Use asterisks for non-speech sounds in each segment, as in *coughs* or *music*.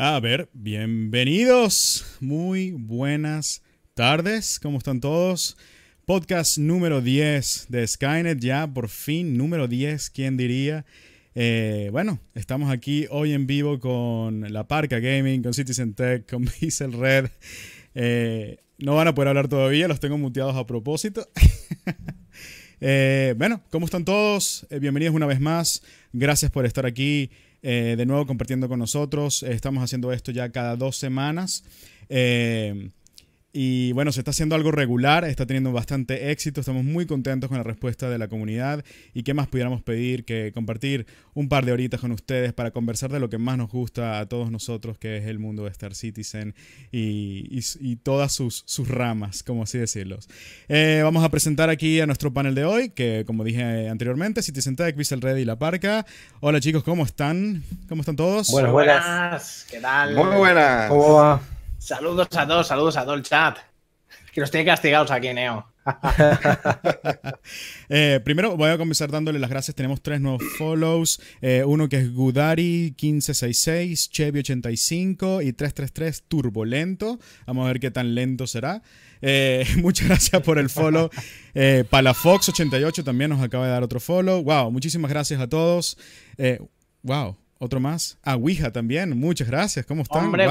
A ver, bienvenidos. Muy buenas tardes. ¿Cómo están todos? Podcast número 10 de Skynet, ya por fin número 10, ¿quién diría? Eh, bueno, estamos aquí hoy en vivo con La Parca Gaming, con Citizen Tech, con Diesel *laughs* Red. Eh, no van a poder hablar todavía, los tengo muteados a propósito. *laughs* Eh, bueno, ¿cómo están todos? bienvenidos una vez más. Gracias por estar aquí. Eh, de nuevo compartiendo con nosotros. Eh, estamos haciendo esto ya cada dos semanas. Eh, y bueno, se está haciendo algo regular, está teniendo bastante éxito, estamos muy contentos con la respuesta de la comunidad y qué más pudiéramos pedir que compartir un par de horitas con ustedes para conversar de lo que más nos gusta a todos nosotros, que es el mundo de Star Citizen y, todas sus, ramas, como así decirlos. Eh, vamos a presentar aquí a nuestro panel de hoy, que como dije anteriormente, Citizen Tech, el Red y La Parca. Hola chicos, ¿cómo están? ¿Cómo están todos? Buenas, buenas. ¿Qué tal? Muy buenas. ¿Cómo va? Saludos a todos, saludos a todo el chat. Que nos tiene castigados aquí, Neo. *laughs* Eh, primero voy a comenzar dándole las gracias. Tenemos tres nuevos follows. Eh, uno que es Gudari1566, Chevy85 y 333 Turbolento. Vamos a ver qué tan lento será. Eh, *laughs* muchas gracias por el follow. Palafox88 también nos acaba de dar otro follow. Wow, muchísimas gracias a todos. wow otro más. A ah, Ouija también, muchas gracias. ¿Cómo están? Hombre,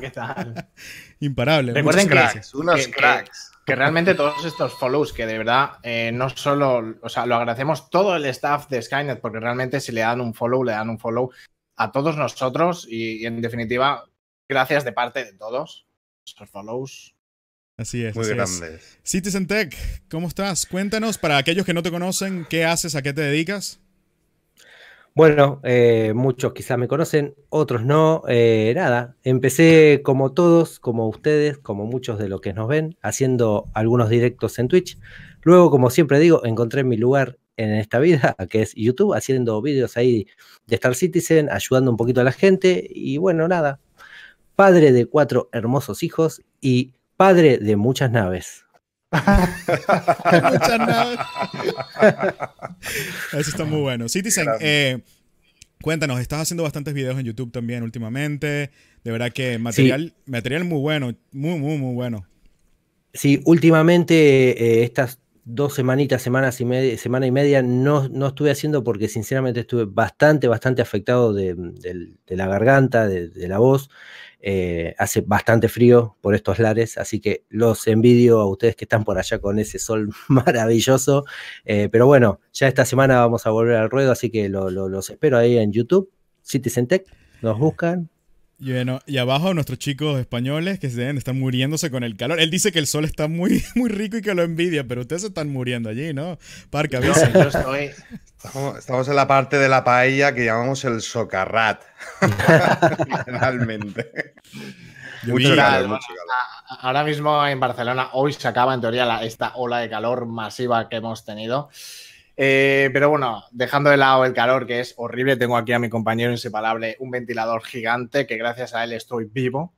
¿qué tal? *laughs* Imparable. Recuerden gracias. unos cracks. Que, realmente todos estos follows, que de verdad eh, no solo, o sea, lo agradecemos todo el staff de Skynet, porque realmente si le dan un follow, le dan un follow a todos nosotros y, en definitiva, gracias de parte de todos. follows Así es. Muy grandes. Citizen Tech, ¿cómo estás? Cuéntanos, para aquellos que no te conocen, ¿qué haces? ¿A qué te dedicas? Bueno, eh, muchos quizás me conocen, otros no. Eh, nada, empecé como todos, como ustedes, como muchos de los que nos ven, haciendo algunos directos en Twitch. Luego, como siempre digo, encontré mi lugar en esta vida, *laughs* que es YouTube, haciendo vídeos ahí de Star Citizen, ayudando un poquito a la gente. Y bueno, nada, padre de cuatro hermosos hijos y padre de muchas naves. *laughs* *laughs* Eso está muy bueno. Citizen, eh, cuéntanos, estás haciendo bastantes videos en YouTube también últimamente. De verdad que material, material muy bueno, muy, muy, muy bueno. Sí, últimamente eh, estas dos semanitas, semanas y media, semana y media, no, no estuve haciendo porque sinceramente estuve bastante, bastante afectado de, la garganta, de, la voz. Eh, hace bastante frío por estos lares, así que los envidio a ustedes que están por allá con ese sol *laughs* maravilloso. Eh, pero bueno, ya esta semana vamos a volver al ruedo, así que los espero ahí en YouTube, Citizen Tech, nos buscan, y abajo nuestros chicos españoles que se ven, están muriéndose con el calor. Él dice que el sol está muy, *laughs* muy rico y que lo envidia, pero ustedes se están muriendo allí, ¿no? Parca, no, estamos, en la parte de la paella que llamamos el socarrat. *laughs* Realmente. mucho calor, Ahora mismo en Barcelona, hoy se acaba en teoría esta ola de calor masiva que hemos tenido. Eh, pero bueno, dejando de lado el calor, que es horrible, tengo aquí a mi compañero inseparable, un ventilador gigante, que gracias a él estoy vivo.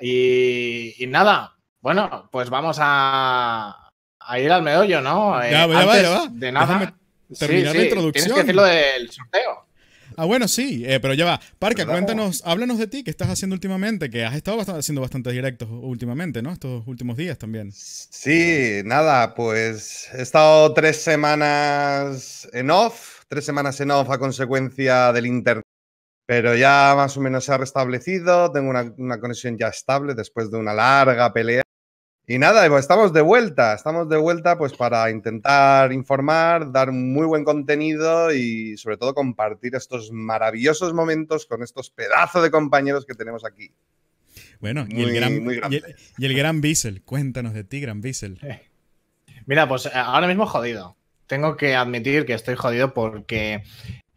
Y, nada, bueno, pues vamos a, ir al medollo, ¿no? Eh, de nada, terminar la sí, introducción. Tienes que decir lo del sorteo. Ah, bueno, sí, eh, pero ya va. Parca, cuéntanos, háblanos de ti, qué estás haciendo últimamente, que has estado haciendo bastantes directos últimamente, ¿no? Estos últimos días también. Sí, nada, pues he estado tres semanas en off, tres semanas en off a consecuencia del internet. Pero ya más o menos se ha restablecido, tengo una conexión ya estable después de una larga pelea y nada, pues, estamos de vuelta, estamos de vuelta pues para intentar informar, dar muy buen contenido y sobre todo compartir estos maravillosos momentos con estos pedazos de compañeros que tenemos aquí. Bueno, y, el gran, y, y, el gran, Bissell, cuéntanos de ti, gran Bissell. *laughs* Mira, pues eh, ahora mismo jodido. Tengo que admitir que estoy jodido porque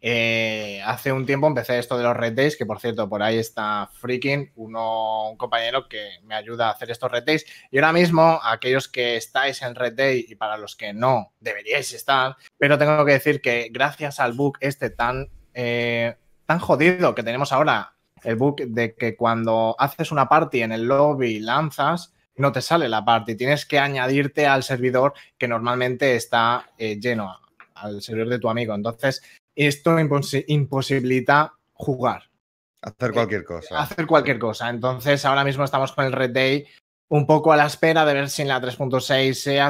eh, hace un tiempo empecé esto de los red days, que por cierto, por ahí está Freaking, uno, un compañero que me ayuda a hacer estos red days. Y ahora mismo, aquellos que estáis en red day y para los que no, deberíais estar. Pero tengo que decir que gracias al book este tan, eh, tan jodido que tenemos ahora, el book de que cuando haces una party en el lobby lanzas, no te sale la party. Tienes que añadirte al servidor que normalmente está eh, lleno, al servidor de tu amigo. Entonces, esto imposibilita jugar. Hacer eh, cualquier cosa. Hacer cualquier cosa. Entonces, ahora mismo estamos con el Red Day un poco a la espera de ver si en la 3.6 se,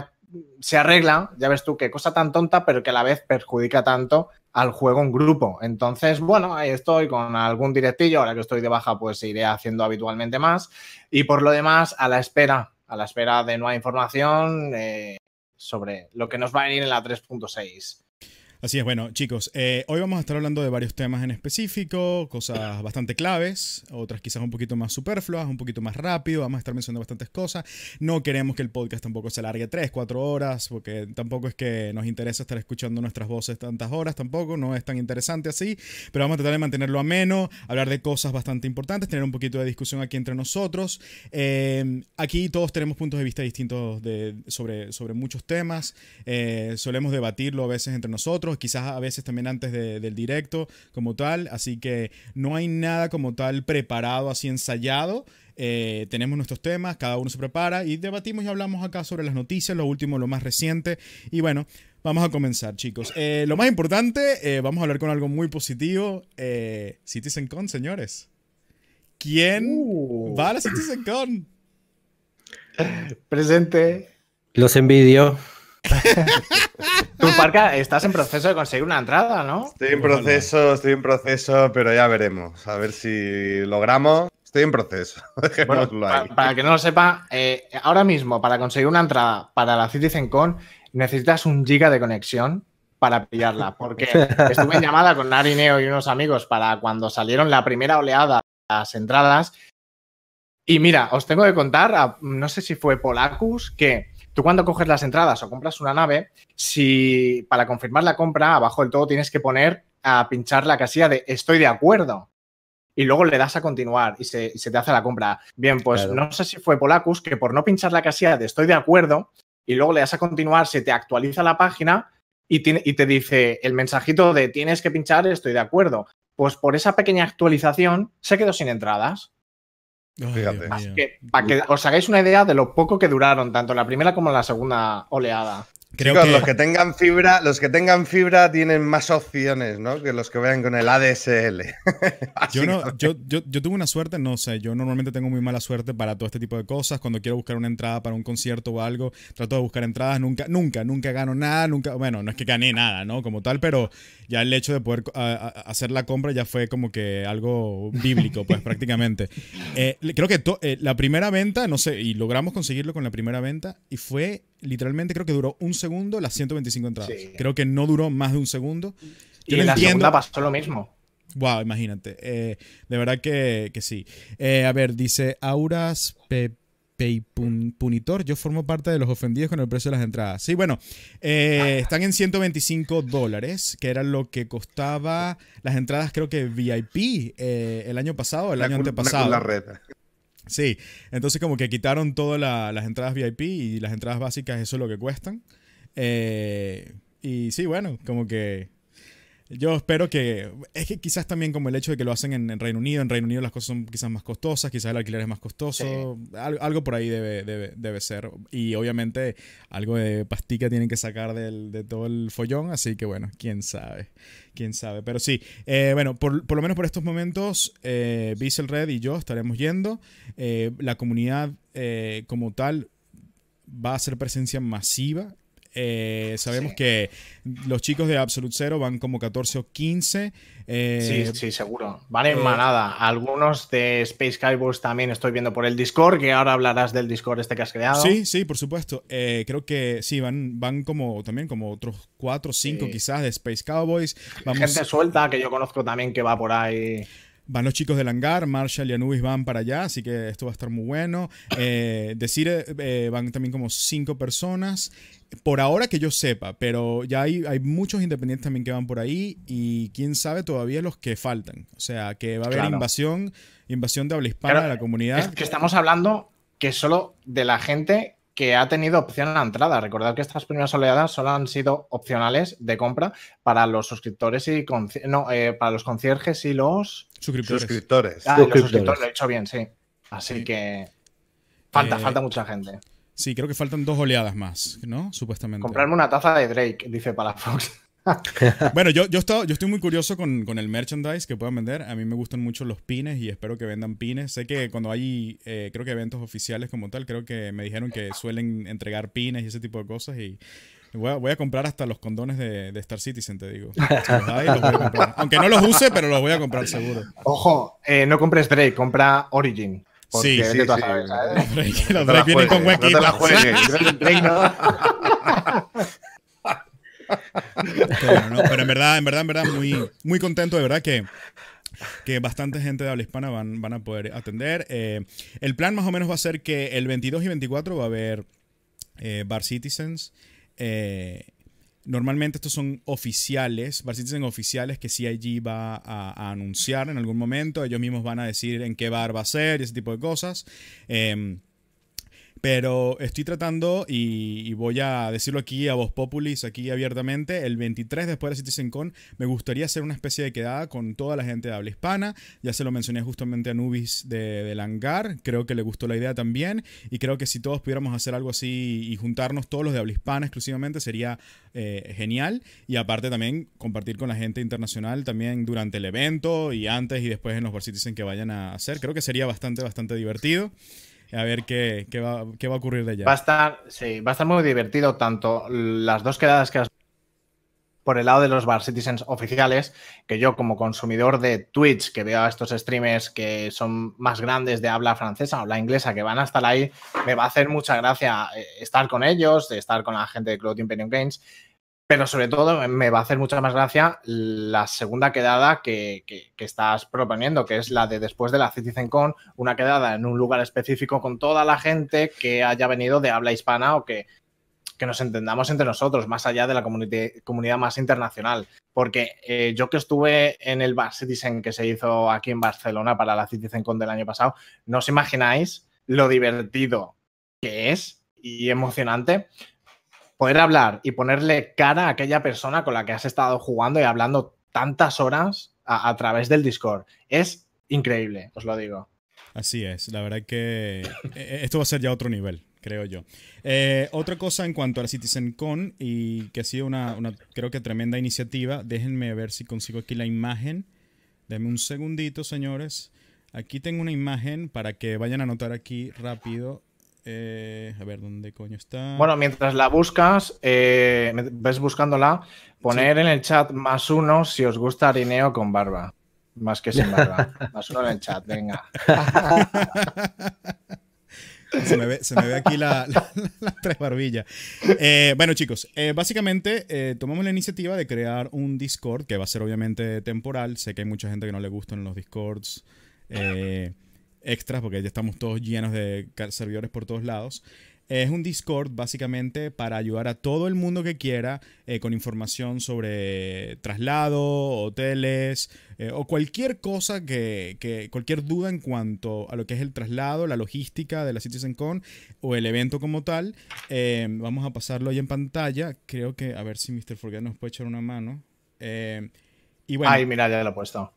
se arregla. Ya ves tú qué cosa tan tonta, pero que a la vez perjudica tanto al juego en grupo. Entonces, bueno, ahí estoy con algún directillo. Ahora que estoy de baja, pues iré haciendo habitualmente más. Y por lo demás, a la espera, a la espera de nueva información eh, sobre lo que nos va a venir en la 3.6. Así es, bueno, chicos, eh, hoy vamos a estar hablando de varios temas en específico, cosas bastante claves, otras quizás un poquito más superfluas, un poquito más rápido, vamos a estar mencionando bastantes cosas. No queremos que el podcast tampoco se alargue 3, 4 horas, porque tampoco es que nos interesa estar escuchando nuestras voces tantas horas, tampoco, no es tan interesante así, pero vamos a tratar de mantenerlo ameno, hablar de cosas bastante importantes, tener un poquito de discusión aquí entre nosotros. Eh, aquí todos tenemos puntos de vista distintos de, sobre, sobre muchos temas, eh, solemos debatirlo a veces entre nosotros quizás a veces también antes del directo como tal, así que no hay nada como tal preparado, así ensayado. Eh, tenemos nuestros temas, cada uno se prepara y debatimos y hablamos acá sobre las noticias, lo último, lo más reciente. Y bueno, vamos a comenzar, chicos. Eh, lo más importante, eh, vamos a hablar con algo muy positivo. CitizenCon, señores. ¿Quién uh. va a la CitizenCon? Presente. Los envidio. *laughs* Tú, Parca, estás en proceso de conseguir una entrada, ¿no? Estoy en proceso, estoy en proceso, pero ya veremos. A ver si logramos. Estoy en proceso. *laughs* Bueno, para, que no lo sepa, eh, ahora mismo, para conseguir una entrada para la CitizenCon, necesitas un giga de conexión para pillarla. Porque *laughs* estuve en llamada con Narineo y unos amigos para cuando salieron la primera oleada las entradas. Y mira, os tengo que contar, no sé si fue Polacus, que Tú cuando coges las entradas o compras una nave, si para confirmar la compra, abajo del todo tienes que poner a pinchar la casilla de estoy de acuerdo. Y luego le das a continuar y se, te hace la compra. Bien, pues no sé si fue Polacus que por no pinchar la casilla de estoy de acuerdo y luego le das a continuar, se te actualiza la página y, y te dice el mensajito de tienes que pinchar, estoy de acuerdo. Pues por esa pequeña actualización se quedó sin entradas. Para que, que os hagáis una idea de lo poco que duraron, tanto la primera como la segunda oleada que... los que tengan fibra, los que tengan fibra tienen más opciones, ¿no? Que los que vayan con el ADSL. *laughs* yo, tuve una suerte, no sé, yo normalmente tengo muy mala suerte para todo este tipo de cosas. Cuando quiero buscar una entrada para un concierto o algo, trato de buscar entradas, nunca, nunca, nunca gano nada, nunca, bueno, no es que gané nada, ¿no? Como tal, pero ya el hecho de poder hacer la compra ya fue como que algo bíblico, pues *laughs* prácticamente. Eh, creo que eh, la primera venta, no sé, y logramos conseguirlo con la primera venta, y fue literalmente creo que duró un segundo las 125 entradas. Creo que no duró más de un segundo. y en la segunda pasó lo mismo. Wow, imagínate. Eh, de verdad que, sí. Eh, a ver, dice Auras Pe Punitor. Yo formo parte de los ofendidos con el precio de las entradas. Sí, bueno, eh, están en 125 dólares, que era lo que costaba las entradas, creo que VIP el año pasado, el año antepasado. Sí, entonces como que quitaron todas las entradas VIP y las entradas básicas, eso es lo que cuestan. Eh, y sí, bueno, como que yo espero que. Es que quizás también como el hecho de que lo hacen en, el Reino Unido. En Reino Unido las cosas son quizás más costosas, quizás el alquiler es más costoso. algo por ahí debe, debe, ser. Y obviamente algo de pastica tienen que sacar del, de todo el follón. Así que bueno, quién sabe. Quién sabe. Pero sí, eh, bueno, por, lo menos por estos momentos, eh, Red y yo estaremos yendo. Eh, la comunidad eh, como tal va a ser presencia masiva eh, sabemos que los chicos de Absolute Zero van como 14 o 15. Eh, sí, sí, seguro. Van en eh, manada. Algunos de Space Cowboys también estoy viendo por el Discord, que ahora hablarás del Discord este que has creado. Sí, sí, por supuesto. creo que sí, van, van como también como otros 4 o 5 quizás de Space Cowboys. Hay Gente suelta que yo conozco también que va por ahí. Van los chicos del hangar, Marshall y Anubis van para allá, así que esto va a estar muy bueno. Eh, decir, eh, van también como cinco personas. Por ahora que yo sepa, pero ya hay, muchos independientes también que van por ahí y quién sabe todavía los que faltan. O sea, que va a haber invasión, invasión de habla hispana de la comunidad. Es que estamos hablando que solo de la gente que ha tenido opción a la entrada. Recordad que estas primeras oleadas solo han sido opcionales de compra para los suscriptores y no, eh, para los concierges y los suscriptores. Ah, Los suscriptores, lo he hecho bien, sí. Así que falta, eh, falta mucha gente. Sí, creo que faltan dos oleadas más, ¿no? Supuestamente. Comprarme una taza de Drake, dice Palafox. *laughs* bueno, yo, yo, estoy, muy curioso con, el merchandise que puedan vender. A mí me gustan mucho los pines y espero que vendan pines. Sé que cuando hay, eh, creo que eventos oficiales como tal, creo que me dijeron que suelen entregar pines y ese tipo de cosas. Y voy a, comprar hasta los condones de, Star Citizen, te digo. *laughs* Aunque no los use, pero los voy a comprar seguro. Ojo, eh, no compres Drake, compra Origin. Sí, sí, sí. Drake vienen con huequitos. No la *laughs* Pero, en verdad, en verdad, en verdad, muy, muy contento, de verdad, que, que bastante gente de habla hispana van, a poder atender. Eh, el plan más o menos va a ser que el 22 y 24 va a haber eh, Bar Citizens. Eh, normalmente estos son oficiales, bar citizens oficiales que CIG va a, anunciar en algún momento. Ellos mismos van a decir en qué bar va a ser y ese tipo de cosas. Pero estoy tratando, y, voy a decirlo aquí a vos Populis, aquí abiertamente, el 23 después de CitizenCon, me gustaría hacer una especie de quedada con toda la gente de habla hispana. Ya se lo mencioné justamente a Nubis de, del creo que le gustó la idea también, y creo que si todos pudiéramos hacer algo así y juntarnos todos los de habla hispana exclusivamente sería eh, genial. Y aparte también compartir con la gente internacional también durante el evento y antes y después en los Bar Citizen que vayan a hacer. Creo que sería bastante, bastante divertido a ver qué, va, a ocurrir de allá. Va a estar, sí, va a estar muy divertido tanto las dos quedadas que has por el lado de los Bar Citizens oficiales, que yo como consumidor de Twitch, que veo a estos streamers que son más grandes de habla francesa o habla inglesa, que van hasta la ahí, me va a hacer mucha gracia eh, estar con ellos, estar con la gente de Cloud Imperium Games, pero sobre todo eh, me va a hacer mucha más gracia la segunda quedada que, estás proponiendo, que es la de después de la CitizenCon, una quedada en un lugar específico con toda la gente que haya venido de habla hispana o que, que nos entendamos entre nosotros, más allá de la comunidad más internacional. Porque eh, yo que estuve en el Bar Citizen que se hizo aquí en Barcelona para la CitizenCon del año pasado, no os imagináis lo divertido que es y emocionante poder hablar y ponerle cara a aquella persona con la que has estado jugando y hablando tantas horas a, través del Discord. Es increíble, os lo digo. Así es, la verdad que eh, eh, esto va a ser ya otro nivel, creo yo. Eh, otra cosa en cuanto al CitizenCon y que ha sido una, creo que tremenda iniciativa, déjenme ver si consigo aquí la imagen. Denme un segundito, señores. Aquí tengo una imagen para que vayan a notar aquí rápido eh, a ver, ¿dónde coño está? Bueno, mientras la buscas, eh, ves buscándola, poner en el chat más uno si os gusta Arineo con barba. Más que sin barba. *laughs* más uno en el chat, venga. *laughs* Se me, ve, aquí la, tres barbilla. Eh, bueno, chicos, básicamente tomamos la iniciativa de crear un Discord que va a ser obviamente temporal. Sé que hay mucha gente que no le gustan los Discords extras, porque ya estamos todos llenos de servidores por todos lados. Es un Discord básicamente para ayudar a todo el mundo que quiera eh, con información sobre traslado, hoteles eh, o cualquier cosa que, cualquier duda en cuanto a lo que es el traslado, la logística de la CitizenCon o el evento como tal. Em, vamos a pasarlo ahí en pantalla. Creo que a ver si Mr. Forget nos puede echar una mano. Em, y bueno, mira, ya lo he puesto.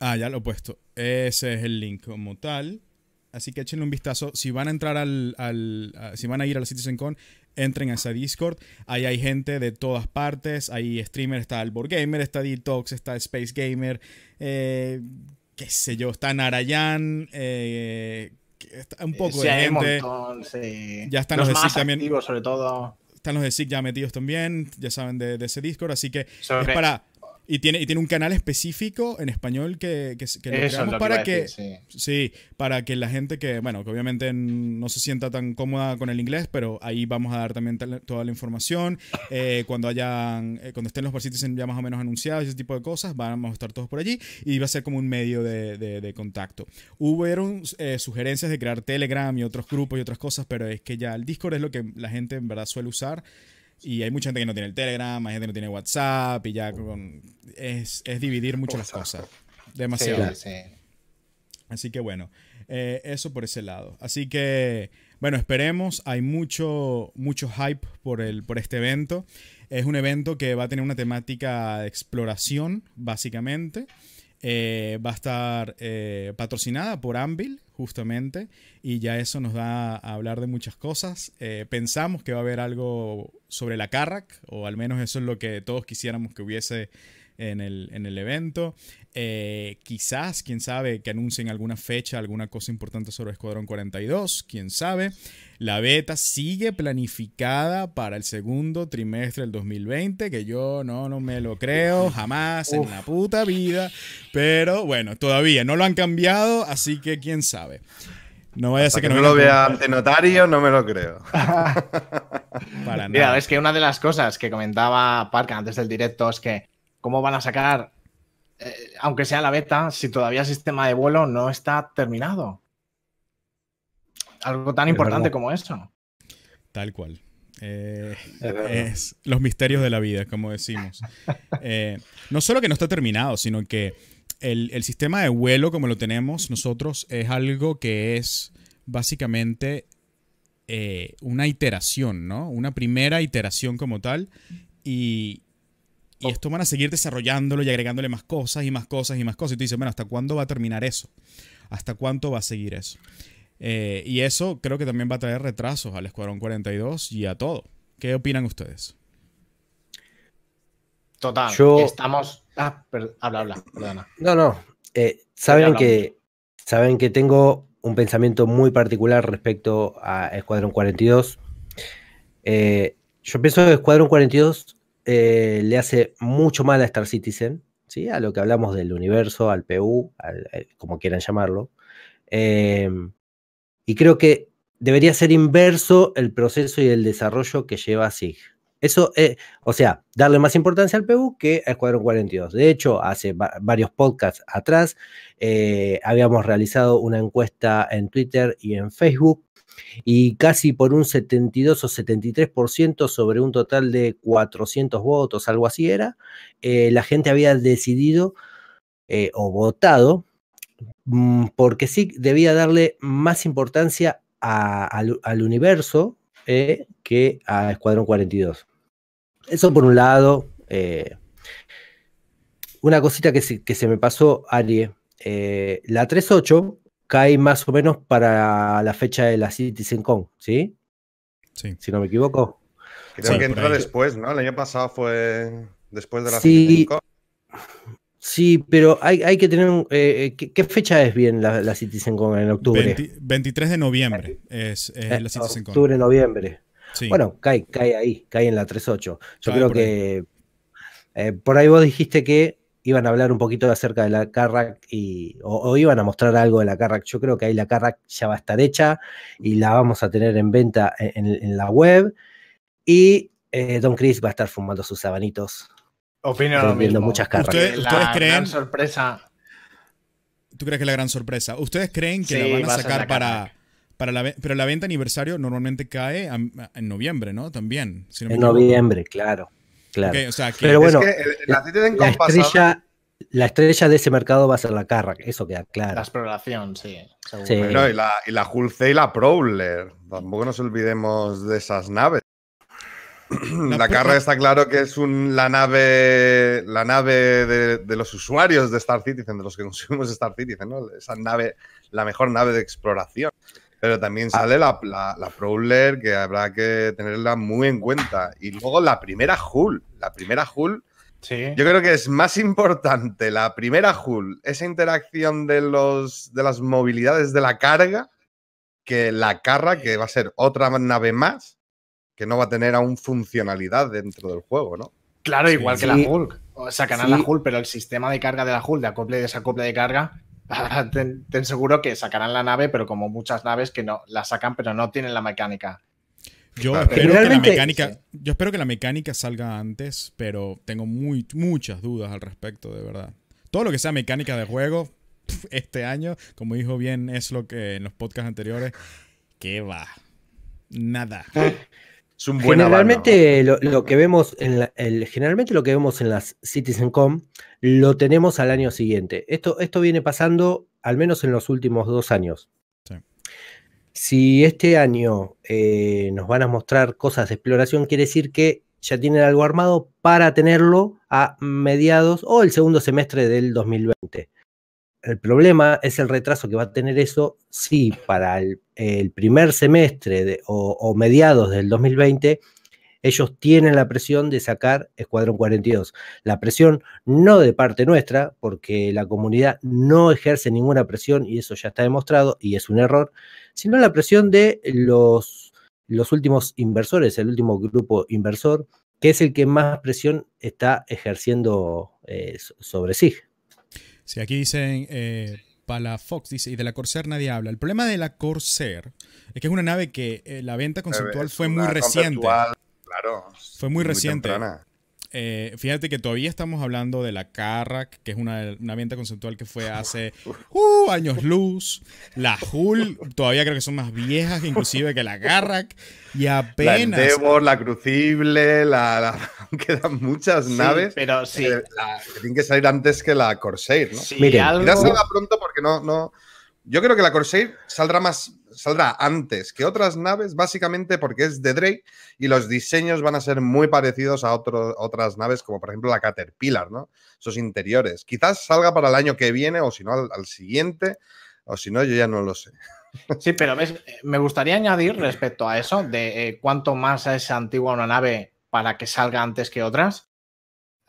Ah, ya lo he puesto. Ese es el link como tal. Así que échenle un vistazo. Si van a entrar al. al a, si van a ir a la CitizenCon, entren a ese Discord. Ahí hay gente de todas partes. Ahí streamer, está Albor Gamer, está Detox, está Space Gamer. Eh, qué sé yo, está Narayan. Eh, un poco de gente. Ya están los, de también. Sobre todo. Están los de SIG ya metidos también. Ya saben de, ese Discord. Así que es para y tiene, y tiene un canal específico en español que, que, lo creamos para que, sí. para que la gente que, bueno, que obviamente no se sienta tan cómoda con el inglés, pero ahí vamos a dar también toda la información. Eh, cuando hayan, eh, cuando estén los barcitos ya más o menos anunciados y ese tipo de cosas, vamos a estar todos por allí y va a ser como un medio de, de, contacto. Hubieron eh, sugerencias de crear Telegram y otros grupos y otras cosas, pero es que ya el Discord es lo que la gente en verdad suele usar. Y hay mucha gente que no tiene el Telegram, hay gente que no tiene WhatsApp, y ya con, es, es dividir mucho las cosas. Demasiado. Así que bueno, eh, eso por ese lado. Así que, bueno, esperemos. Hay mucho, mucho hype por, el, por este evento. Es un evento que va a tener una temática de exploración, básicamente. Eh, va a estar eh, patrocinada por Anvil, justamente, y ya eso nos da a hablar de muchas cosas. Eh, pensamos que va a haber algo sobre la Carrack, o al menos eso es lo que todos quisiéramos que hubiese en el, en el evento. Eh, quizás, quién sabe, que anuncien alguna fecha, alguna cosa importante sobre Escuadrón 42, quién sabe. La beta sigue planificada para el segundo trimestre del 2020, que yo no, no me lo creo jamás en la puta vida. Pero bueno, todavía no lo han cambiado, así que quién sabe. No vaya a ser que, no, lo vea ante notario, no me lo creo. *laughs* *laughs* Mira, es que una de las cosas que comentaba Park antes del directo es que cómo van a sacar eh, aunque sea la beta, si todavía el sistema de vuelo no está terminado. Algo tan importante como eso. Tal cual. Eh, es los misterios de la vida, como decimos. *laughs* Eh, no solo que no está terminado, sino que el, sistema de vuelo como lo tenemos nosotros es algo que es básicamente una iteración, ¿no? Una primera iteración como tal. Y, y esto van a seguir desarrollándolo y agregándole más cosas y más cosas y más cosas. Y tú dices, bueno, ¿hasta cuándo va a terminar eso? ¿Hasta cuánto va a seguir eso? Eh, y eso creo que también va a traer retrasos al Escuadrón 42 y a todo. ¿Qué opinan ustedes? Total, estamos... Ah, habla, habla, No, no. Eh, saben, que, saben que tengo un pensamiento muy particular respecto a Escuadrón 42. Eh, yo pienso que Escuadrón 42 eh, le hace mucho mal a Star Citizen, a lo que hablamos del universo, al PU, eh, como quieran llamarlo. Em, y creo que debería ser inverso el proceso y el desarrollo que lleva SIG. Eso, eh, o sea, darle más importancia al PU que al Escuadrón 42. De hecho, hace varios podcasts atrás habíamos realizado una encuesta en Twitter y en Facebook y casi por un 72 o 73% sobre un total de 400 votos, algo así era, eh, la gente había decidido eh, o votado mm, porque sí debía darle más importancia al, universo eh, que a Escuadrón 42. Eso por un lado. una cosita que se, que se me pasó, Arie. la 38 cae más o menos para la fecha de la CitizenCon, ¿sí? Sí. Si no me equivoco. Creo que entró después, ¿no? El año pasado fue después de la sí, CitizenCon. Sí, pero hay, que tener... Eh, eh ¿qué, fecha es bien la, la CitizenCon en octubre? 23 de noviembre es, eh, la CitizenCon. Octubre, noviembre. Bueno, cae, cae ahí, cae en la 3.8. Yo creo que... Eh, por ahí vos dijiste que iban a hablar un poquito acerca de la Carrack y, o, iban a mostrar algo de la Carrack. Yo creo que ahí la Carrack ya va a estar hecha y la vamos a tener en venta e, en, la web. Y eh, Don Chris va a estar fumando sus sabanitos. Opino lo muchas Carracks ¿Ustedes, sorpresa. ¿Tú crees que es la gran sorpresa? ¿Ustedes creen que la van a sacar para, para la, pero la venta aniversario normalmente cae en noviembre, ¿no? También. en noviembre, claro. Claro. Pero bueno, la, estrella, de ese mercado va a ser la carra, eso queda claro. La exploración, sí. y la, y la y la Prowler. Tampoco nos olvidemos de esas naves. La, carra está claro que es la nave, la nave de, de, los usuarios de Star Citizen, de los que consumimos Star Citizen, ¿no? Esa nave, la mejor nave de exploración. Pero también sale la, la, Prowler, que habrá que tenerla muy en cuenta. Y luego la primera Hull. La primera Hull. Sí. Yo creo que es más importante la primera Hull, esa interacción de, los, de las movilidades de la carga, que la carga, que va a ser otra nave más, que no va a tener aún funcionalidad dentro del juego, ¿no? Claro, igual que la Hulk. O Sacarán la Hull, pero el sistema de carga de la Hull, de acople y desacople de carga, *laughs* ten, seguro que sacarán la nave, pero como muchas naves que no la sacan, pero no tienen la mecánica. Yo espero que la mecánica, yo espero que la mecánica salga antes, pero tengo muy, muchas dudas al respecto, de verdad. Todo lo que sea mecánica de juego, este año, como dijo bien es lo que eh, en los podcasts anteriores, que va. Nada. *laughs* Generalmente lo, que vemos en el, generalmente lo que vemos en las CitizenCom lo tenemos al año siguiente. Esto, esto viene pasando al menos en los últimos dos años. Si este año eh, nos van a mostrar cosas de exploración, quiere decir que ya tienen algo armado para tenerlo a mediados o el segundo semestre del 2020 el problema es el retraso que va a tener eso si para el, primer semestre o, mediados del 2020 ellos tienen la presión de sacar Escuadrón 42. La presión no de parte nuestra, porque la comunidad no ejerce ninguna presión y eso ya está demostrado y es un error, sino la presión de los, últimos inversores, el último grupo inversor, que es el que más presión está ejerciendo eh, sobre sí. Si aquí dicen, eh, para la Fox dice, y de la Corsair nadie habla. El problema de la Corsair es que es una nave que eh, la venta conceptual fue muy reciente. Claro. Fue muy, reciente. Eh, fíjate que todavía estamos hablando de la Carrack, que es una, una conceptual que fue hace uh, años luz. La Hull, todavía creo que son más viejas inclusive que la Carrack. Y apenas... La la Crucible, la, *laughs* quedan muchas naves. Pero eh, sí. Tiene que tienen que salir antes que la Corsair, ¿no? Sí, salga pronto porque no... no... Yo creo que la Corsair saldrá más saldrá antes que otras naves, básicamente porque es de Drake y los diseños van a ser muy parecidos a otras naves, como por ejemplo la Caterpillar, ¿no? Sus interiores. Quizás salga para el año que viene o si no al, siguiente, o si no, yo ya no lo sé. *laughs* Sí, pero me gustaría añadir respecto a eso, de eh, cuánto más es antigua una nave para que salga antes que otras.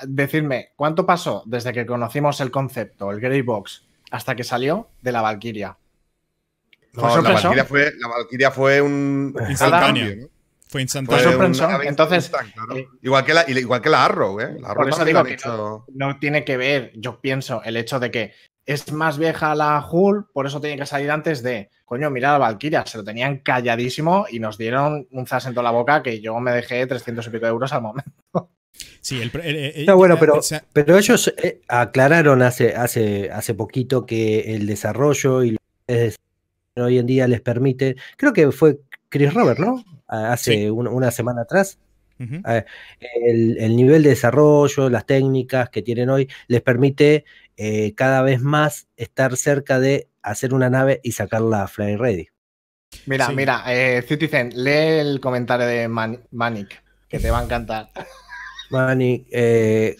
Decirme, ¿cuánto pasó desde que conocimos el concepto, el Grey Box, hasta que salió de la Valkyria? No, la valquiria fue, un. Instantáneo. Fue instantáneo. Fue Entonces, eh, igual, que la, igual que la Arrow, ¿eh? La por eso digo que no, tiene que ver, yo pienso, el hecho de que es más vieja la Hull, por eso tiene que salir antes de, coño, mira la valquiria se lo tenían calladísimo y nos dieron un zas en toda la boca que yo me dejé 300 y pico de euros al momento. Sí, el, bueno, pero, pero ellos eh, aclararon hace, hace, hace poquito que el desarrollo y hoy en día les permite, creo que fue Chris Robert, ¿no? Hace una semana atrás. Eh, el, nivel de desarrollo, las técnicas que tienen hoy, les permite eh, cada vez más estar cerca de hacer una nave y sacarla fly ready. Mira, mira, eh, Citizen, lee el comentario de Manic, que te va a encantar. *laughs* Manic,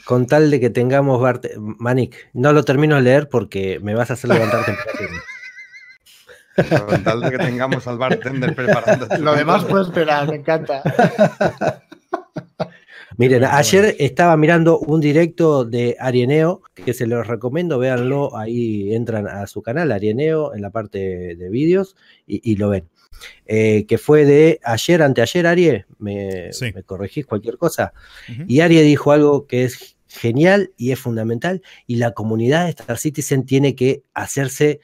con tal de que tengamos Manic, no lo termino de leer porque me vas a hacer levantar *laughs* tal que tengamos al bartender preparando. Este lo demás puede esperar, me encanta. *laughs* Miren, ayer estaba mirando un directo de Arieneo, que se los recomiendo, véanlo, ahí entran a su canal, Arieneo, en la parte de vídeos, y, lo ven. Eh, que fue de ayer, anteayer, Arie, me, corregís cualquier cosa. Y Arie dijo algo que es genial y es fundamental, y la comunidad de Star Citizen tiene que hacerse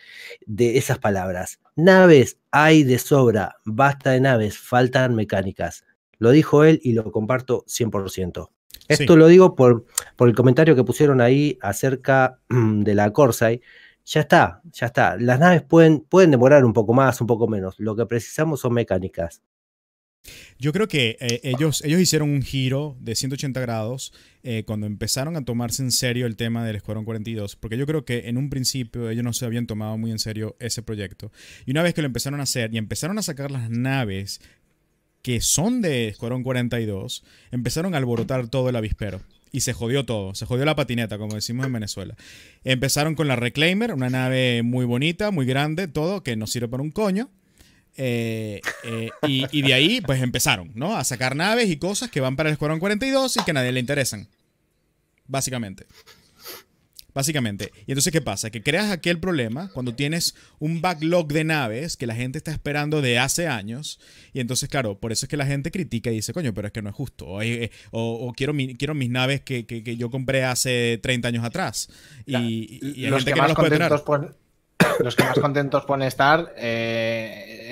de esas palabras. Naves hay de sobra, basta de naves, faltan mecánicas. Lo dijo él y lo comparto 100%. Esto lo digo por, por el comentario que pusieron ahí acerca mm, de la Corsair. Ya está, ya está. Las naves pueden, pueden demorar un poco más, un poco menos. Lo que precisamos son mecánicas. Yo creo que eh, ellos, ellos hicieron un giro de 180 grados eh, cuando empezaron a tomarse en serio el tema del Escuadrón 42, porque yo creo que en un principio ellos no se habían tomado muy en serio ese proyecto. Y una vez que lo empezaron a hacer y empezaron a sacar las naves que son de Escuadrón 42, empezaron a alborotar todo el avispero y se jodió todo. Se jodió la patineta, como decimos en Venezuela. Empezaron con la Reclaimer, una nave muy bonita, muy grande, todo, que no sirve para un coño. Eh, eh, y, de ahí, pues empezaron, ¿no? A sacar naves y cosas que van para el Escuadrón 42 y que a nadie le interesan. Básicamente. Básicamente. Y entonces, ¿qué pasa? Que creas aquel problema cuando tienes un backlog de naves que la gente está esperando de hace años. Y entonces, claro, por eso es que la gente critica y dice, coño, pero es que no es justo. Eh, o, quiero, quiero mis naves que, yo compré hace 30 años atrás. Y, los que, más contentos puede los que más contentos pone estar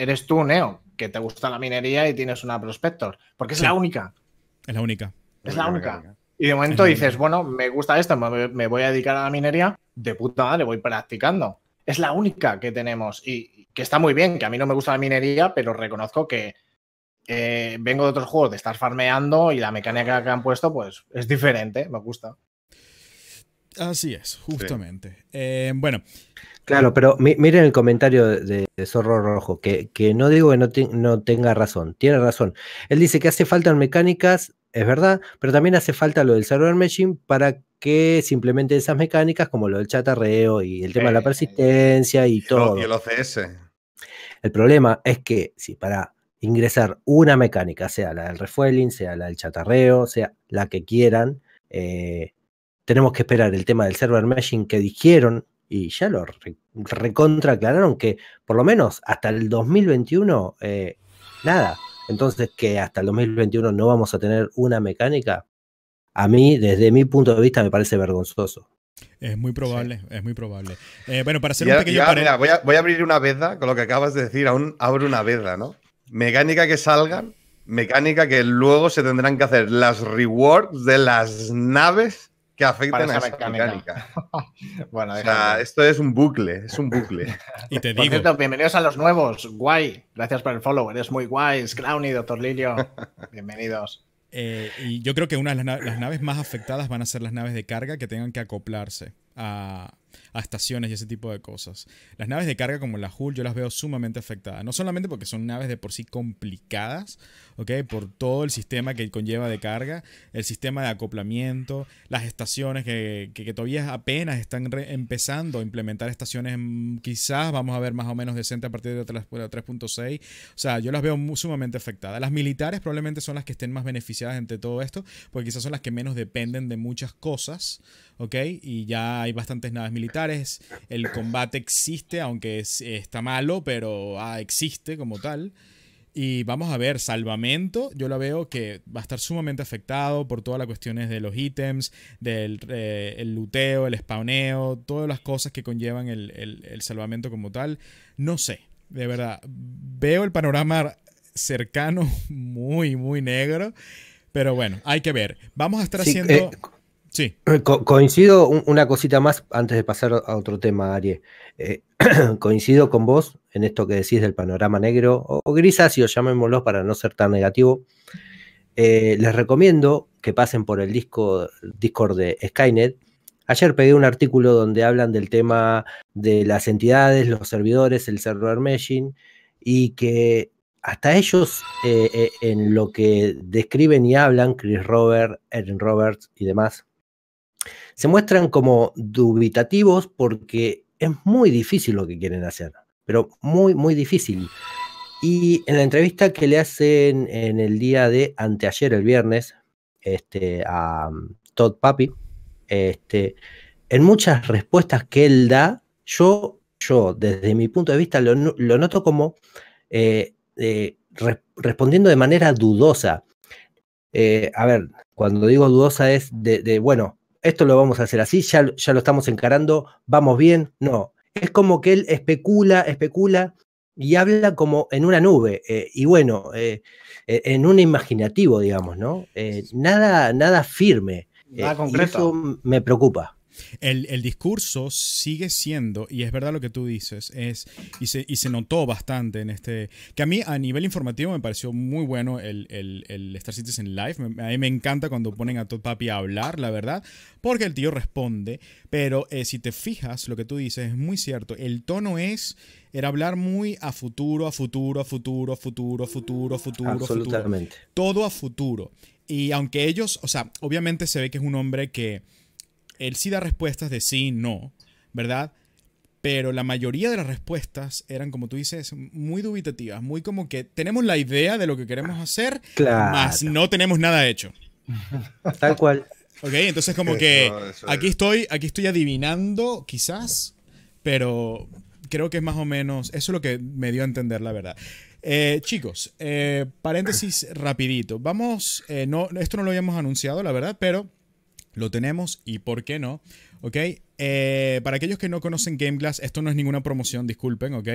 eres tú, Neo, que te gusta la minería y tienes una Prospector. Porque es la única. Es la única. Es la única. Y de momento dices, bueno, me gusta esto, me voy a dedicar a la minería. De puta madre, voy practicando. Es la única que tenemos. Y que está muy bien, que a mí no me gusta la minería, pero reconozco que eh, vengo de otros juegos de estar farmeando y la mecánica que han puesto, pues es diferente, me gusta. Así es, justamente. Eh, bueno. Claro, pero miren el comentario de, Zorro Rojo, que, no digo que no, tenga razón, tiene razón. Él dice que hace falta mecánicas, es verdad, pero también hace falta lo del server machine para que simplemente esas mecánicas como lo del chatarreo y el tema de la persistencia y, todo. Y el OCS. El problema es que si para ingresar una mecánica, sea la del refueling, sea la del chatarreo, sea la que quieran, eh, tenemos que esperar el tema del server meshing que dijeron y ya lo recontra aclararon que por lo menos hasta el 2021 eh, nada. Entonces que hasta el 2021 no vamos a tener una mecánica, a mí desde mi punto de vista me parece vergonzoso. Es muy probable, es muy probable. Eh, bueno, para hacer un pequeño ya, voy, a, abrir una veda con lo que acabas de decir, aún abro una veda, ¿no? Mecánica que salgan, mecánica que luego se tendrán que hacer las rewards de las naves que afectan a esa mecánica. *laughs* bueno, esto es un bucle, es un bucle. *laughs* y te digo. bienvenidos a los nuevos, guay. Gracias por el follow, eres muy guay, Crowny, Doctor Lilio. *laughs* bienvenidos. Eh, y yo creo que una de las, naves más afectadas van a ser las naves de carga que tengan que acoplarse a, a estaciones y ese tipo de cosas. Las naves de carga como la Hull yo las veo sumamente afectadas, no solamente porque son naves de por sí complicadas, ¿ok? Por todo el sistema que conlleva de carga, el sistema de acoplamiento, las estaciones que, que, todavía apenas están empezando a implementar estaciones, mm, quizás vamos a ver más o menos decente a partir de 3.6, o sea, yo las veo sumamente afectadas. Las militares probablemente son las que estén más beneficiadas entre todo esto, porque quizás son las que menos dependen de muchas cosas, ¿ok? Y ya hay bastantes naves militares militares. El combate existe, aunque está malo, pero ah, existe como tal. Y vamos a ver, Salvamento, yo la veo que va a estar sumamente afectado por todas las cuestiones de los ítems, del eh, luteo, el spawneo, todas las cosas que conllevan el, salvamento como tal. No sé, de verdad, veo el panorama cercano *laughs* muy, muy negro. Pero bueno, hay que ver. Vamos a estar haciendo. Eh, Sí. Eh, coincido una cosita más antes de pasar a otro tema, Ari. Eh, *clears throat* coincido con vos en esto que decís del panorama negro o, grisáceo, llamémoslo para no ser tan negativo. Eh, les recomiendo que pasen por el disco Discord de Skynet. Ayer pegué un artículo donde hablan del tema de las entidades, los servidores, el server meshing y que hasta ellos en lo que describen y hablan, Chris Robert, Erin Roberts y demás, se muestran como dubitativos porque es muy difícil lo que quieren hacer, pero muy, muy difícil. Y en la entrevista que le hacen en el día de anteayer, el viernes, este, a um, Todd Papi, este, en muchas respuestas que él da, yo, yo desde mi punto de vista lo, noto como eh, eh, respondiendo de manera dudosa. Eh, a ver, cuando digo dudosa es de, bueno, esto lo vamos a hacer así, ya, ya lo estamos encarando, vamos bien. No, es como que él especula, especula y habla como en una nube. Eh, y bueno, eh, en un imaginativo, digamos, ¿no? Eh, nada, nada firme. eso me preocupa. El, el, discurso sigue siendo, y es verdad lo que tú dices, es, y, se, y se notó bastante en este, que a mí a nivel informativo me pareció muy bueno el, el, el Star Citizen Live, a mí me encanta cuando ponen a Todd Papi a hablar, la verdad, porque el tío responde, pero eh, si te fijas, lo que tú dices es muy cierto, el tono es era hablar muy a futuro, a futuro, a futuro, a futuro, a futuro, a futuro, Absolutamente. Futuro, todo a futuro. Y aunque ellos, o sea, obviamente se ve que es un hombre que él sí da respuestas de sí, no, ¿verdad? Pero la mayoría de las respuestas eran, como tú dices, muy dubitativas, muy como que tenemos la idea de lo que queremos hacer, más no tenemos nada hecho. *laughs* Tal cual. Ok, entonces como que aquí estoy, aquí estoy adivinando, quizás, pero creo que es más o menos, eso es lo que me dio a entender, la verdad. Eh, chicos, eh, paréntesis rapidito. Vamos, eh, no, esto no lo habíamos anunciado, la verdad, pero lo tenemos y por qué no, ¿ok? Eh, para aquellos que no conocen Game Glass, esto no es ninguna promoción, disculpen, ¿ok?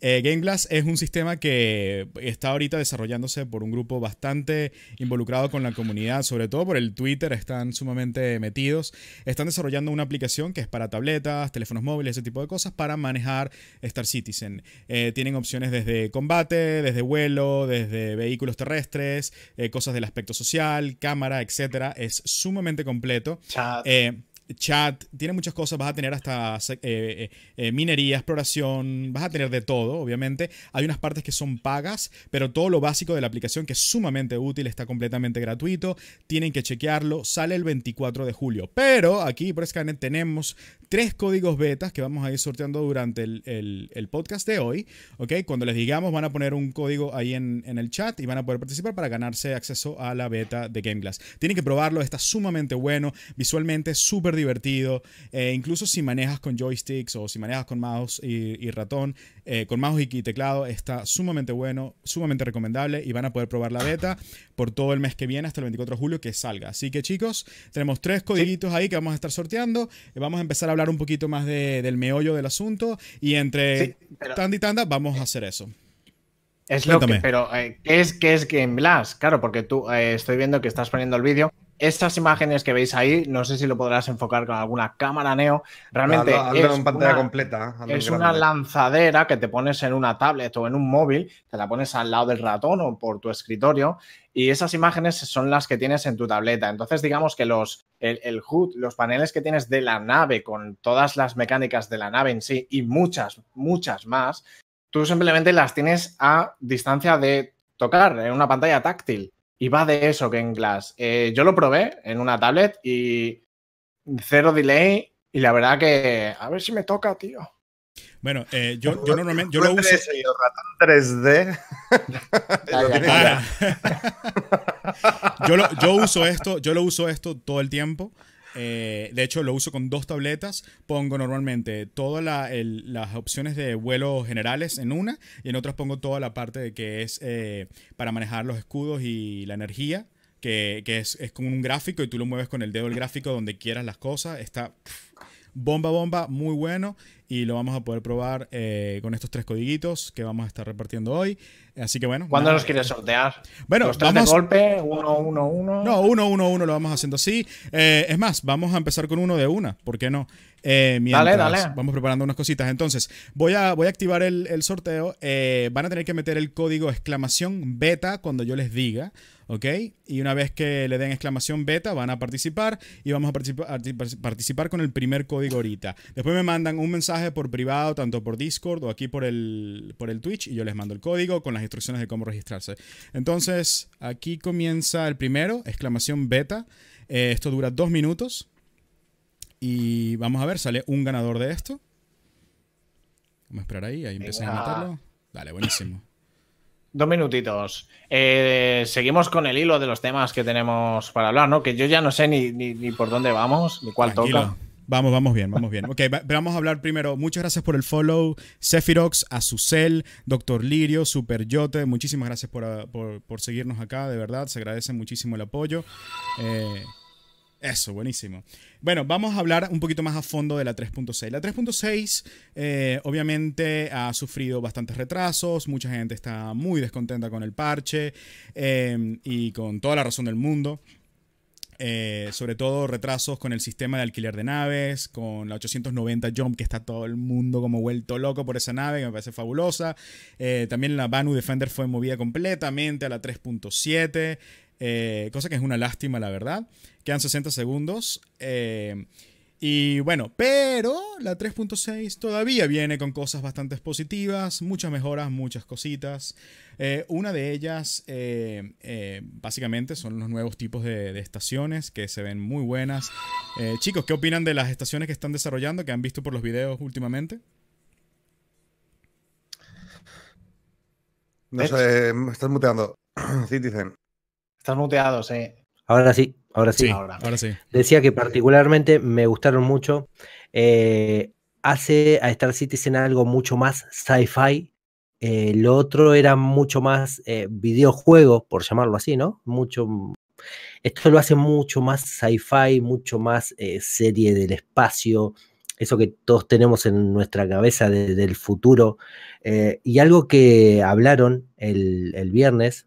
Eh, Game Glass es un sistema que está ahorita desarrollándose por un grupo bastante involucrado con la comunidad, sobre todo por el Twitter, están sumamente metidos. Están desarrollando una aplicación que es para tabletas, teléfonos móviles, ese tipo de cosas, para manejar Star Citizen. Eh, tienen opciones desde combate, desde vuelo, desde vehículos terrestres, cosas del aspecto social, cámara, etc. Es sumamente completo chat, tiene muchas cosas, vas a tener hasta eh, eh, eh, minería, exploración, vas a tener de todo, obviamente. Hay unas partes que son pagas, pero todo lo básico de la aplicación que es sumamente útil, está completamente gratuito, tienen que chequearlo, sale el 24 de julio. Pero aquí por tenemos tres códigos betas que vamos a ir sorteando durante el, podcast de hoy, ¿ok? Cuando les digamos van a poner un código ahí en, en el chat y van a poder participar para ganarse acceso a la beta de Game Glass. Tienen que probarlo, está sumamente bueno, visualmente súper divertido. Eh, incluso si manejas con joysticks o si manejas con mouse y, ratón, eh, con mouse y teclado, está sumamente bueno, sumamente recomendable y van a poder probar la beta por todo el mes que viene hasta el 24 de julio que salga. Así que chicos, tenemos tres codiguitos ahí que vamos a estar sorteando. Vamos a empezar a hablar un poquito más del meollo del asunto y entre tanda y tanda vamos a hacer eso. Es lo que, pero eh, ¿qué es qué es Game Blast? Claro, porque tú eh, estoy viendo que estás poniendo el vídeo. Estas imágenes que veis ahí, no sé si lo podrás enfocar con alguna cámara neo. Realmente es, pantalla una, completa, es una lanzadera que te pones en una tablet o en un móvil, te la pones al lado del ratón o por tu escritorio y esas imágenes son las que tienes en tu tableta. Entonces, digamos que los el, el los paneles que tienes de la nave con todas las mecánicas de la nave en sí y muchas, muchas más, tú simplemente las tienes a distancia de tocar en una pantalla táctil. Y va de eso que en Glass. Eh, yo lo probé en una tablet y cero delay. Y la verdad que. A ver si me toca, tío. Bueno, eh, yo, normalmente yo lo uso. 3D. *laughs* *laughs* yo, lo, uso esto, yo lo uso esto todo el tiempo. Eh, de hecho, lo uso con dos tabletas. Pongo normalmente todas las opciones de vuelo generales en una y en otras pongo toda la parte que es eh, para manejar los escudos y la energía, que, es, como un gráfico y tú lo mueves con el dedo el gráfico donde quieras las cosas. Está bomba, bomba, muy bueno. Y lo vamos a poder probar eh, con estos tres codiguitos que vamos a estar repartiendo hoy. Así que bueno. ¿Cuándo los quieres sortear? Bueno, ¿Los tres de golpe? ¿Uno, uno, uno? No, uno, uno, uno lo vamos haciendo así. Eh, es más, vamos a empezar con uno de una. ¿Por qué no? Eh, dale, dale. Vamos preparando unas cositas. Entonces, voy a, voy a activar el, el sorteo. van a tener que meter el código exclamación beta cuando yo les diga. ¿ok? Y una vez que le den exclamación beta, van a participar y vamos a participar participar con el primer código ahorita. Después me mandan un mensaje por privado, tanto por Discord o aquí por el, por el Twitch, y yo les mando el código con las instrucciones de cómo registrarse. Entonces, aquí comienza el primero, exclamación beta. Eh, esto dura dos minutos. Y vamos a ver, sale un ganador de esto. Vamos a esperar ahí, ahí empiezan a matarlo. Dale, buenísimo. Dos minutitos. Eh, seguimos con el hilo de los temas que tenemos para hablar, ¿no? Que yo ya no sé ni, por dónde vamos, ni cuál toca. Vamos, vamos bien, vamos bien. Ok, vamos a hablar primero. Muchas gracias por el follow. Sephirox, Azucel, Doctor Lirio, Super Yote. Muchísimas gracias por, seguirnos acá, de verdad. Se agradece muchísimo el apoyo. Eh, eso, buenísimo. Bueno, vamos a hablar un poquito más a fondo de la 3.6. La 3.6 eh, obviamente ha sufrido bastantes retrasos, mucha gente está muy descontenta con el parche eh, y con toda la razón del mundo. Eh, sobre todo retrasos con el sistema de alquiler de naves, con la 890 Jump, que está todo el mundo como vuelto loco por esa nave, que me parece fabulosa. también la Banu Defender fue movida completamente a la 3.7, cosa que es una lástima, la verdad. Quedan 60 segundos. Eh, y bueno, pero la 3.6 todavía viene con cosas bastante positivas, muchas mejoras, muchas cositas. Eh, una de ellas, eh, básicamente, son los nuevos tipos de, estaciones que se ven muy buenas. chicos, ¿qué opinan de las estaciones que están desarrollando, que han visto por los videos últimamente? No sé, me estás muteando. Citizen. Estás muteado, sí. Ahora sí, ahora sí. Decía que particularmente me gustaron mucho. Eh, hace a Star Citizen algo mucho más sci-fi. Eh, lo otro era mucho más eh, videojuego, por llamarlo así, ¿no? Mucho. Esto lo hace mucho más sci-fi, mucho más serie del espacio, eso que todos tenemos en nuestra cabeza del futuro. y algo que hablaron el, el viernes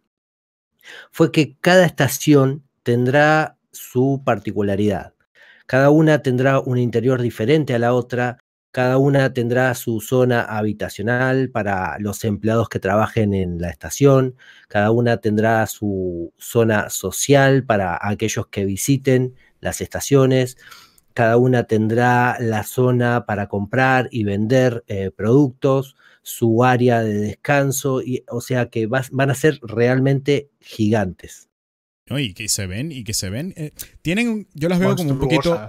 fue que cada estación tendrá su particularidad. Cada una tendrá un interior diferente a la otra, cada una tendrá su zona habitacional para los empleados que trabajen en la estación, cada una tendrá su zona social para aquellos que visiten las estaciones, cada una tendrá la zona para comprar y vender eh, productos, su área de descanso, o sea que van a ser realmente gigantes y que se ven, y que se ven. Eh, tienen, yo las veo como un poquito.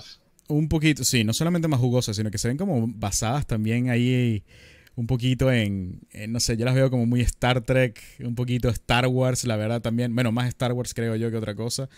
Un poquito, sí, no solamente más jugosas, sino que se ven como basadas también ahí un poquito en, eh, no sé, yo las veo como muy Star Trek, un poquito Star Wars, la verdad también, bueno, más Star Wars creo yo que otra cosa,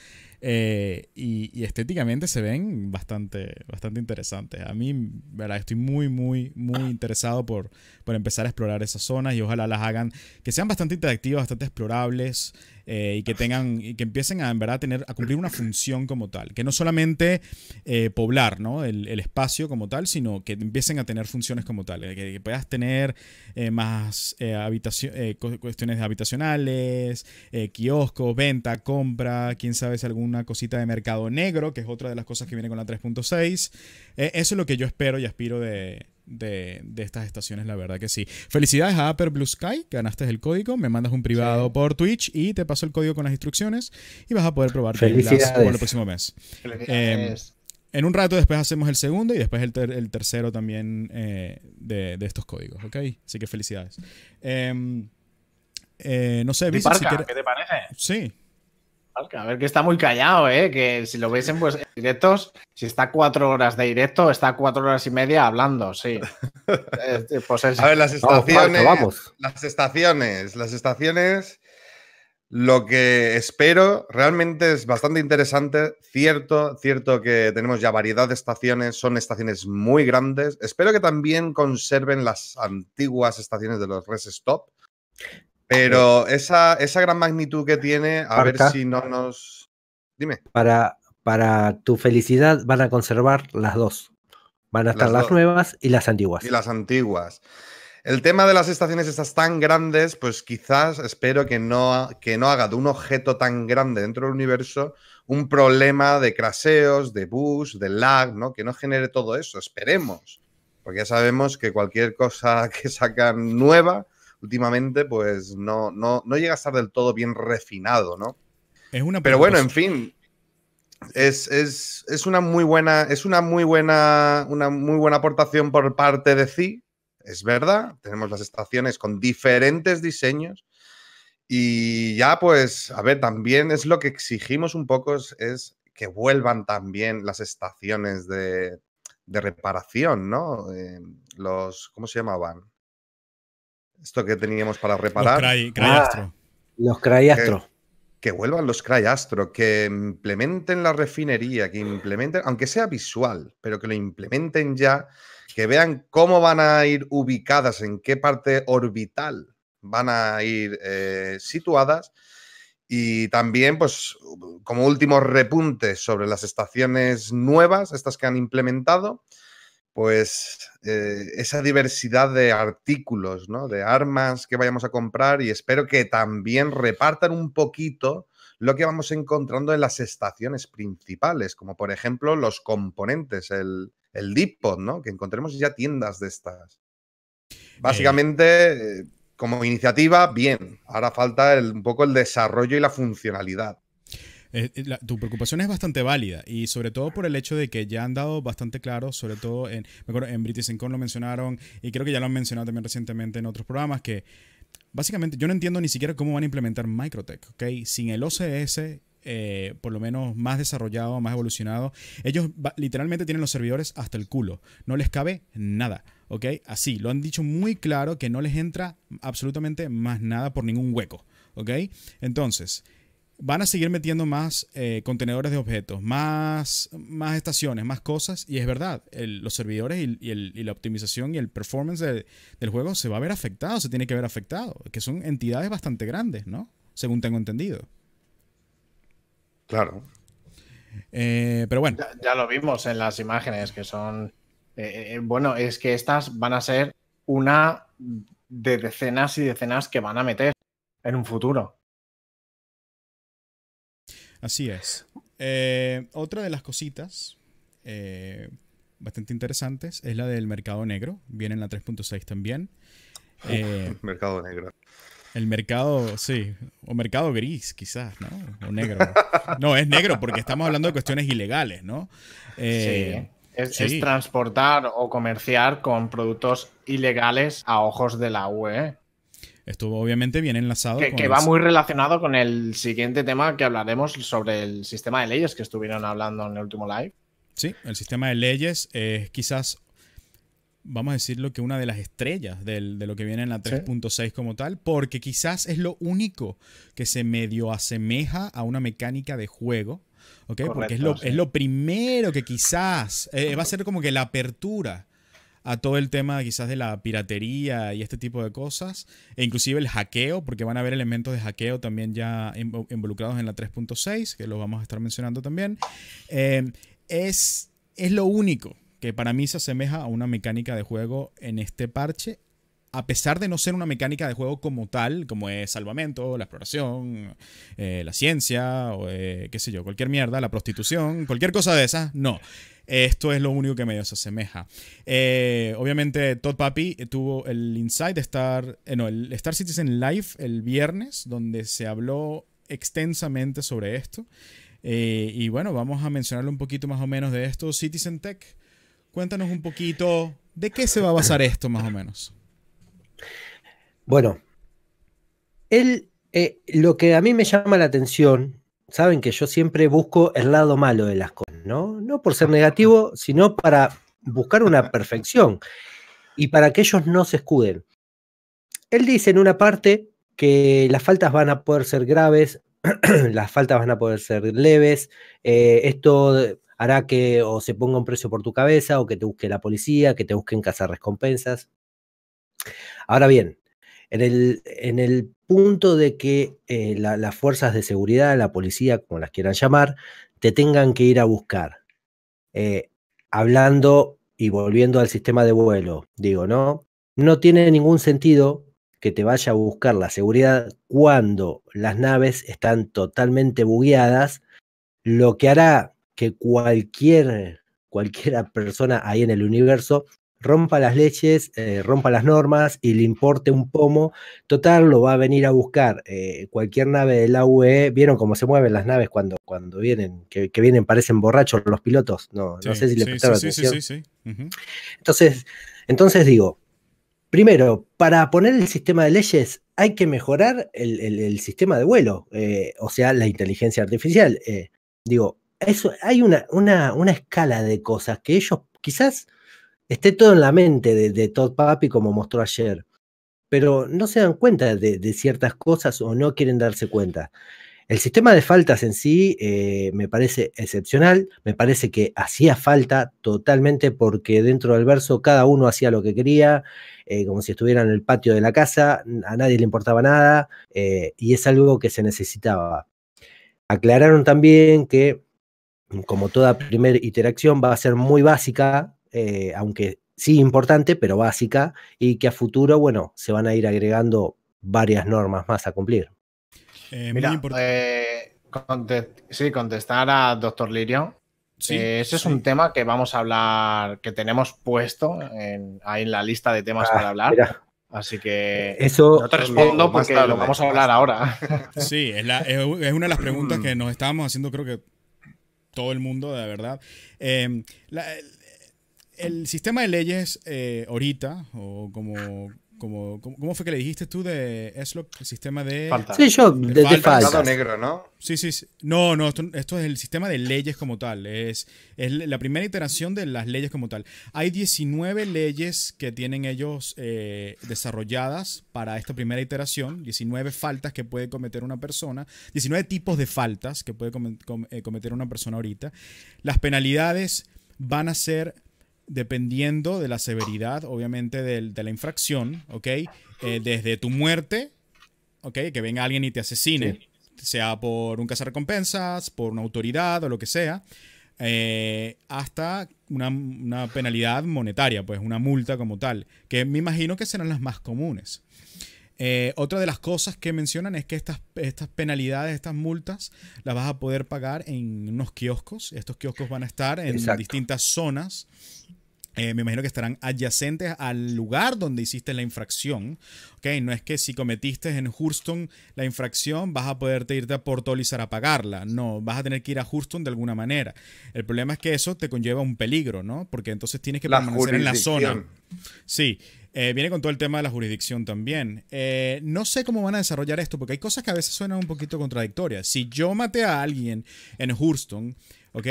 eh, y, y, estéticamente se ven bastante, bastante interesantes. A mí, verdad, estoy muy, muy, muy interesado por, por empezar a explorar esas zonas y ojalá las hagan, que sean bastante interactivas, bastante explorables, eh, y que tengan y que empiecen a en verdad tener a cumplir una función como tal que no solamente eh, poblar ¿no? el, espacio como tal sino que empiecen a tener funciones como tal eh, que, puedas tener más cuestiones habitacionales kioscos venta compra quién sabe si alguna cosita de mercado negro que es otra de las cosas que viene con la 3.6 eso es lo que yo espero y aspiro de de, estas estaciones, la verdad que sí. Felicidades a Upper Blue Sky, ganaste el código, me mandas un privado por Twitch y te paso el código con las instrucciones y vas a poder probar Felicidades. el próximo mes. Eh, en un rato después hacemos el segundo y después el, tercero también eh, de, estos códigos, ¿ok? Así que felicidades. Em, eh, no sé, ¿qué te parece? Sí, a ver que está muy callado, ¿eh? Que si lo veis pues, directos, si está cuatro horas de directo, está cuatro horas y media hablando, sí. *laughs* Eh, pues a ver, las estaciones. Las estaciones. Las estaciones. Lo que espero realmente es bastante interesante. Cierto, cierto que tenemos ya variedad de estaciones, son estaciones muy grandes. Espero que también conserven las antiguas estaciones de los Res Stop. Pero eh, esa, esa gran magnitud que tiene, a ver si no nos. Dime. Para, para tu felicidad van a conservar las dos. Van a estar las, nuevas y las antiguas. Y las antiguas. El tema de las estaciones estas tan grandes, pues quizás espero que no, que no haga de un objeto tan grande dentro del universo un problema de craseos, de bus, de lag, ¿no? Que no genere todo eso, esperemos. Porque ya sabemos que cualquier cosa *laughs* que sacan nueva últimamente, pues no, no, no llega a estar del todo bien refinado, ¿no? Es una Pero bueno, en fin. Es, una muy buena. Es una muy buena. Una muy buena aportación por parte de CI. Es verdad. Tenemos las estaciones con diferentes diseños. Y ya, pues, a ver, también es lo que exigimos un poco, es que vuelvan también las estaciones de, de reparación, ¿no? Eh, los, ¿cómo se llamaban? Esto que teníamos para reparar. Ah, los Cry, Los Que, vuelvan los Cry que implementen la refinería, que implementen, aunque sea visual, pero que lo implementen ya, que vean cómo van a ir ubicadas, en qué parte orbital van a ir eh, situadas. Y también, pues, como último repunte sobre las estaciones nuevas, estas que han implementado, pues eh, esa diversidad de artículos, ¿no? de armas que vayamos a comprar y espero que también repartan un poquito lo que vamos encontrando en las estaciones principales, como por ejemplo los componentes, el, el ¿no? que encontremos ya tiendas de estas. Eh. Básicamente, eh, como iniciativa, bien, ahora falta un poco el desarrollo y la funcionalidad. Eh, eh, tu preocupación es bastante válida y sobre todo por el hecho de que ya han dado bastante claro, sobre todo en, me acuerdo, en British Incon lo mencionaron y creo que ya lo han mencionado también recientemente en otros programas que básicamente yo no entiendo ni siquiera cómo van a implementar Microtech, ¿ok? Sin el OCS eh, por lo menos más desarrollado, más evolucionado. Ellos literalmente tienen los servidores hasta el culo. No les cabe nada. ¿Ok? Así, lo han dicho muy claro que no les entra absolutamente más nada por ningún hueco. ¿Ok? Entonces, van a seguir metiendo más eh, contenedores de objetos, más, más estaciones, más cosas. Y es verdad, los servidores y, la optimización y el performance del juego se va a ver afectado, se tiene que ver afectado, que son entidades bastante grandes, ¿no? Según tengo entendido. Claro. Eh, pero bueno. Ya, lo vimos en las imágenes, que son... Eh, bueno, es que estas van a ser una de decenas y decenas que van a meter en un futuro. Así es. Eh, otra de las cositas eh, bastante interesantes es la del mercado negro. Viene en la 3.6 también. Eh, mercado negro. El mercado, sí, o mercado gris quizás, ¿no? O negro. No, es negro porque estamos hablando de cuestiones ilegales, ¿no? sí. es, transportar o comerciar con productos ilegales a ojos de la UE. Esto obviamente viene enlazado. Que, con que va muy relacionado con el siguiente tema que hablaremos sobre el sistema de leyes que estuvieron hablando en el último live. Sí, el sistema de leyes es quizás, vamos a decirlo, que una de las estrellas de lo que viene en la 3.6 como tal, porque quizás es lo único que se medio asemeja a una mecánica de juego. ¿ok? porque es lo, es lo primero que quizás eh, va a ser como que la apertura a todo el tema quizás de la piratería y este tipo de cosas, e inclusive el hackeo, porque van a haber elementos de hackeo también ya involucrados en la 3.6, que los vamos a estar mencionando también, em, es, es lo único que para mí se asemeja a una mecánica de juego en este parche, a pesar de no ser una mecánica de juego como tal, como es salvamento, la exploración, eh, la ciencia, o, eh, qué sé yo, cualquier mierda, la prostitución, cualquier cosa de esas, no. Esto es lo único que medio se asemeja. Eh, obviamente, Todd Papi tuvo el Inside Star, no, el Star Citizen Live el viernes, donde se habló extensamente sobre esto. y bueno, vamos a mencionarle un poquito más o menos de esto. Citizen Tech, cuéntanos un poquito de qué se va a basar esto más o menos. Bueno, él, eh, lo que a mí me llama la atención, saben que yo siempre busco el lado malo de las cosas, ¿no? No por ser negativo, sino para buscar una perfección y para que ellos no se escuden. Él dice en una parte que las faltas van a poder ser graves, *clears throat* las faltas van a poder ser leves, eh, esto hará que o se ponga un precio por tu cabeza o que te busque la policía, que te busquen cazar recompensas. Ahora bien, en el, punto de que eh, las fuerzas de seguridad, la policía, como las quieran llamar, te tengan que ir a buscar. Eh, hablando y volviendo al sistema de vuelo, digo, ¿no? No tiene ningún sentido que te vaya a buscar la seguridad cuando las naves están totalmente bugueadas, lo que hará que cualquier, cualquier persona ahí en el universo rompa las leyes, eh, rompa las normas y le importe un pomo, total lo va a venir a buscar eh, cualquier nave de la UE. ¿Vieron cómo se mueven las naves cuando, cuando vienen? Que, vienen, parecen borrachos los pilotos. No, no sé si le sí, sí, atención. Entonces, entonces digo, primero, para poner el sistema de leyes hay que mejorar el, sistema de vuelo, eh, o sea, la inteligencia artificial. digo, eso, hay una, una, una escala de cosas que ellos quizás esté todo en la mente de, Todd Papi como mostró ayer, pero no se dan cuenta de, ciertas cosas o no quieren darse cuenta. El sistema de faltas en sí eh, me parece excepcional, me parece que hacía falta totalmente porque dentro del verso cada uno hacía lo que quería, eh, como si estuviera en el patio de la casa, a nadie le importaba nada eh, y es algo que se necesitaba. Aclararon también que, como toda primera interacción, va a ser muy básica, eh, aunque sí importante, pero básica, y que a futuro, bueno, se van a ir agregando varias normas más a cumplir. Eh, Mira, eh, sí, contestar a doctor Lirio. Eh, ese es un tema que vamos a hablar, que tenemos puesto en, ahí en la lista de temas ah, para hablar. Así que eso no te respondo porque lo vamos a hablar ahora. *laughs* Sí, es, una de las preguntas *laughs* que nos estábamos haciendo, creo que todo el mundo, de verdad. Em, la, el sistema de leyes eh, ahorita, o como, como, ¿Cómo fue que le dijiste tú de ESLOC? El sistema de. Sí, yo, de, falta. negro, ¿no? Sí, sí. No, no, esto, es el sistema de leyes como tal. Es, la primera iteración de las leyes como tal. Hay 19 leyes que tienen ellos eh, desarrolladas para esta primera iteración. 19 faltas que puede cometer una persona. 19 tipos de faltas que puede eh, cometer una persona ahorita. Las penalidades van a ser dependiendo de la severidad, obviamente, de, la infracción, ¿ok? Eh, desde tu muerte, ¿ok? Que venga alguien y te asesine, sea por un cazarrecompensas, por una autoridad o lo que sea, eh, hasta una, penalidad monetaria, pues una multa como tal, que me imagino que serán las más comunes. Eh, otra de las cosas que mencionan es que estas, estas penalidades, estas multas, las vas a poder pagar en unos kioscos. Estos kioscos van a estar en distintas zonas eh, me imagino que estarán adyacentes al lugar donde hiciste la infracción. Okay, no es que si cometiste en Houston la infracción vas a poderte irte a Portolizar a pagarla. No, vas a tener que ir a Houston de alguna manera. El problema es que eso te conlleva un peligro, ¿no? Porque entonces tienes que permanecer en la zona. Sí. Eh, viene con todo el tema de la jurisdicción también. Eh, no sé cómo van a desarrollar esto, porque hay cosas que a veces suenan un poquito contradictorias. Si yo maté a alguien en Houston, ¿ok?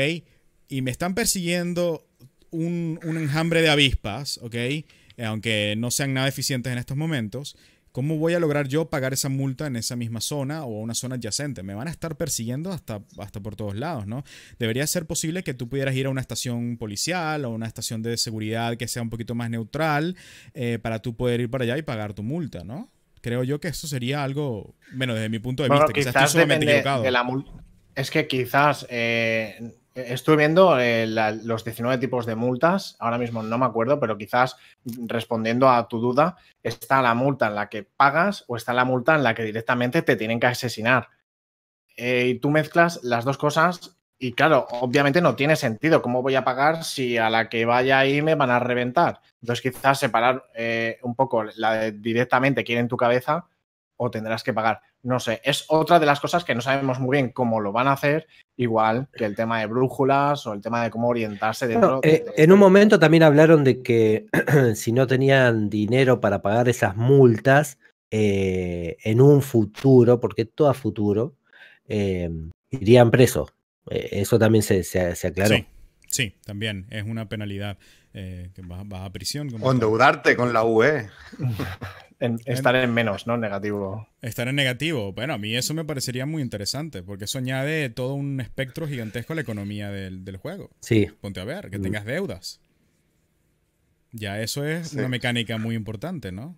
Y me están persiguiendo un, enjambre de avispas, ¿ok? Eh, aunque no sean nada eficientes en estos momentos, ¿cómo voy a lograr yo pagar esa multa en esa misma zona o una zona adyacente? Me van a estar persiguiendo hasta, hasta por todos lados, ¿no? Debería ser posible que tú pudieras ir a una estación policial o una estación de seguridad que sea un poquito más neutral eh, para tú poder ir para allá y pagar tu multa, ¿no? Creo yo que eso sería algo, bueno, desde mi punto de vista, quizás, quizás equivocado. es que quizás eh, Estoy viendo eh, los 19 tipos de multas, ahora mismo no me acuerdo, pero quizás respondiendo a tu duda, está la multa en la que pagas o está la multa en la que directamente te tienen que asesinar. Eh, y tú mezclas las dos cosas y claro, obviamente no tiene sentido. ¿Cómo voy a pagar si a la que vaya ahí me van a reventar? Entonces quizás separar eh, un poco la de directamente en tu cabeza o tendrás que pagar. No sé, es otra de las cosas que no sabemos muy bien cómo lo van a hacer, igual que el tema de brújulas o el tema de cómo orientarse dentro. Eh, en un este momento también hablaron de que *clears throat* si no tenían dinero para pagar esas multas, eh, en un futuro, porque todo a futuro, em, irían presos. Eh, eso también se, aclaró. Sí, sí, también es una penalidad. Eh, que vas, a prisión. O endeudarte con la UE. *laughs* estar en menos, ¿no? Negativo. Estar en negativo. Bueno, a mí eso me parecería muy interesante, porque eso añade todo un espectro gigantesco a la economía del, juego. Sí. Ponte a ver, que mm. tengas deudas. Ya eso es una mecánica muy importante, ¿no?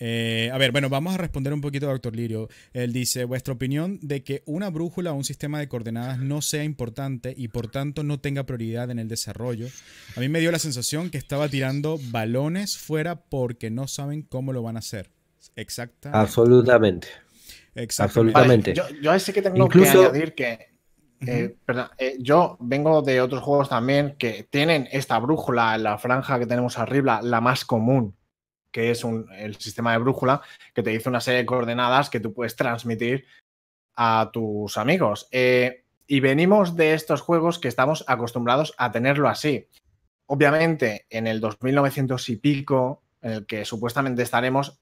Eh, a ver, bueno, vamos a responder un poquito, doctor Lirio. Él dice, vuestra opinión de que una brújula o un sistema de coordenadas no sea importante y por tanto no tenga prioridad en el desarrollo. A mí me dio la sensación que estaba tirando balones fuera porque no saben cómo lo van a hacer. Exacta. Absolutamente. Absolutamente. yo, yo sé que tengo que añadir que eh, perdón, eh, yo vengo de otros juegos también que tienen esta brújula, la franja que tenemos arriba, la más común que es el sistema de brújula, que te dice una serie de coordenadas que tú puedes transmitir a tus amigos. Eh, y venimos de estos juegos que estamos acostumbrados a tenerlo así. Obviamente, en el 2900 y pico, en el que supuestamente estaremos,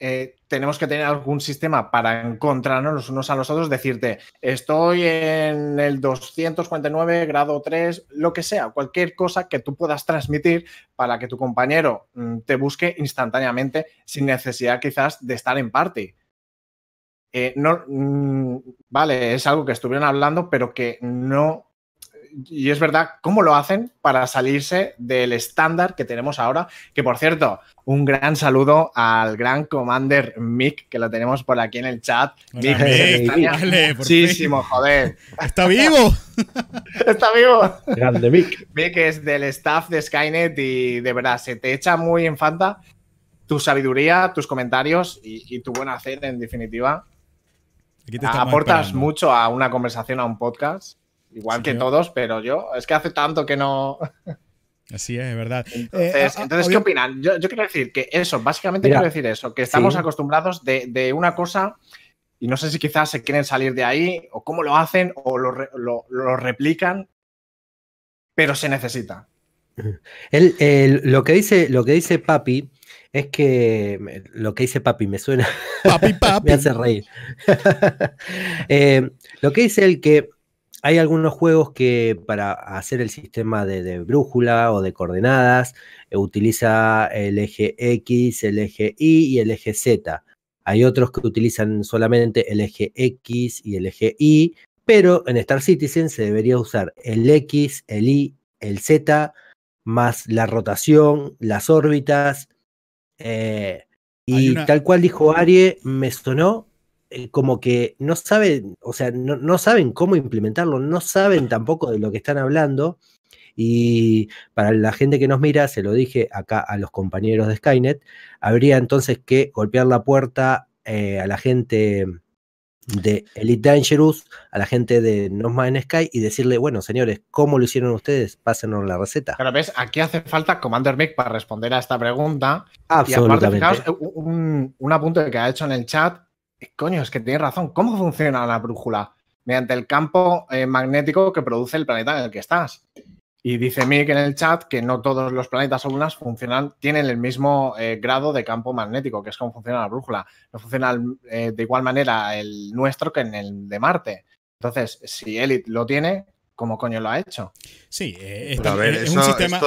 eh, tenemos que tener algún sistema para encontrarnos los unos a los otros, decirte, estoy en el 249 grado 3, lo que sea, cualquier cosa que tú puedas transmitir para que tu compañero mm, te busque instantáneamente sin necesidad quizás de estar en party. Eh, no, mm, vale, es algo que estuvieron hablando, pero que no y es verdad, ¿cómo lo hacen para salirse del estándar que tenemos ahora? Que por cierto, un gran saludo al gran Commander Mick, que lo tenemos por aquí en el chat. muchísimo, joder. ¡Está vivo! *laughs* ¡Está vivo! Grande Mick. Mick es del staff de Skynet y de verdad, se te echa muy en falta tu sabiduría, tus comentarios y, tu buen hacer, en definitiva. Aportas mucho a una conversación, a un podcast. Igual que todos, pero yo, es que hace tanto que no. *laughs* Así es, verdad. Entonces, eh, ah, ah, ¿qué opinan? Yo, quiero decir que eso, básicamente quiero decir eso, que estamos acostumbrados de, una cosa y no sé si quizás se quieren salir de ahí o cómo lo hacen o lo, replican, pero se necesita. *laughs* lo, que dice, lo que dice Papi es que lo que dice Papi me suena. Papi, *laughs* papi. me hace reír. Eh, lo que dice él que hay algunos juegos que para hacer el sistema de, brújula o de coordenadas eh, utiliza el eje X, el eje Y y el eje Z. Hay otros que utilizan solamente el eje X y el eje Y, pero en Star Citizen se debería usar el X, el Y, el Z, más la rotación, las órbitas. Eh, y tal cual dijo Arie, me sonó eh, como que no saben, o sea, no, saben cómo implementarlo, no saben tampoco de lo que están hablando. Y para la gente que nos mira, se lo dije acá a los compañeros de Skynet, habría entonces que golpear la puerta eh, a la gente de Elite Dangerous, a la gente de No Man's Sky y decirle, bueno, señores, ¿cómo lo hicieron ustedes? Pásenos la receta. Pero ves, aquí hace falta Commander Mick para responder a esta pregunta. Absolutamente. Y aparte, eh, un, un apunte que ha hecho en el chat eh, coño, es que tienes razón, ¿cómo funciona la brújula? Mediante el campo eh, magnético que produce el planeta en el que estás. Y dice Mick en el chat que no todos los planetas o lunas funcionan, tienen el mismo eh, grado de campo magnético, que es como funciona la brújula. No funciona de igual manera el nuestro que en el de Marte. Entonces, si Elite lo tiene, ¿cómo coño lo ha hecho? Sí, es, un sistema,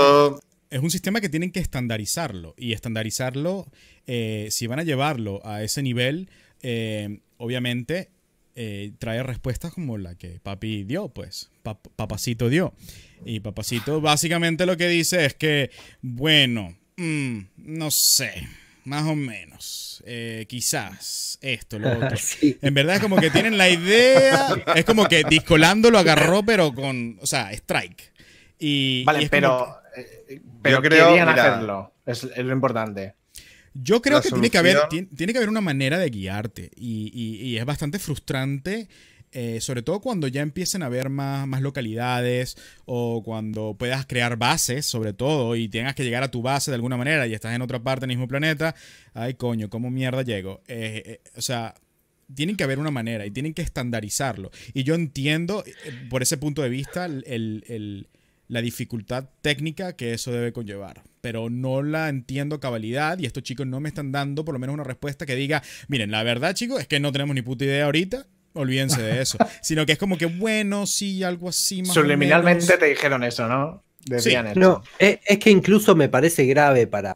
es, un sistema, que tienen que estandarizarlo. Y estandarizarlo, si van a llevarlo a ese nivel, eh, obviamente eh, trae respuestas como la que papi dio, pues, papacito dio. Y papacito básicamente lo que dice es que, bueno, mm, no sé, más o menos, eh, quizás esto, lo *laughs* otro. En verdad es como que tienen la idea, es como que Discolando lo agarró, pero con, o sea, strike. Y, vale, pero, pero creo, querían hacerlo, es lo importante. Yo creo que tiene que, haber, una manera de guiarte y, es bastante frustrante. Eh, sobre todo cuando ya empiecen a haber más, más, localidades o cuando puedas crear bases, sobre todo, y tengas que llegar a tu base de alguna manera y estás en otra parte del mismo planeta. Ay, coño, ¿cómo mierda llego? Eh, eh, o sea, tienen que haber una manera y tienen que estandarizarlo. Y yo entiendo, por ese punto de vista, la dificultad técnica que eso debe conllevar pero no la entiendo cabalidad y estos chicos no me están dando por lo menos una respuesta que diga, miren, la verdad chicos es que no tenemos ni puta idea ahorita, olvídense de eso, *laughs* sino que es como que bueno, sí, algo así. Más Subliminalmente te dijeron eso, ¿no? Decían No, eh, es, que incluso me parece grave para...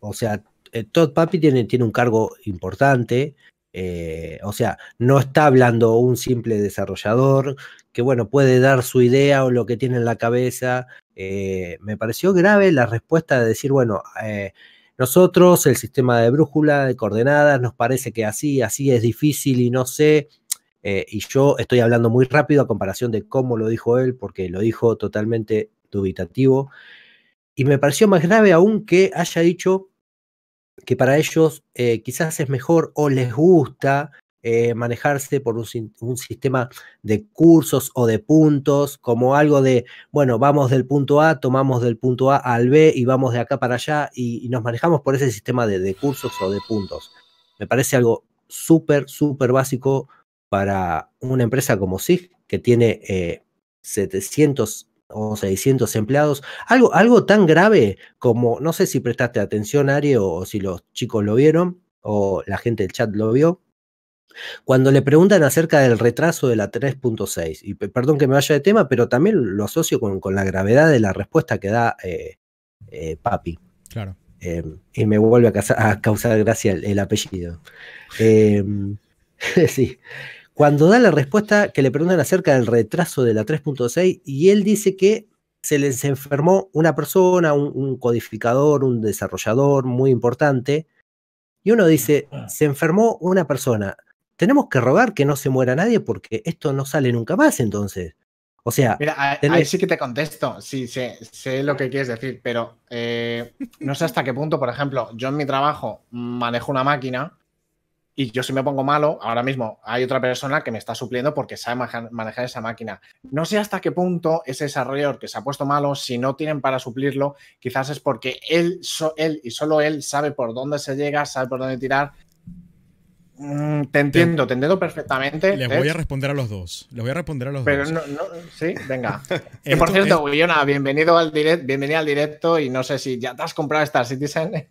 O sea, eh, Todd Papi tiene, tiene un cargo importante. Eh, o sea, no está hablando un simple desarrollador que, bueno, puede dar su idea o lo que tiene en la cabeza eh, me pareció grave la respuesta de decir, bueno, eh, nosotros, el sistema de brújula, de coordenadas, nos parece que así, así es difícil y no sé. Eh, y yo estoy hablando muy rápido a comparación de cómo lo dijo él, porque lo dijo totalmente dubitativo. Y me pareció más grave aún que haya dicho que para ellos quizás es mejor o les gusta eh, manejarse por un, sistema de cursos o de puntos, como algo de, bueno, vamos del punto A, tomamos del punto A al B y vamos de acá para allá y, nos manejamos por ese sistema de, cursos o de puntos. Me parece algo súper, súper básico para una empresa como SIG, que tiene 700 eh, o 600 empleados, algo, algo tan grave como, no sé si prestaste atención, Ari, o si los chicos lo vieron, o la gente del chat lo vio, cuando le preguntan acerca del retraso de la 3.6, y perdón que me vaya de tema, pero también lo asocio con, la gravedad de la respuesta que da eh, eh, Papi. Claro. Em, y me vuelve a, causar gracia el, apellido. Em, *laughs* sí. Cuando da la respuesta que le preguntan acerca del retraso de la 3.6, y él dice que se les enfermó una persona, un codificador, un desarrollador muy importante, y uno dice, ah. se enfermó una persona tenemos que rogar que no se muera nadie porque esto no sale nunca más entonces. O sea, Mira, ahí, sí que te contesto, sí, sé, sé lo que quieres decir, pero eh, no sé hasta qué punto, por ejemplo, yo en mi trabajo manejo una máquina y yo si me pongo malo, ahora mismo hay otra persona que me está supliendo porque sabe manejar esa máquina. No sé hasta qué punto ese desarrollador que se ha puesto malo, si no tienen para suplirlo, quizás es porque él, él y solo él sabe por dónde se llega, sabe por dónde tirar, Mm, te entiendo, te, entiendo perfectamente. Les voy a responder a los dos. Les voy a responder a los Pero No, no, sí, venga. *laughs* por cierto, bienvenido al direct, bienvenido al directo y no sé si ya te has comprado Star Citizen.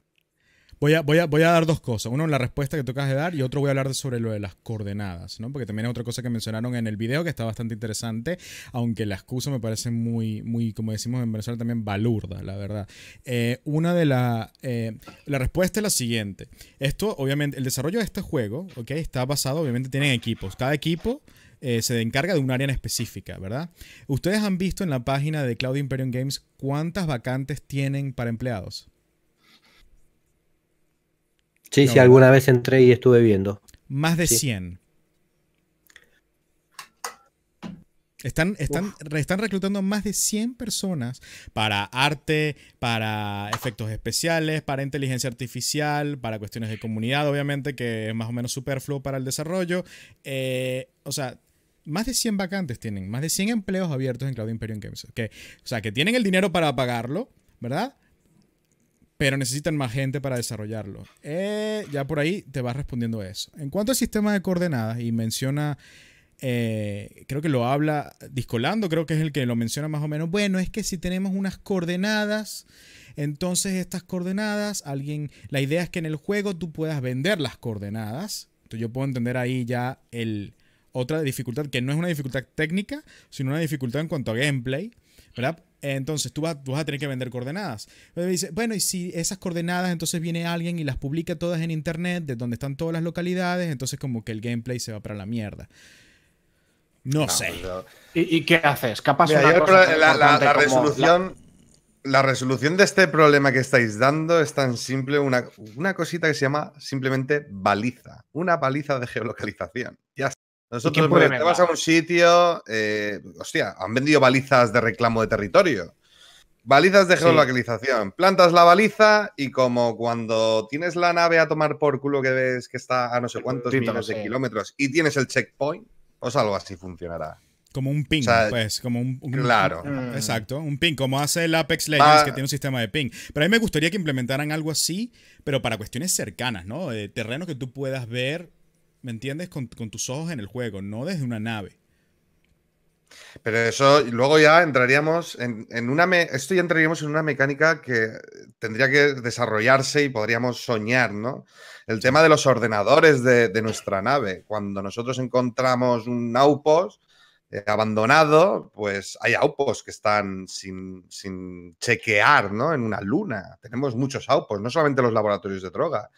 Voy a, dar dos cosas. Uno, la respuesta que tocas de dar y otro voy a hablar sobre lo de las coordenadas, ¿no? Porque también es otra cosa que mencionaron en el video que está bastante interesante, aunque la excusa me parece muy, muy como decimos en Venezuela también, balurda, la verdad. Eh, una de las... Eh, la respuesta es la siguiente. Esto, obviamente, el desarrollo de este juego, ¿ok? Está basado, obviamente, tienen equipos. Cada equipo eh, se encarga de un área en específica, ¿verdad? Ustedes han visto en la página de Cloud Imperium Games cuántas vacantes tienen para empleados. Sí, sí, alguna vez entré y estuve viendo. Más de 100. Están, están, están, reclutando más de 100 personas para arte, para efectos especiales, para inteligencia artificial, para cuestiones de comunidad, obviamente, que es más o menos superfluo para el desarrollo. Eh, o sea, más de 100 vacantes tienen, más de 100 empleos abiertos en Cloud Imperium Games. Que, o sea, que tienen el dinero para pagarlo, ¿verdad? pero necesitan más gente para desarrollarlo. Eh, ya por ahí te vas respondiendo eso. En cuanto al sistema de coordenadas, y menciona, eh, creo que lo habla Discolando, creo que es el que lo menciona más o menos, bueno, es que si tenemos unas coordenadas, entonces estas coordenadas, alguien, la idea es que en el juego tú puedas vender las coordenadas. Entonces yo puedo entender ahí ya el, otra dificultad, que no es una dificultad técnica, sino una dificultad en cuanto a gameplay, ¿verdad? Entonces tú vas, vas, a tener que vender coordenadas. bueno, y si esas coordenadas, entonces viene alguien y las publica todas en internet, de donde están todas las localidades, entonces como que el gameplay se va para la mierda. No, sé. ¿Y, qué haces? Capaz la, resolución. La... resolución de este problema que estáis dando es tan simple, una, cosita que se llama simplemente baliza, una baliza de geolocalización. Ya nosotros te vas a un sitio, eh, hostia, han vendido balizas de reclamo de territorio. Balizas de geolocalización. Plantas la baliza y como cuando tienes la nave a tomar por culo que ves que está a no sé cuántos kilómetros y tienes el checkpoint, pues algo así funcionará. Como un ping, pues, como un, Claro. Mm. exacto, un ping, como hace el Apex Legends, que tiene un sistema de ping. Pero a mí me gustaría que implementaran algo así, pero para cuestiones cercanas, ¿no? Terrenos terreno que tú puedas ver ¿me entiendes? Con, tus ojos en el juego, no desde una nave. Pero eso, luego ya entraríamos en, una. esto ya entraríamos en una mecánica que tendría que desarrollarse y podríamos soñar, ¿no? El tema de los ordenadores de, nuestra nave. Cuando nosotros encontramos un outpost eh, abandonado, pues hay outposts que están sin, chequear, ¿no? En una luna. Tenemos muchos outposts, no solamente los laboratorios de droga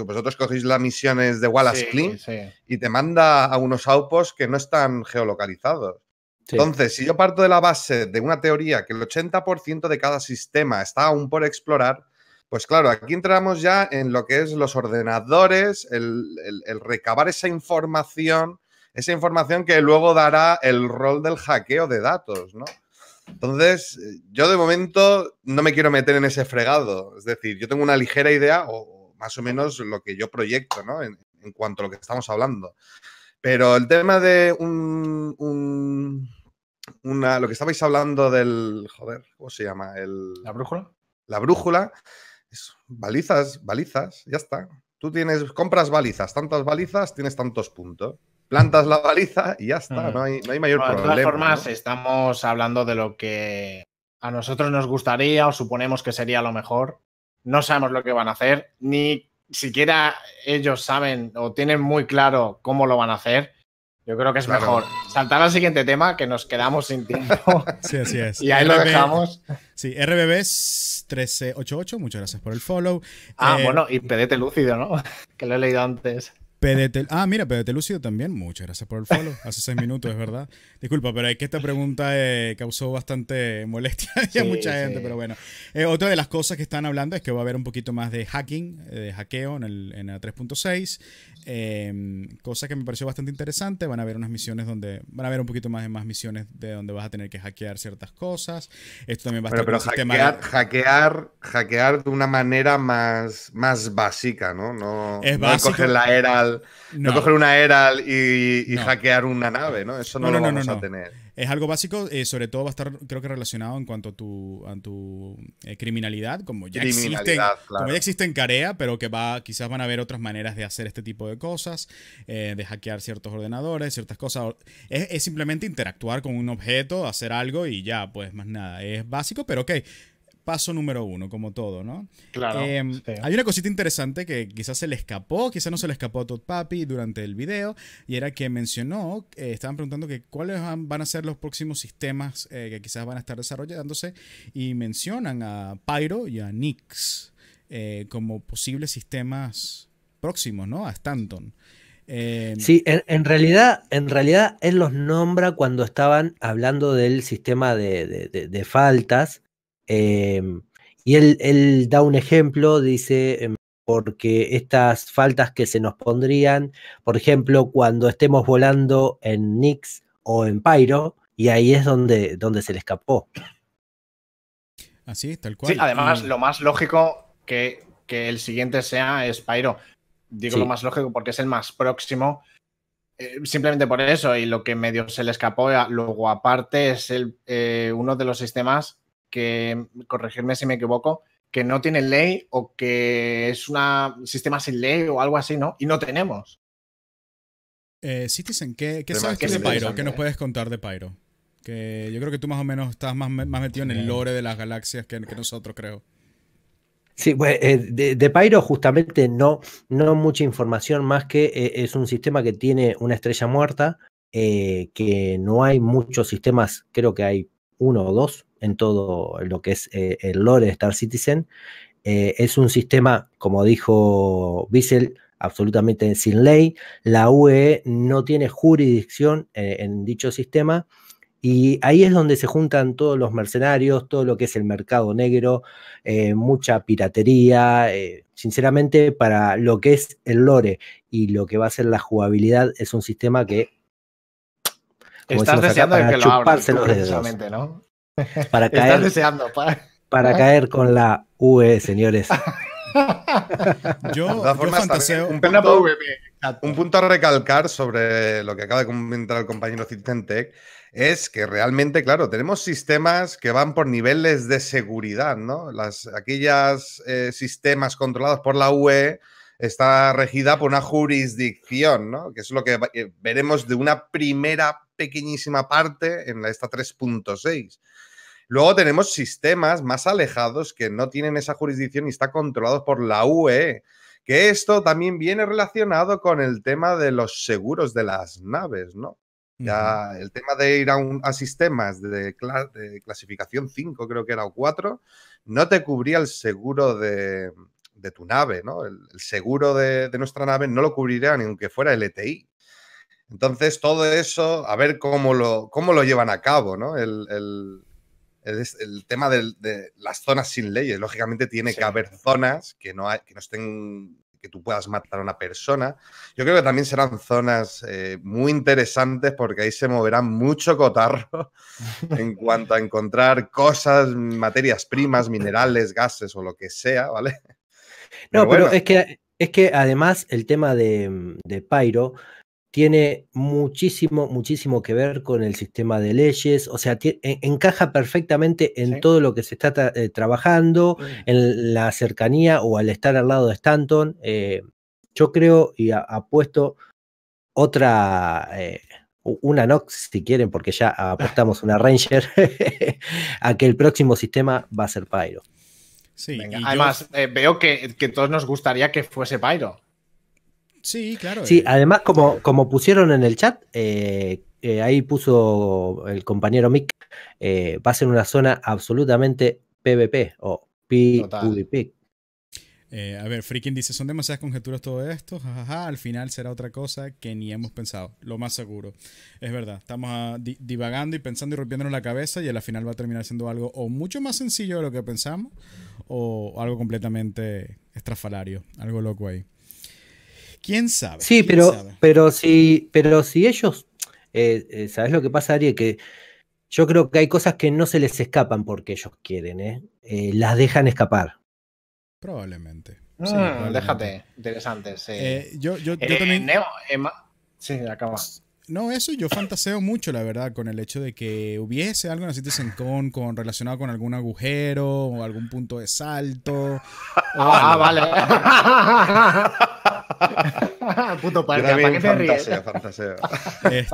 vosotros cogéis las misiones de Wallace Clean y te manda a unos outposts que no están geolocalizados. Entonces, si yo parto de la base de una teoría que el 80% de cada sistema está aún por explorar, pues claro, aquí entramos ya en lo que es los ordenadores, el, recabar esa información, esa información que luego dará el rol del hackeo de datos, Entonces, eh, yo de momento no me quiero meter en ese fregado. Es decir, yo tengo una ligera idea, más o menos lo que yo proyecto, ¿no? En, cuanto a lo que estamos hablando. Pero el tema de un, una, lo que estabais hablando del, joder, ¿cómo se llama? El, la brújula. La brújula, es balizas, balizas, ya está. Tú tienes, compras balizas, tantas balizas, tienes tantos puntos plantas la baliza y ya está, mm. no hay, mayor problema. De todas formas, estamos hablando de lo que a nosotros nos gustaría o suponemos que sería lo mejor no sabemos lo que van a hacer, ni siquiera ellos saben o tienen muy claro cómo lo van a hacer. Yo creo que es mejor saltar al siguiente tema que nos quedamos sin tiempo. *laughs* Sí, así es. y ahí lo dejamos. Sí, RBB 1388, muchas gracias por el follow. Ah, eh, bueno, y pedete lúcido, ¿no? *laughs* Que lo he leído antes ah, mira, PDT Lúcido también. Muchas gracias por el follow. Hace seis minutos, es verdad. Disculpa, pero es que esta pregunta eh, causó bastante molestia *laughs* a mucha gente, pero bueno. Eh, otra de las cosas que están hablando es que va a haber un poquito más de hacking, eh, de hackeo en, el, la 3.6. Em, cosa que me pareció bastante interesante. Van a haber unas misiones donde. Van a haber un poquito más de más misiones de donde vas a tener que hackear ciertas cosas. Esto también va a estar pero, pero hackear, hackear, de una manera más, más básica, ¿no? No, es no coger la era no. coger una era y, hackear una nave, ¿no? Eso no, lo vamos a tener. Es algo básico, eh, sobre todo va a estar, creo que relacionado en cuanto a tu, eh, criminalidad, como ya existe existen, Carea, pero que va, quizás van a haber otras maneras de hacer este tipo de cosas, eh, de hackear ciertos ordenadores, ciertas cosas. Es, es simplemente interactuar con un objeto, hacer algo y ya, pues más nada. Es básico, pero ok paso número uno, como todo, ¿no? Claro. Em, hay una cosita interesante que quizás se le escapó, quizás no se le escapó a Todd Papi durante el video, y era que mencionó, eh, estaban preguntando que cuáles van a ser los próximos sistemas eh, que quizás van a estar desarrollándose, y mencionan a Pyro y a Nix eh, como posibles sistemas próximos, ¿no? A Stanton. Em, sí, en, realidad, en realidad él los nombra cuando estaban hablando del sistema de faltas Em, y él, da un ejemplo, dice, em, porque estas faltas que se nos pondrían, por ejemplo, cuando estemos volando en Nix o en Pyro, y ahí es donde, donde se le escapó. Así, tal cual. Sí, además, lo más lógico que, que el siguiente sea es Pyro. Digo lo más lógico porque es el más próximo. Eh, simplemente por eso, y lo que medio se le escapó, luego aparte, es el, eh, uno de los sistemas que, corregirme si me equivoco, que no tiene ley o que es un sistema sin ley o algo así, ¿no? Y no tenemos. Eh, Citizen, ¿qué, sabes de Pyro? ¿Qué nos puedes contar de Pyro? Que yo creo que tú más o menos estás más, metido en el lore de las galaxias que, nosotros, creo. Sí, pues eh, de, de, Pyro justamente no, no mucha información más que eh, es un sistema que tiene una estrella muerta, eh, que no hay muchos sistemas, creo que hay uno o dos en todo lo que es eh, el lore de Star Citizen. Eh, es un sistema, como dijo Bissell, absolutamente sin ley. La UE no tiene jurisdicción eh, en dicho sistema. Y ahí es donde se juntan todos los mercenarios, todo lo que es el mercado negro, mucha piratería. sinceramente, para lo que es el lore y lo que va a ser la jugabilidad, es un sistema que Estás deseando que lo abran, los *laughs* Para caer, deseando, para... caer con la UE, señores. *laughs* yo, Un punto, a recalcar sobre lo que acaba de comentar el compañero Citentec es que realmente, claro, tenemos sistemas que van por niveles de seguridad, ¿no? Las, aquellas eh, sistemas controlados por la UE está regida por una jurisdicción, ¿no? Que es lo que eh, veremos de una primera pequeñísima parte en la, esta 3.6. Luego tenemos sistemas más alejados que no tienen esa jurisdicción y está controlados por la UE, e, que esto también viene relacionado con el tema de los seguros de las naves, ¿no? Ya el tema de ir a, sistemas de, clasificación 5, creo que era, o 4, no te cubría el seguro de, tu nave, ¿no? El, seguro de, de, nuestra nave no lo cubriría ni aunque fuera el ETI. Entonces, todo eso, a ver cómo lo, lo llevan a cabo, ¿no? El, tema de las zonas sin leyes. Lógicamente tiene que haber zonas que no, que no estén que tú puedas matar a una persona. Yo creo que también serán zonas eh, muy interesantes porque ahí se moverá mucho cotarro *laughs* en cuanto a encontrar cosas, materias primas, minerales, gases o lo que sea, ¿vale? no, pero es que, es que además el tema de, de Pyro tiene muchísimo, muchísimo que ver con el sistema de leyes, o sea, encaja perfectamente en todo lo que se está eh, trabajando, en la cercanía o al estar al lado de Stanton. Eh, yo creo y apuesto otra, eh, una Nox si quieren, porque ya apostamos una *laughs* Ranger, *laughs* a que el próximo sistema va a ser Pyro. Sí, además, veo que, que todos nos gustaría que fuese Pyro. Sí, claro. Sí, eh. además, como, como pusieron en el chat, eh, eh, ahí puso el compañero Mick, va a ser una zona absolutamente PvP o PvP. a ver, Freaking dice, son demasiadas conjeturas todo esto, al final será otra cosa que ni hemos pensado, lo más seguro. Es verdad, estamos ah, divagando y pensando y rompiéndonos la cabeza y al final va a terminar siendo algo o mucho más sencillo de lo que pensamos o algo completamente estrafalario, algo loco ahí. ¿Quién sabe? Sí, pero, pero si, pero si ellos, eh, eh, ¿sabes lo que pasa, Ari? Que yo creo que hay cosas que no se les escapan porque ellos quieren, ¿eh? eh las dejan escapar. Probablemente. Mm, sí, Déjate, interesante. Sí. yo, yo, también... sí, no, eso yo fantaseo mucho, la verdad, con el hecho de que hubiese algo en la Citizen Con, con relacionado con algún agujero o algún punto de salto. *laughs* ah, vale. *laughs* Puto ¿para qué te este,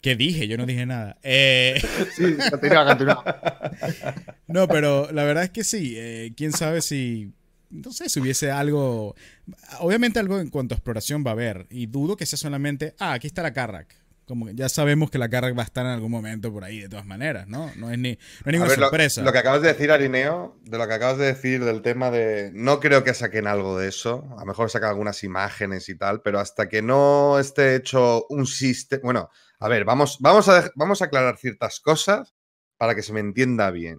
¿Qué dije? Yo no dije nada. Eh, sí, No, pero la verdad es que sí. Eh, ¿Quién sabe si no sé, si hubiese algo, obviamente algo en cuanto a exploración va a haber, y dudo que sea solamente, ah, aquí está la Carrack, como que ya sabemos que la carga va a estar en algún momento por ahí, de todas maneras, ¿no? No es, ni, no es ninguna sorpresa. Lo, que acabas de decir, Arineo, de lo que acabas de decir del tema de. No creo que saquen algo de eso. A lo mejor sacan algunas imágenes y tal, pero hasta que no esté hecho un sistema. Bueno, a ver, vamos, vamos, a, vamos a aclarar ciertas cosas para que se me entienda bien.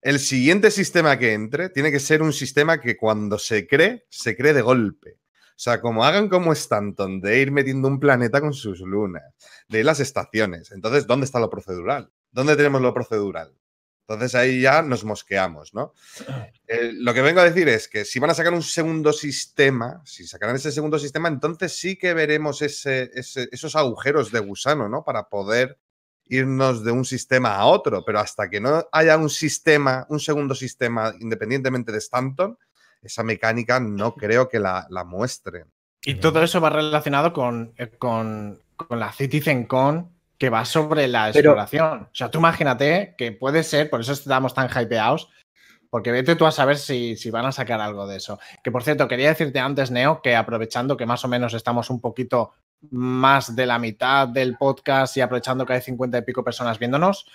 El siguiente sistema que entre tiene que ser un sistema que cuando se cree, se cree de golpe. O sea, como hagan como Stanton, de ir metiendo un planeta con sus lunas, de ir las estaciones. Entonces, ¿dónde está lo procedural? ¿Dónde tenemos lo procedural? Entonces ahí ya nos mosqueamos, ¿no? *clears throat* Eh, lo que vengo a decir es que si van a sacar un segundo sistema, si sacarán ese segundo sistema, entonces sí que veremos esos agujeros de gusano, ¿no? Para poder irnos de un sistema a otro, pero hasta que no haya un sistema, un segundo sistema, independientemente de Stanton, esa mecánica no creo que la, la muestren. Y todo eso va relacionado con, eh, con, con la CitizenCon que va sobre la exploración. O sea, tú imagínate que puede ser, por eso estamos tan hypeados, porque vete tú a saber si, si, van a sacar algo de eso. Que por cierto, quería decirte antes, Neo, que aprovechando que más o menos estamos un poquito más de la mitad del podcast y aprovechando que hay 50 y pico personas viéndonos,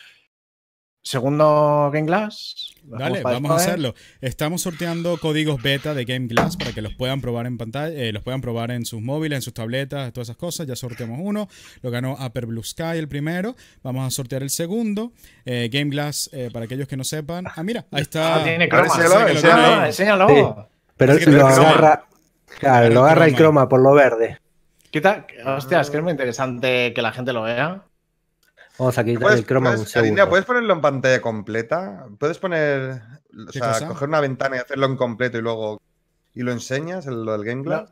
Segundo Game Glass. Dale, vamos a hacerlo. Estamos sorteando códigos beta de Game Glass para que los puedan probar en pantalla, eh, los puedan probar en sus móviles, en sus tabletas, todas esas cosas. Ya sorteamos uno, lo ganó Upper Blue Sky el primero. Vamos a sortear el segundo. Eh, Game Glass, eh, para aquellos que no sepan. Ah, mira, ahí está. tiene croma, enséñalo, pero lo agarra, claro, lo agarra el croma por lo verde. ¿Qué tal? Hostias, que es muy interesante que la gente lo vea. Vamos a el croma puedes, ¿puedes ponerlo en pantalla completa? ¿Puedes poner, o sea, coger una ventana y hacerlo en completo y luego... ¿Y lo enseñas, lo del GameCloud?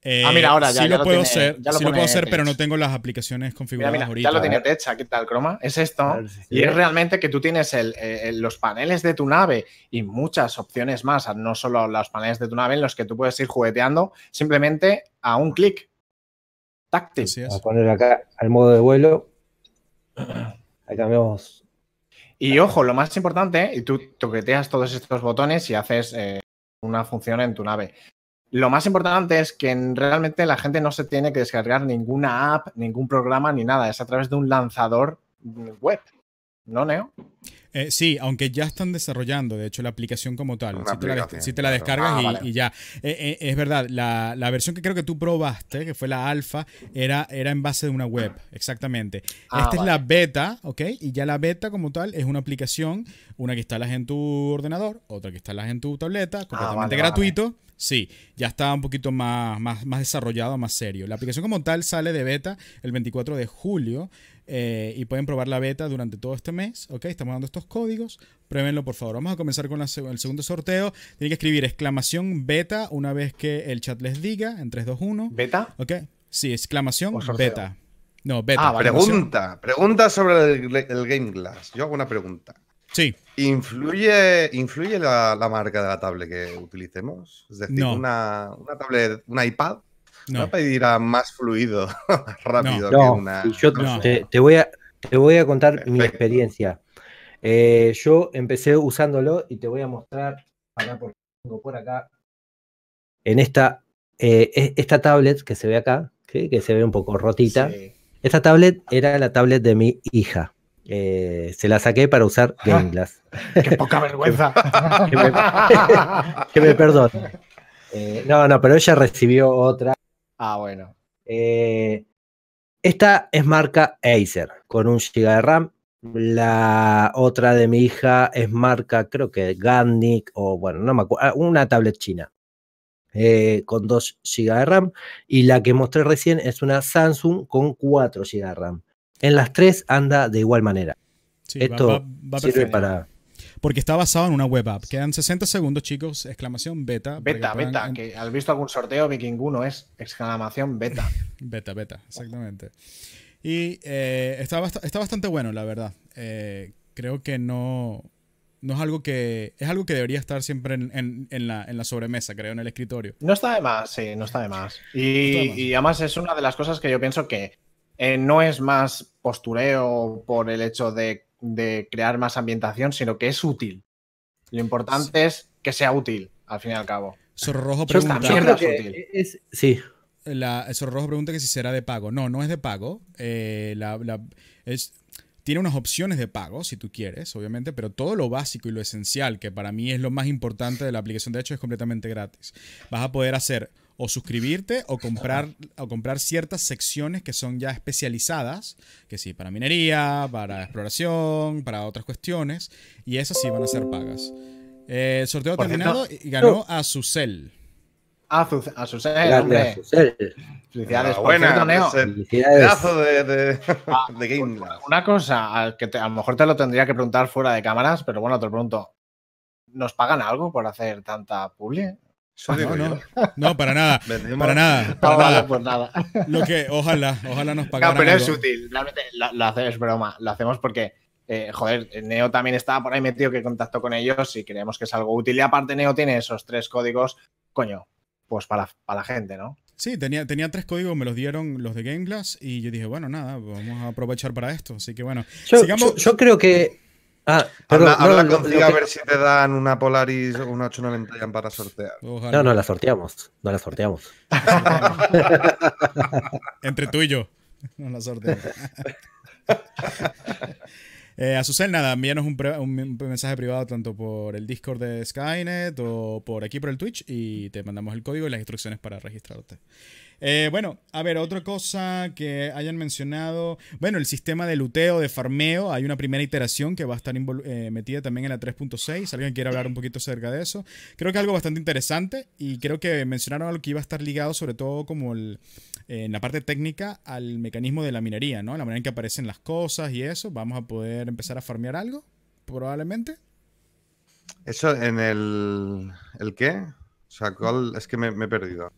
Eh, ah, mira, ahora ya, lo, puedo sí lo puedo hacer, pero no tengo las aplicaciones configuradas ahorita. Ya lo tiene Techa, ¿qué tal, croma, Es esto. y es realmente que tú tienes eh, los paneles de tu nave y muchas opciones más, no solo los paneles de tu nave en los que tú puedes ir jugueteando simplemente a un clic táctil. a poner acá al modo de vuelo. *clears throat* Ahí cambiamos. Y ojo, lo más importante, y tú toqueteas todos estos botones y haces eh, una función en tu nave. Lo más importante es que realmente la gente no se tiene que descargar ninguna app, ningún programa ni nada. Es a través de un lanzador web. ¿No, Neo? Eh, sí, aunque ya están desarrollando, de hecho, la aplicación como tal. Si te, la, descargas ah, y, ya. Eh, eh, es verdad, la, versión que creo que tú probaste, que fue la alfa, era, era en base de una web, exactamente. Ah, Esta es la beta, ¿ok? Y ya la beta como tal es una aplicación, una que instalas en tu ordenador, otra que instalas en tu tableta, ah, completamente gratuito. Sí, ya está un poquito más, más, más desarrollado, más serio. La aplicación como tal sale de beta el 24 de julio. Eh, y pueden probar la beta durante todo este mes, ¿ok? Estamos dando estos códigos, pruébenlo por favor. Vamos a comenzar con el segundo sorteo. Tienen que escribir exclamación beta una vez que el chat les diga en 3, 2, 1. ¿Beta? ¿Ok? Sí, exclamación beta. No, beta. Ah, pregunta. Pregunta sobre el, Game Glass. Yo hago una pregunta. Sí. ¿Influye, influye la, marca de la tablet que utilicemos? Es decir, una, una tablet, un iPad no. Va más fluido, *laughs* rápido que una. Yo te, voy a, te voy a contar mi experiencia. Eh, yo empecé usándolo y te voy a mostrar acá por, por acá. En esta, eh, e, esta tablet que se ve acá, que se ve un poco rotita. Esta tablet era la tablet de mi hija. Eh, se la saqué para usar ah, Game *laughs* ¡Qué poca vergüenza! *laughs* que, me, perdone. no, no, pero ella recibió otra Ah, bueno. Eh, esta es marca Acer, con un GB de RAM. La otra de mi hija es marca, creo que Gandic, o bueno, no me acuerdo, ah, una tablet china. Eh, con 2 GB de RAM. Y la que mostré recién es una Samsung con 4 GB de RAM. En las tres anda de igual manera. Esto va, a para porque está basado en una web app. Quedan 60 segundos, chicos. Exclamación beta. Beta, beta. Que has visto algún sorteo, ninguno es exclamación beta. *laughs* beta, beta, exactamente. Y eh, está, bastante bueno, la verdad. Eh, creo que no, no es algo que es algo que debería estar siempre en, la, sobremesa, creo, en el escritorio. No está de más, sí, no está de más. Y, además es una de las cosas que yo pienso que eh, no es más postureo por el hecho de de crear más ambientación, sino que es útil. Lo importante es que sea útil, al fin y al cabo. Sorrojo Rojo pregunta. sí. La, Rojo pregunta que si será de pago. No, no es de pago. Eh, es, tiene unas opciones de pago, si tú quieres, obviamente, pero todo lo básico y lo esencial, que para mí es lo más importante de la aplicación, de hecho, es completamente gratis. Vas a poder hacer o suscribirte o comprar, o comprar ciertas secciones que son ya especializadas, que sí, para minería, para exploración, para otras cuestiones, y esas sí van a ser pagas. Eh, el sorteo terminado y ganó a Sucel. A, a Felicidades, Una cosa, que a lo mejor te lo tendría que preguntar fuera de cámaras, pero bueno, te lo pregunto. ¿Nos pagan algo por hacer tanta publi? Ah, no, para nada. *laughs* para nada. Para nada. Lo que, ojalá, ojalá nos pagaran. No, pero es útil. Realmente lo, hacemos, broma. Lo hacemos porque, eh, joder, Neo también estaba por ahí metido que contacto con ellos y creemos que es algo útil. Y aparte, Neo tiene esos tres códigos, coño, pues para, para la gente, ¿no? Sí, tenía, tenía tres códigos, me los dieron los de Game Glass y yo dije, bueno, nada, vamos a aprovechar para esto. Así que bueno. yo creo que Ah, habla, contigo a ver si te dan una Polaris o una para sortear. No, no la sorteamos. No la sorteamos. *laughs* Entre tú y yo. No la sorteamos. *laughs* eh, Azucena, nada, envíanos un, un, mensaje privado tanto por el Discord de Skynet o por aquí por el Twitch y te mandamos el código y las instrucciones para registrarte. Eh, bueno, a ver, otra cosa que hayan mencionado. Bueno, el sistema de luteo, de farmeo. Hay una primera iteración que va a estar eh, metida también en la 3.6. ¿Alguien quiere hablar un poquito acerca de eso? Creo que algo bastante interesante y creo que mencionaron algo que iba a estar ligado sobre todo como eh, en la parte técnica al mecanismo de la minería, ¿no? La manera en que aparecen las cosas y eso. Vamos a poder empezar a farmear algo, probablemente. Eso en el... ¿El qué? O sea, Es que me he perdido.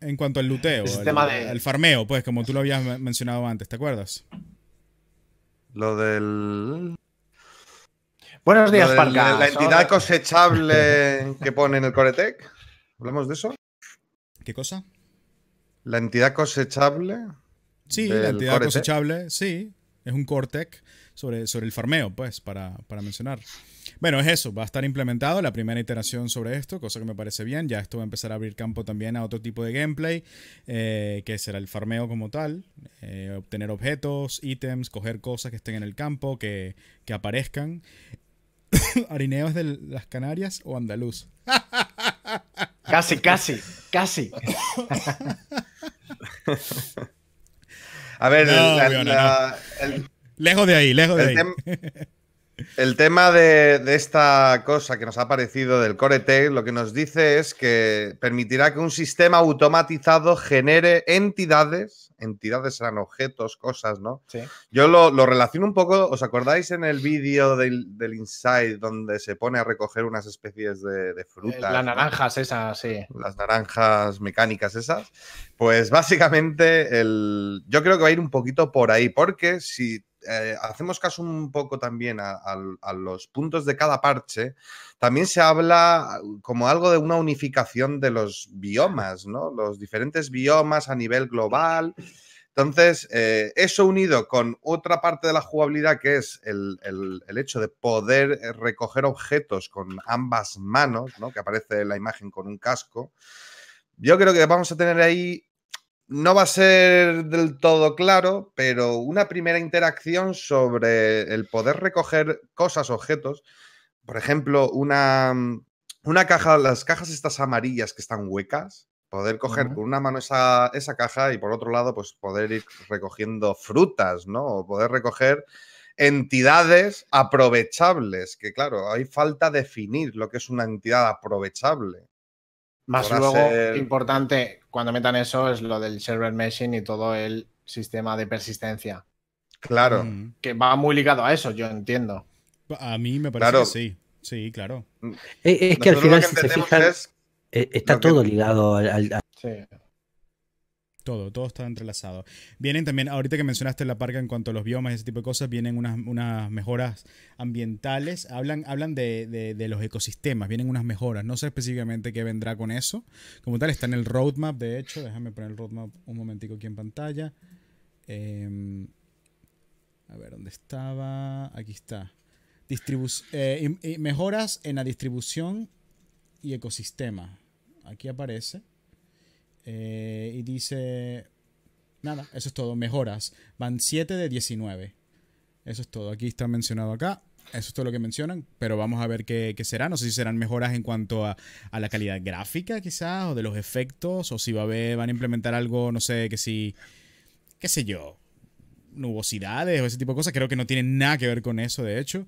En cuanto al luteo, el, farmeo, pues, como tú lo habías mencionado antes, ¿te acuerdas? Lo del. Buenos días, parca! La entidad cosechable *laughs* que pone en el Coretec. ¿Hablamos de eso? ¿Qué cosa? La entidad cosechable. Sí, la entidad cosechable, sí. Es un CoreTec sobre, sobre el farmeo, pues, para mencionar. Bueno, es eso, va a estar implementado la primera iteración sobre esto, cosa que me parece bien. Ya esto va a empezar a abrir campo también a otro tipo de gameplay, eh, que será el farmeo como tal, eh, obtener objetos, ítems, coger cosas que estén en el campo, que, que aparezcan. *coughs* ¿Arineos de las Canarias o andaluz? *laughs* casi, casi, casi. *laughs* a ver, lejos de ahí, lejos de ahí. *laughs* El tema de, esta cosa que nos ha parecido del Tail, lo que nos dice es que permitirá que un sistema automatizado genere entidades, entidades serán objetos, cosas, ¿no? Sí. Yo lo, relaciono un poco, ¿os acordáis en el vídeo del, Inside donde se pone a recoger unas especies de, frutas? Las naranjas esas, sí. Las naranjas mecánicas esas. Pues básicamente yo creo que va a ir un poquito por ahí, porque si eh, hacemos caso un poco también a, los puntos de cada parche, también se habla uh, como algo de una unificación de los biomas, ¿no? Los diferentes biomas a nivel global. Entonces, eh, eso unido con otra parte de la jugabilidad que es el, hecho de poder eh, recoger objetos con ambas manos, ¿no? Que aparece en la imagen con un casco. Yo creo que vamos a tener ahí no va a ser del todo claro, pero una primera interacción sobre el poder recoger cosas, objetos. Por ejemplo, una, una caja, las cajas estas amarillas que están huecas, poder coger con una mano esa, esa, caja y por otro lado, pues poder ir recogiendo frutas, ¿no? O poder recoger entidades aprovechables, que claro, hay falta definir lo que es una entidad aprovechable. Más luego, importante, cuando metan eso, es lo del server machine y todo el sistema de persistencia. Claro. Mm. Que va muy ligado a eso, yo entiendo. A mí me parece que sí. Sí, claro. Eh, es, que al final, si se eh, está todo ligado al, todo, todo está entrelazado. Vienen también, ahorita que mencionaste la parca en cuanto a los biomas y ese tipo de cosas, vienen unas, mejoras ambientales. Hablan, hablan de, los ecosistemas, vienen unas mejoras. No sé específicamente qué vendrá con eso. Como tal, está en el roadmap, de hecho. Déjame poner el roadmap un momentico aquí en pantalla. Em, a ver, ¿dónde estaba? Aquí está. Eh, mejoras en la distribución y ecosistema. Aquí aparece. Eh, y dice, nada, eso es todo, mejoras. Van 7 de 19. Eso es todo, aquí está mencionado acá. Eso es todo lo que mencionan, pero vamos a ver qué, será. No sé si serán mejoras en cuanto a, la calidad gráfica quizás, o de los efectos, o si va a van a implementar algo, no sé, que si, qué sé yo, nubosidades o ese tipo de cosas. Creo que no tienen nada que ver con eso, de hecho.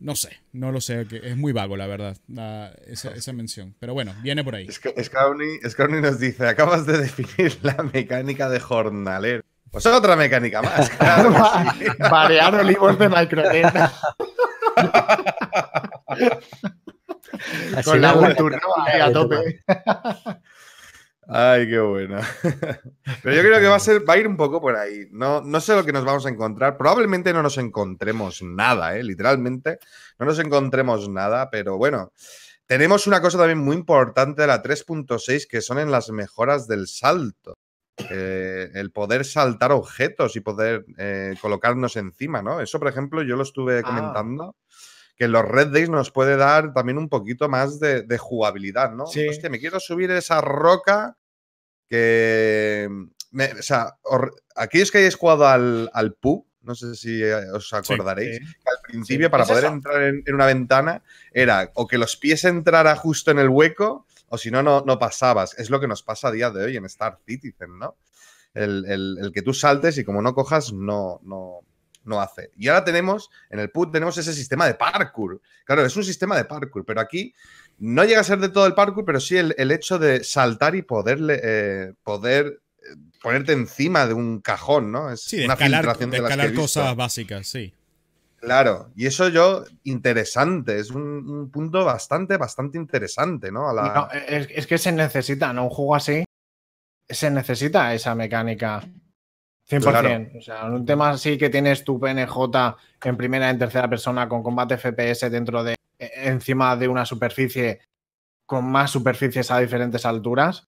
No sé, no lo sé, es muy vago la verdad *laughs* esa, mención. Pero bueno, viene por ahí. Scarny nos dice, acabas de definir la mecánica de jornalero. Pues otra mecánica más. *laughs* Claro sí. olivos de micro. *laughs* Con la cultura a tope. Ay, qué buena. *laughs* Pero yo creo que va a, ser, va a ir un poco por ahí. No, no sé lo que nos vamos a encontrar. Probablemente no nos encontremos nada, ¿eh? literalmente. No nos encontremos nada, pero bueno. Tenemos una cosa también muy importante de la 3.6, que son en las mejoras del salto. Eh, el poder saltar objetos y poder eh, colocarnos encima, ¿no? Eso, por ejemplo, yo lo estuve ah. comentando. que los Red Days nos puede dar también un poquito más de, jugabilidad, ¿no? Hostia, me quiero subir esa roca que, mm, o sea, aquellos que hayáis jugado al, PU, no sé si eh, os acordaréis, que al principio para poder entrar en, una ventana era o que los pies entrara justo en el hueco o si no, no pasabas. Es lo que nos pasa a día de hoy en Star Citizen, ¿no? El, que tú saltes y como no cojas, no, no, no hace. Y ahora tenemos, en el pu tenemos ese sistema de parkour. Claro, es un sistema de parkour, pero aquí no llega a ser de todo el parkour, pero sí el, hecho de saltar y poderle, eh, poder eh, ponerte encima de un cajón, ¿no? Es una filtración de, las cosas básicas, sí. Claro, y eso yo, interesante, es un, punto bastante, bastante interesante, ¿no? es, que se necesita, ¿no? Un juego así, se necesita esa mecánica. 100%. O sea, un tema así que tienes tu PNJ en primera y en tercera persona con combate FPS dentro de e-, encima de una superficie con más superficies a diferentes alturas,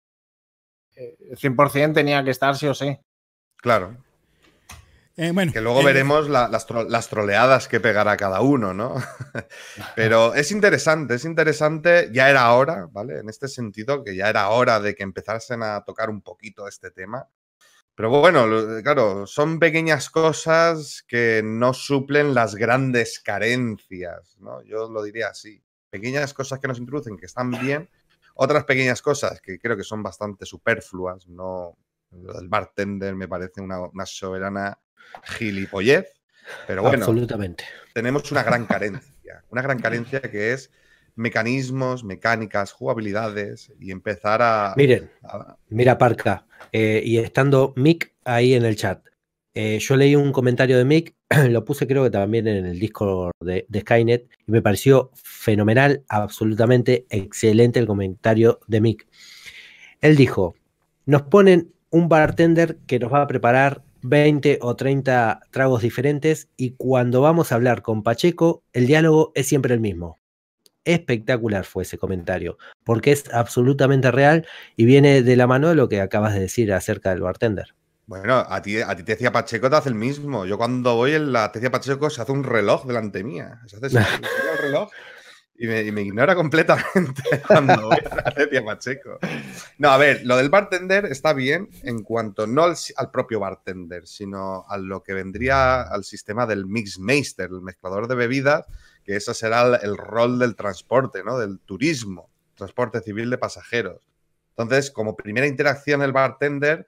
100% eh, tenía que estar sí o sí. Claro. Eh, que luego veremos las, las, troleadas que pegará cada uno, ¿no? *laughs* Pero es interesante, es interesante, ya era hora, ¿vale? En este sentido, que ya era hora de que empezasen a tocar un poquito este tema, pero bueno, eh, claro, son pequeñas cosas que no suplen las grandes carencias, ¿no? Yo lo diría así. Pequeñas cosas que nos introducen que están bien, otras pequeñas cosas que creo que son bastante superfluas, no del bartender me parece una, soberana gilipollez, pero bueno, absolutamente. Tenemos una gran *laughs* carencia, una gran carencia que es mecanismos, mecánicas, jugabilidades y empezar a Miren, mira Parca, eh, y estando Mick ahí en el chat. Eh, yo leí un comentario de Mick, *clears throat* lo puse creo que también en el Discord de, de, Skynet, y me pareció fenomenal, absolutamente excelente el comentario de Mick. Él dijo, nos ponen un bartender que nos va a preparar 20 o 30 tragos diferentes y cuando vamos a hablar con Pacheco, el diálogo es siempre el mismo. Espectacular fue ese comentario, porque es absolutamente real y viene de la mano de lo que acabas de decir acerca del bartender. Bueno, a ti, a ti Pacheco te hace el mismo. Yo cuando voy en la Tecia Pacheco se hace un reloj delante mía. Se hace, *laughs* reloj y me, ignora completamente *laughs* cuando voy a Pacheco. No, a ver, lo del bartender está bien en cuanto no al, propio bartender, sino a lo que vendría al sistema del mix mixmeister, el mezclador de bebidas que ese será el, rol del transporte, ¿no? Del turismo, transporte civil de pasajeros. Entonces, como primera interacción el bartender,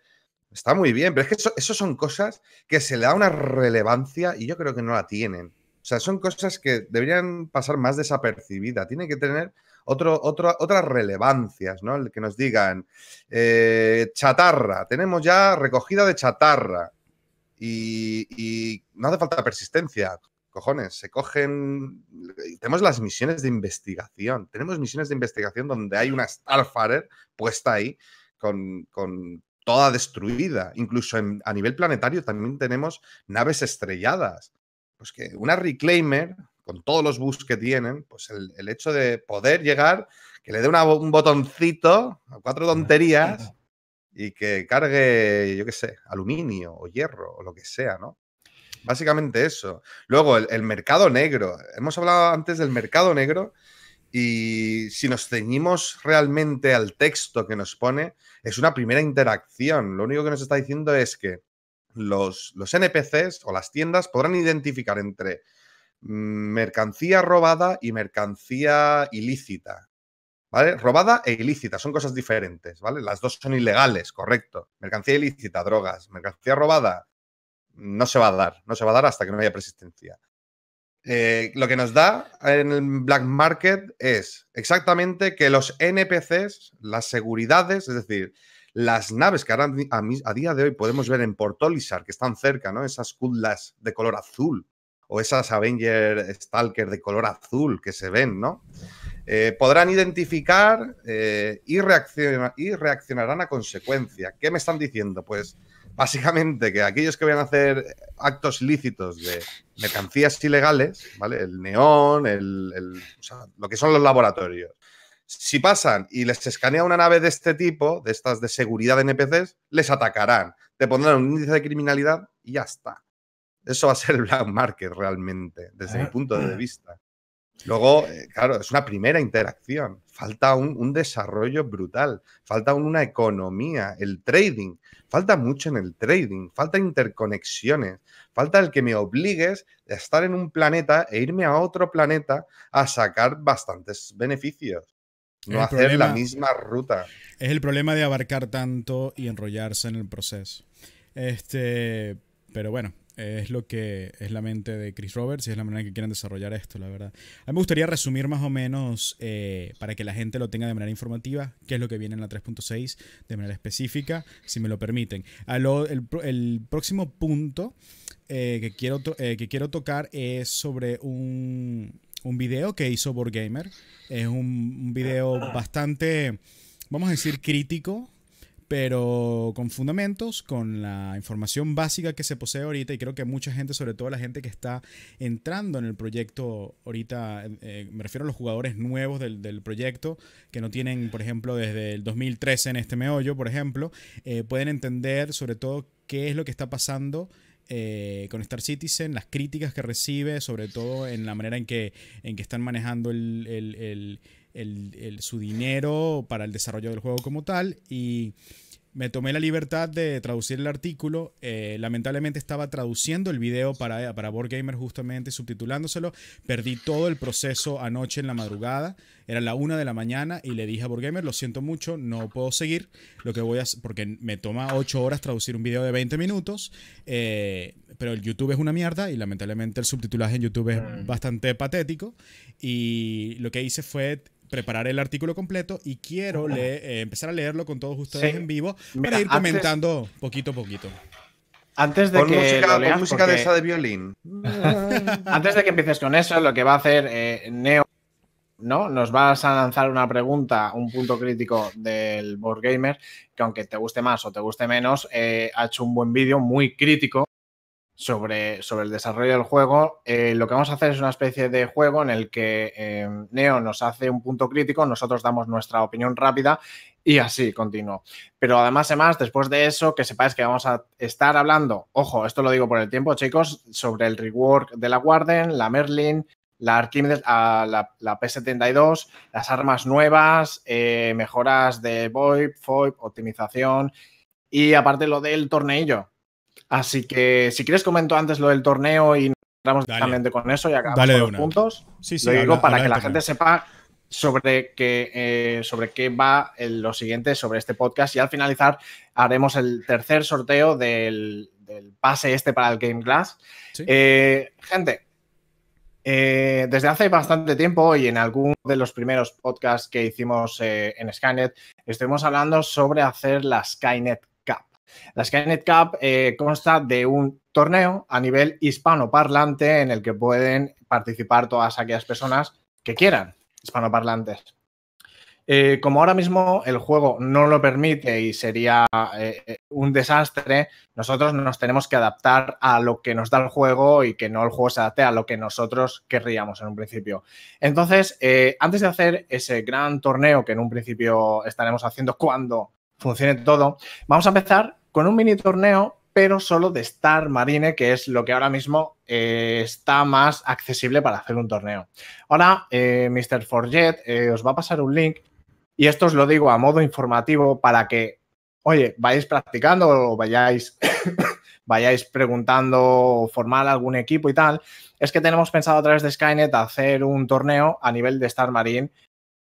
está muy bien, pero es que eso, son cosas que se le da una relevancia y yo creo que no la tienen. O sea, son cosas que deberían pasar más desapercibidas. Tienen que tener otro, otras relevancias, ¿no? El que nos digan eh, chatarra, tenemos ya recogida de chatarra. y, no hace falta persistencia cojones. Se cogen. Tenemos las misiones de investigación. Tenemos misiones de investigación donde hay una Starfarer puesta ahí con, con toda destruida. Incluso a nivel planetario también tenemos naves estrelladas. Pues que una Reclaimer, con todos los bus que tienen, pues el, hecho de poder llegar, que le dé un botoncito, cuatro tonterías, y que cargue, yo qué sé, aluminio o hierro o lo que sea, ¿no? Básicamente eso. Luego, el, mercado negro. Hemos hablado antes del mercado negro y si nos ceñimos realmente al texto que nos pone, es una primera interacción. Lo único que nos está diciendo es que los, los NPCs o las tiendas podrán identificar entre mm, mercancía robada y mercancía ilícita. ¿Vale? Robada e ilícita, son cosas diferentes, ¿vale? Las dos son ilegales, correcto. Mercancía ilícita, drogas. Mercancía robada, no se va a dar, no se va a dar hasta que no haya persistencia. Eh, lo que nos da en el black market es exactamente que los NPCs, las seguridades, es decir, las naves que a, día de hoy podemos ver en Portolisar, que están cerca, ¿no? Esas Kudlas de color azul o esas Avenger Stalker de color azul que se ven, ¿no? Eh, podrán identificar eh, y reaccionarán a consecuencia. ¿Qué me están diciendo? Pues básicamente que aquellos que vayan a hacer actos ilícitos de mercancías ilegales, ¿vale? El neón, el, lo que son los laboratorios. Si pasan y les escanea una nave de este tipo, de estas de seguridad de NPCs, les atacarán, te pondrán un índice de criminalidad y ya está. Eso va a ser el black market realmente, desde mi ah. punto de vista. Luego, eh, claro, es una primera interacción. Falta un, desarrollo brutal, falta una economía, el trading, falta mucho en el trading, falta interconexiones, falta el que me obligues a estar en un planeta e irme a otro planeta a sacar bastantes beneficios. No hacer la misma ruta. Es el problema de abarcar tanto y enrollarse en el proceso. Este, pero bueno, es lo que es la mente de Chris Roberts y es la manera en que quieren desarrollar esto, la verdad. A mí me gustaría resumir más o menos, eh, para que la gente lo tenga de manera informativa, qué es lo que viene en la 3.6 de manera específica, si me lo permiten. el, próximo punto eh, que, quiero eh, que quiero tocar es sobre un, video que hizo Gamer Es un, un video bastante, vamos a decir, crítico pero con fundamentos, con la información básica que se posee ahorita y creo que mucha gente, sobre todo la gente que está entrando en el proyecto ahorita, eh, me refiero a los jugadores nuevos del, proyecto, que no tienen, por ejemplo, desde el 2013 en este meollo, por ejemplo, eh, pueden entender sobre todo qué es lo que está pasando. Eh, con Star Citizen, las críticas que recibe, sobre todo en la manera en que, en que están manejando el, el el, su dinero para el desarrollo del juego como tal y me tomé la libertad de traducir el artículo. Eh, lamentablemente estaba traduciendo el video para, para justamente, subtitulándoselo. Perdí todo el proceso anoche en la madrugada. Era la una de la mañana y le dije a Board lo siento mucho, no puedo seguir. Lo que voy a porque me toma ocho horas traducir un video de 20 minutos. Eh, pero el YouTube es una mierda y lamentablemente el subtitulaje en YouTube es mm. bastante patético. Y lo que hice fue preparar el artículo completo y quiero eh, empezar a leerlo con todos ustedes en vivo para ir comentando poquito a poquito. Antes de que música, música de esa de violín. *laughs* antes de que empieces con eso, lo que va a hacer eh, Neo, ¿no? Nos vas a lanzar una pregunta, un punto crítico del board gamer que aunque te guste más o te guste menos, eh, ha hecho un buen vídeo muy crítico sobre, sobre el desarrollo del juego. Eh, lo que vamos a hacer es una especie de juego en el que eh, Neo nos hace un punto crítico, nosotros damos nuestra opinión rápida y así continuo. Pero además, además, después de eso, que sepáis que vamos a estar hablando, ojo, esto lo digo por el tiempo, chicos, sobre el rework de la Warden, la Merlin, la Archimedes, ah, la, la, P72, las armas nuevas, eh, mejoras de VoIP, FOIP, optimización y aparte lo del torneillo, Así que si quieres comento antes lo del torneo y entramos directamente con eso y acabamos los puntos. Sí, sí, lo digo para que la gente sepa sobre, eh, sobre qué va lo siguiente sobre este podcast y al finalizar haremos el tercer sorteo del, pase este para el Game Class. Eh, gente, eh, desde hace bastante tiempo y en algún de los primeros podcasts que hicimos en Skynet, estuvimos hablando sobre hacer la Skynet la Skynet Cup eh, consta de un torneo a nivel hispanoparlante en el que pueden participar todas aquellas personas que quieran, hispanoparlantes. Eh, como ahora mismo el juego no lo permite y sería eh, un desastre, nosotros nos tenemos que adaptar a lo que nos da el juego y que no el juego se adapte a lo que nosotros querríamos en un principio. Entonces, antes de hacer ese gran torneo que en un principio estaremos haciendo cuando funcione todo, vamos a empezar con un mini torneo, pero solo de Star Marine, que es lo que ahora mismo eh, está más accesible para hacer un torneo. Ahora, eh, Mr. Forget eh, os va a pasar un link, y esto os lo digo a modo informativo para que, oye, vayáis practicando o vayáis, *coughs* vayáis preguntando o formar algún equipo y tal. Es que tenemos pensado a través de Skynet hacer un torneo a nivel de Star Marine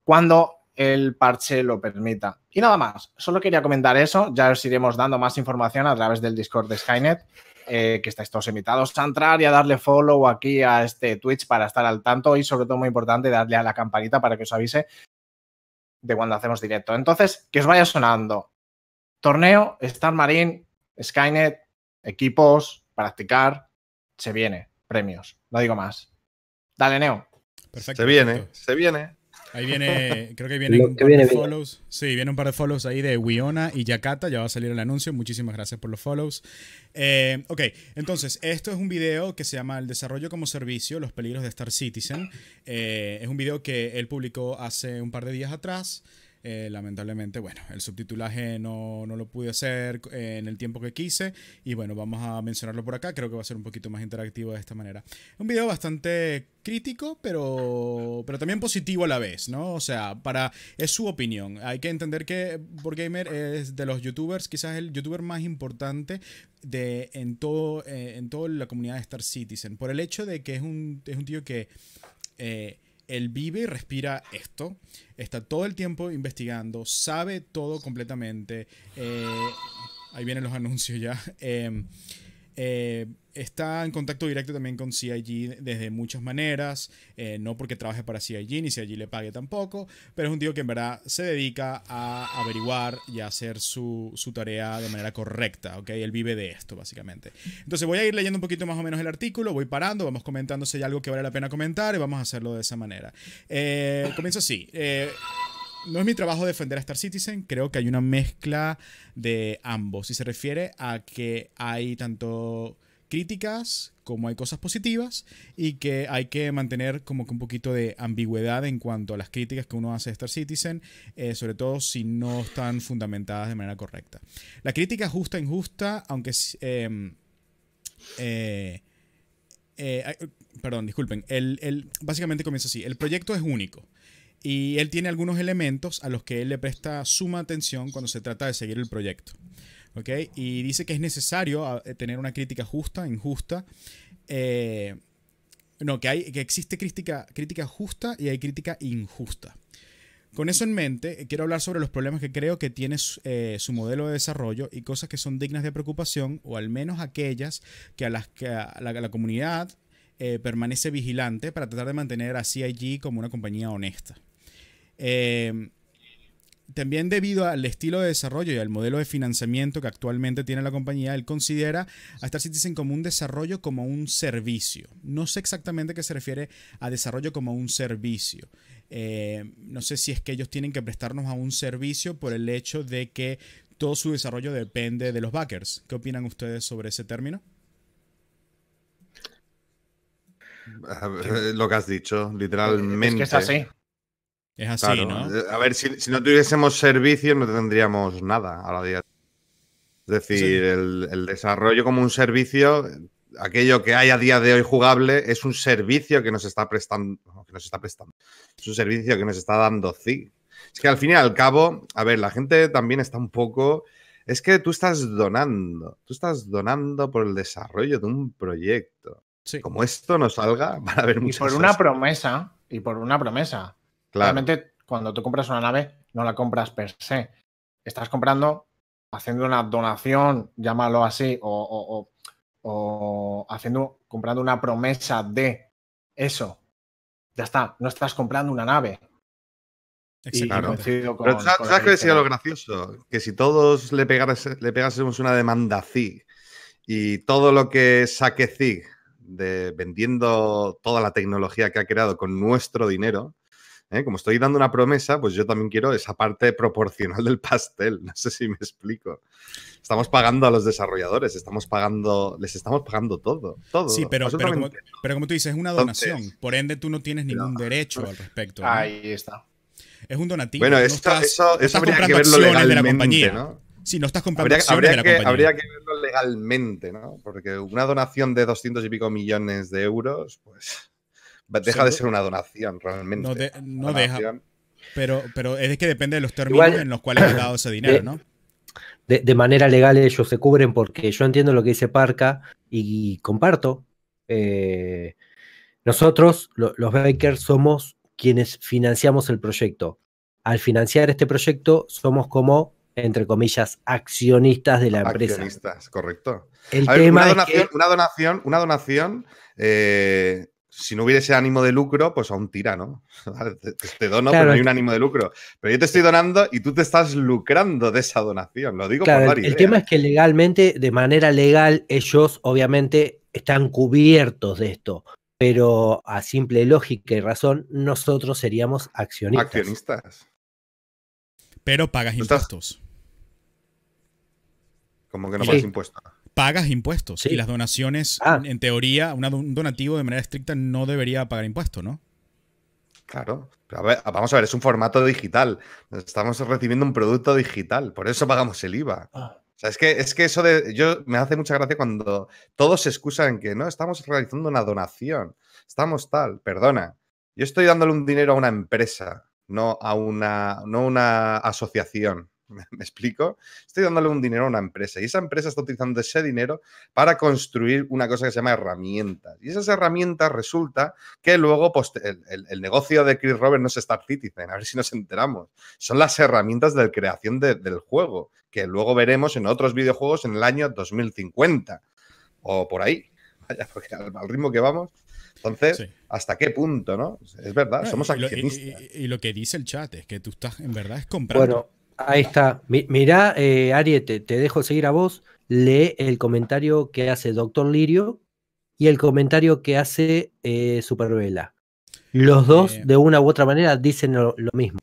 cuando el parche lo permita. Y nada más, solo quería comentar eso, ya os iremos dando más información a través del Discord de Skynet, eh, que estáis todos invitados a entrar y a darle follow aquí a este Twitch para estar al tanto y sobre todo muy importante darle a la campanita para que os avise de cuando hacemos directo. Entonces, que os vaya sonando. Torneo, Star Marine, Skynet, equipos, practicar, se viene, premios, no digo más. Dale, Neo. se viene, se viene. Ahí viene, *laughs* creo que vienen un par viene de follows. Sí, viene un par de follows ahí de Wiona y Yakata. Ya va a salir el anuncio. Muchísimas gracias por los follows. Eh, ok, entonces, esto es un video que se llama El desarrollo como servicio, los peligros de Star Citizen. Eh, es un video que él publicó hace un par de días atrás. Eh, lamentablemente, bueno, el subtitulaje no, no, lo pude hacer eh, en el tiempo que quise y bueno, vamos a mencionarlo por acá, creo que va a ser un poquito más interactivo de esta manera. Un video bastante crítico, pero, pero también positivo a la vez, ¿no? O sea, para, es su opinión. Hay que entender que gamer es de los youtubers, quizás el youtuber más importante de, en, todo, eh, en toda la comunidad de Star Citizen, por el hecho de que es un, es un tío que él vive y respira esto, está todo el tiempo investigando, sabe todo completamente. Eh, ahí vienen los anuncios ya. *laughs* Em, eh, está en contacto directo también con CIG desde muchas maneras, eh, no porque trabaje para CIG ni CIG le pague tampoco, pero es un tío que en verdad se dedica a averiguar y a hacer su, tarea de manera correcta, ¿ok? Él vive de esto, básicamente. Entonces voy a ir leyendo un poquito más o menos el artículo, voy parando, vamos comentando si hay algo que vale la pena comentar y vamos a hacerlo de esa manera. Eh, comienzo así no es mi trabajo defender a Star Citizen, creo que hay una mezcla de ambos. Y se refiere a que hay tanto críticas como hay cosas positivas y que hay que mantener como que un poquito de ambigüedad en cuanto a las críticas que uno hace a Star Citizen, eh, sobre todo si no están fundamentadas de manera correcta. La crítica justa e injusta, aunque... Em, eh, eh, perdón, disculpen. el, básicamente comienza así. El proyecto es único. Y él tiene algunos elementos a los que él le presta suma atención cuando se trata de seguir el proyecto. Y dice que es necesario ah, eh, tener una crítica justa, injusta. Eh, no, que, hay, que existe crítica, crítica justa y hay crítica injusta. Con eso en mente, eh, quiero hablar sobre los problemas que creo que tiene su, modelo de desarrollo y cosas que son dignas de preocupación, o al menos aquellas que a las que la, comunidad permanece vigilante para tratar de mantener a CIG como una compañía honesta. Em, también debido al estilo de desarrollo y al modelo de financiamiento que actualmente tiene la compañía, él considera a Star Citizen como un desarrollo como un servicio. No sé exactamente qué se refiere a desarrollo como un servicio. Em, no sé si es que ellos tienen que prestarnos a un servicio por el hecho de que todo su desarrollo depende de los backers. ¿Qué opinan ustedes sobre ese término? Lo que has dicho, literalmente. así. Es así, ¿no? Eh, a ver, si, no tuviésemos servicio, no tendríamos nada a la día. Es decir, el, desarrollo como un servicio, aquello que hay a día de hoy jugable, es un servicio que nos está prestando, que nos está prestando, es un servicio que nos está dando sí. Es que al fin y al cabo, a ver, la gente también está un poco es que tú estás donando, tú estás donando por el desarrollo de un proyecto. Como esto nos salga, *laughs* van a haber muchas. Y por una promesa, y por una promesa. Claro. cuando tú compras una nave, no la compras per se. Estás comprando haciendo una donación, llámalo así, o, haciendo, comprando una promesa de eso. Ya está, no estás comprando una nave. Claro. Pero ¿sabes, qué sería lo gracioso? Que si todos le, le pegásemos una demanda CIG y todo lo que saque CIG de vendiendo toda la tecnología que ha creado con nuestro dinero, ¿eh? como estoy dando una promesa, pues yo también quiero esa parte proporcional *laughs* del pastel. No sé si me explico. Estamos pagando a los desarrolladores, estamos pagando, les estamos pagando todo. todo sí, pero, pero, como, tú dices, es una donación. por ende, tú no tienes ningún derecho al respecto. Ahí está. Es un donativo. Bueno, no eso, habría que verlo legalmente, ¿no? Sí, no estás comprando habría, Habría que verlo legalmente, ¿no? Porque una donación de doscientos y pico millones de euros, pues deja de ser una donación realmente. No, deja. Pero, pero es que depende de los términos en los cuales ha dado ese dinero, ¿no? De, manera legal ellos se cubren porque yo entiendo lo que dice Parca y, comparto. Eh, nosotros, los Bakers, somos quienes financiamos el proyecto. Al financiar este proyecto, somos como entre comillas, accionistas de la empresa. Accionistas, correcto. una, donación, una donación, eh, si no hubiera ese ánimo de lucro, pues aún tira, ¿no? *laughs* Te, dono, pero no hay un ánimo de lucro. Pero yo te estoy donando y tú te estás lucrando de esa donación, lo digo por El tema ¿eh? es que legalmente, de manera legal, ellos obviamente están cubiertos de esto, pero a simple lógica y razón, nosotros seríamos accionistas. Accionistas. Pero pagas impuestos. Como que no pagas impuestos? pagas impuestos. Y las donaciones, ah. en teoría, un donativo de manera estricta no debería pagar impuestos, ¿no? Claro. vamos a ver, es un formato digital. Estamos recibiendo un producto digital, por eso pagamos el IVA. Ah. O sea, es que, es que eso de. Yo me hace mucha gracia cuando todos se excusan que no, estamos realizando una donación, estamos tal, perdona. Yo estoy dándole un dinero a una empresa, no a una, no una asociación. ¿Me explico? Estoy dándole un dinero a una empresa y esa empresa está utilizando ese dinero para construir una cosa que se llama herramientas. Y esas herramientas resulta que luego pues, el, negocio de Chris Robert no es Star Citizen, a ver si nos enteramos. Son las herramientas de creación del juego, que luego veremos en otros videojuegos en el año 2050 o por ahí. *laughs* Vaya, porque al, ritmo que vamos. Entonces, ¿hasta qué punto, no? Es verdad, somos accionistas. Y, lo, que dice el chat es que tú estás, en verdad, es comprando. Ahí está. Mirá, eh, Ariete, te, dejo seguir a vos. Lee el comentario que hace Doctor Lirio y el comentario que hace eh, Supervela. Los dos, eh. de una u otra manera, dicen lo, mismo.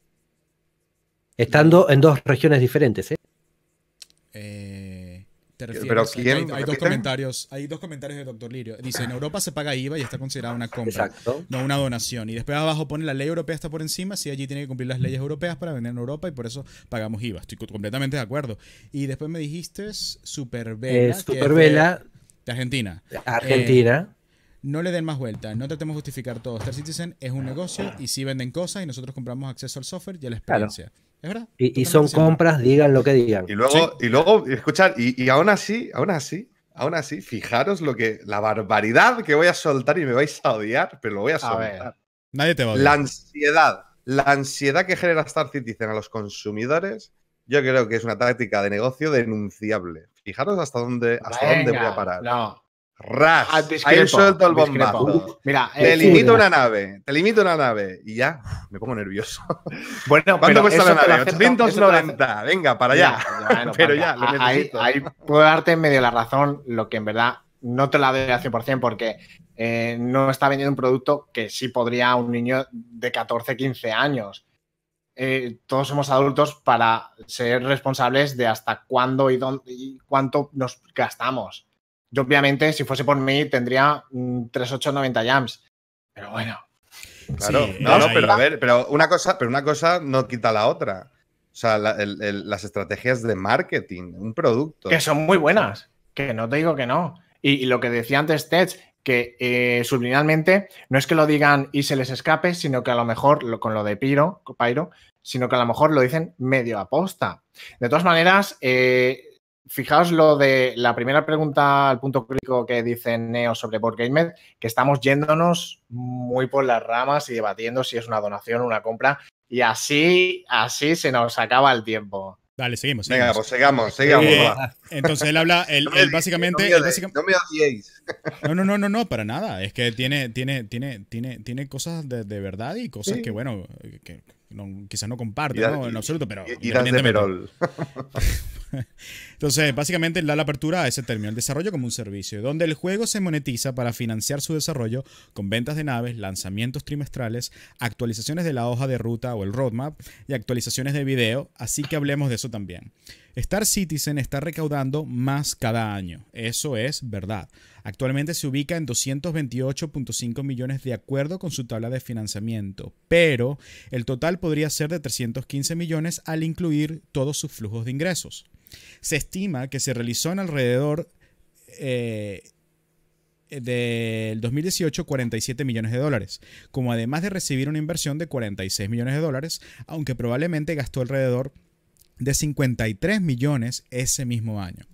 Estando en dos regiones diferentes, ¿Pero Hay, dos comentarios, hay dos comentarios de Doctor Lirio. Dice, en Europa se paga IVA y está considerada una compra, no una donación. Y después abajo pone la ley europea está por encima, si allí tiene que cumplir las leyes europeas para vender en Europa y por eso pagamos IVA. Estoy completamente de acuerdo. Y después me dijiste Supervela. Eh, Super Supervela. De, Argentina. Eh, Argentina. no le den más vuelta, no tratemos de justificar todo. Star Citizen es un negocio y si venden cosas y nosotros compramos acceso al software y a la experiencia. Y, son compras, digan lo que digan. Y luego, y luego, escuchar, y, aún así, aún así, Aún así, fijaros lo que la barbaridad que voy a soltar y me vais a odiar, pero lo voy a soltar. Nadie te va a odiar. La ansiedad, la ansiedad que genera Star Citizen a los consumidores, yo creo que es una táctica de negocio denunciable. Fijaros hasta dónde, hasta dónde voy a parar. Ras. Ah, ahí suelto el bombazo. Eh, te limito una nave, te limito una nave y ya me pongo nervioso. *laughs* bueno, ¿cuánto cuesta la nave? 890, venga, para allá. *laughs* pero ya, Ahí, puedo darte en medio la razón, lo que en verdad no te la doy al 100% porque eh, no está vendiendo un producto que sí podría un niño de 14, 15 años. Eh, todos somos adultos para ser responsables de hasta cuándo y, dónde, y cuánto nos gastamos. Yo obviamente, si fuese por mí, tendría 3890 mm, jams. Pero bueno. Claro, no, pero una cosa, pero una cosa no quita la otra. O sea, las estrategias de marketing, un producto. Que son muy buenas, que no te digo que no. Y, lo que decía antes Ted que eh, subliminalmente no es que lo digan y se les escape, sino que a lo mejor lo, con lo de Piro, Pyro, sino que a lo mejor lo dicen medio aposta. De todas maneras, eh, fijaos lo de la primera pregunta al punto crítico que dice Neo sobre BoardGamer, que estamos yéndonos muy por las ramas y debatiendo si es una donación o una compra. Y así, así se nos acaba el tiempo. Dale, seguimos. Venga, pues sigamos, sigamos. entonces él habla, él, básicamente. No me, No, no, no, no, no, para nada. Es que tiene, tiene, tiene, tiene, tiene cosas de, de verdad y cosas que, bueno, que quizás no comparte, En absoluto, pero. Y, de Merol *laughs* *laughs* Entonces, básicamente da la apertura a ese término, el desarrollo como un servicio, donde el juego se monetiza para financiar su desarrollo con ventas de naves, lanzamientos trimestrales, actualizaciones de la hoja de ruta o el roadmap y actualizaciones de video, así que hablemos de eso también. Star Citizen está recaudando más cada año, eso es verdad. Actualmente se ubica en 228.5 millones de acuerdo con su tabla de financiamiento, pero el total podría ser de 315 millones al incluir todos sus flujos de ingresos. Se estima que se realizó en alrededor eh, del 2018 47 millones de dólares, como además de recibir una inversión de 46 millones de dólares, aunque probablemente gastó alrededor de 53 millones ese mismo año.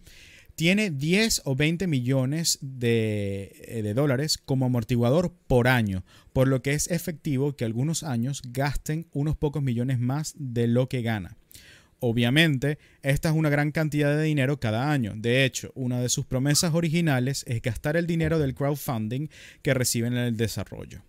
Tiene 10 o 20 millones eh, de dólares como amortiguador por año, por lo que es efectivo que algunos años gasten unos pocos millones más de lo que gana. Obviamente, esta es una gran cantidad de dinero cada año. De hecho, una de sus promesas originales es gastar el dinero del crowdfunding que reciben en el desarrollo.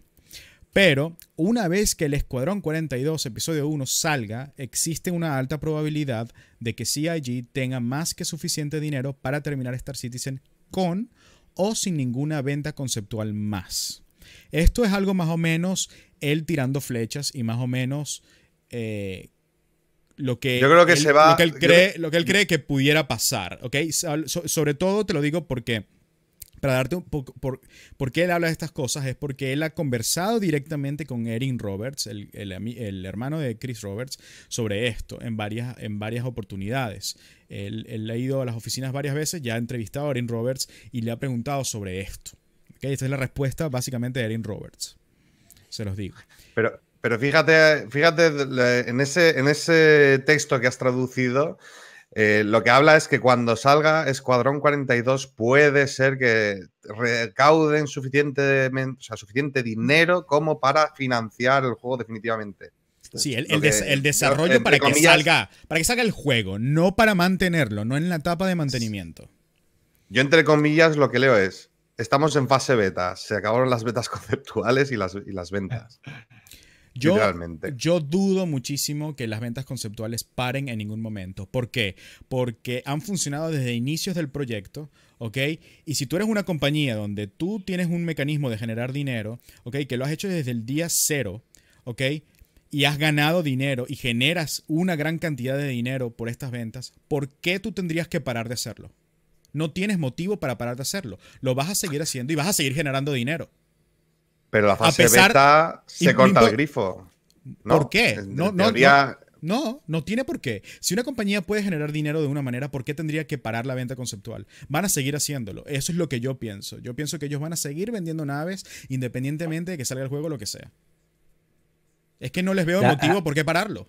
Pero una vez que el Escuadrón 42, episodio 1, salga, existe una alta probabilidad de que CIG tenga más que suficiente dinero para terminar Star Citizen con o sin ninguna venta conceptual más. Esto es algo más o menos él tirando flechas y más o menos eh, lo que, Yo creo que él, se va, que él cree, lo que él cree que pudiera pasar, ¿ok? sobre todo te lo digo porque para darte un poco por, él habla de estas cosas es porque él ha conversado directamente con Erin Roberts, el, el, el, hermano de Chris Roberts, sobre esto en varias, en varias oportunidades. Él, él, ha ido a las oficinas varias veces, ya ha entrevistado a Erin Roberts y le ha preguntado sobre esto. ¿Okay? Esta es la respuesta básicamente de Erin Roberts. Se los digo. Pero, pero fíjate, fíjate en, ese, en ese texto que has traducido, eh, lo que habla es que cuando salga Escuadrón 42 puede ser que recauden suficiente, sea, suficiente dinero como para financiar el juego definitivamente. Sí, el, desarrollo para que salga, para que salga el juego, no para mantenerlo, no en la etapa de mantenimiento. Yo entre comillas lo que leo es, estamos en fase beta, se acabaron las betas *laughs* conceptuales y las, y las ventas. Yo, dudo muchísimo que las ventas conceptuales paren en ningún momento. ¿Por qué? Porque han funcionado desde inicios del proyecto, ¿ok? Y si tú eres una compañía donde tú tienes un mecanismo de generar dinero, ¿ok? Que lo has hecho desde el día cero, ¿ok? y has ganado dinero y generas una gran cantidad de dinero por estas ventas, ¿por qué tú tendrías que parar de hacerlo? No tienes motivo para parar de hacerlo. Lo vas a seguir haciendo y vas a seguir generando dinero. Pero la fase de venta se corta el grifo. ¿Por qué? No, no, no, no, tiene por qué. Si una compañía puede generar dinero de una manera, ¿por qué tendría que parar la venta conceptual? Van a seguir haciéndolo. Eso es lo que yo pienso. Yo pienso que ellos van a seguir vendiendo naves independientemente de que salga el juego o lo que sea. Es que no les veo motivo ah. por qué pararlo.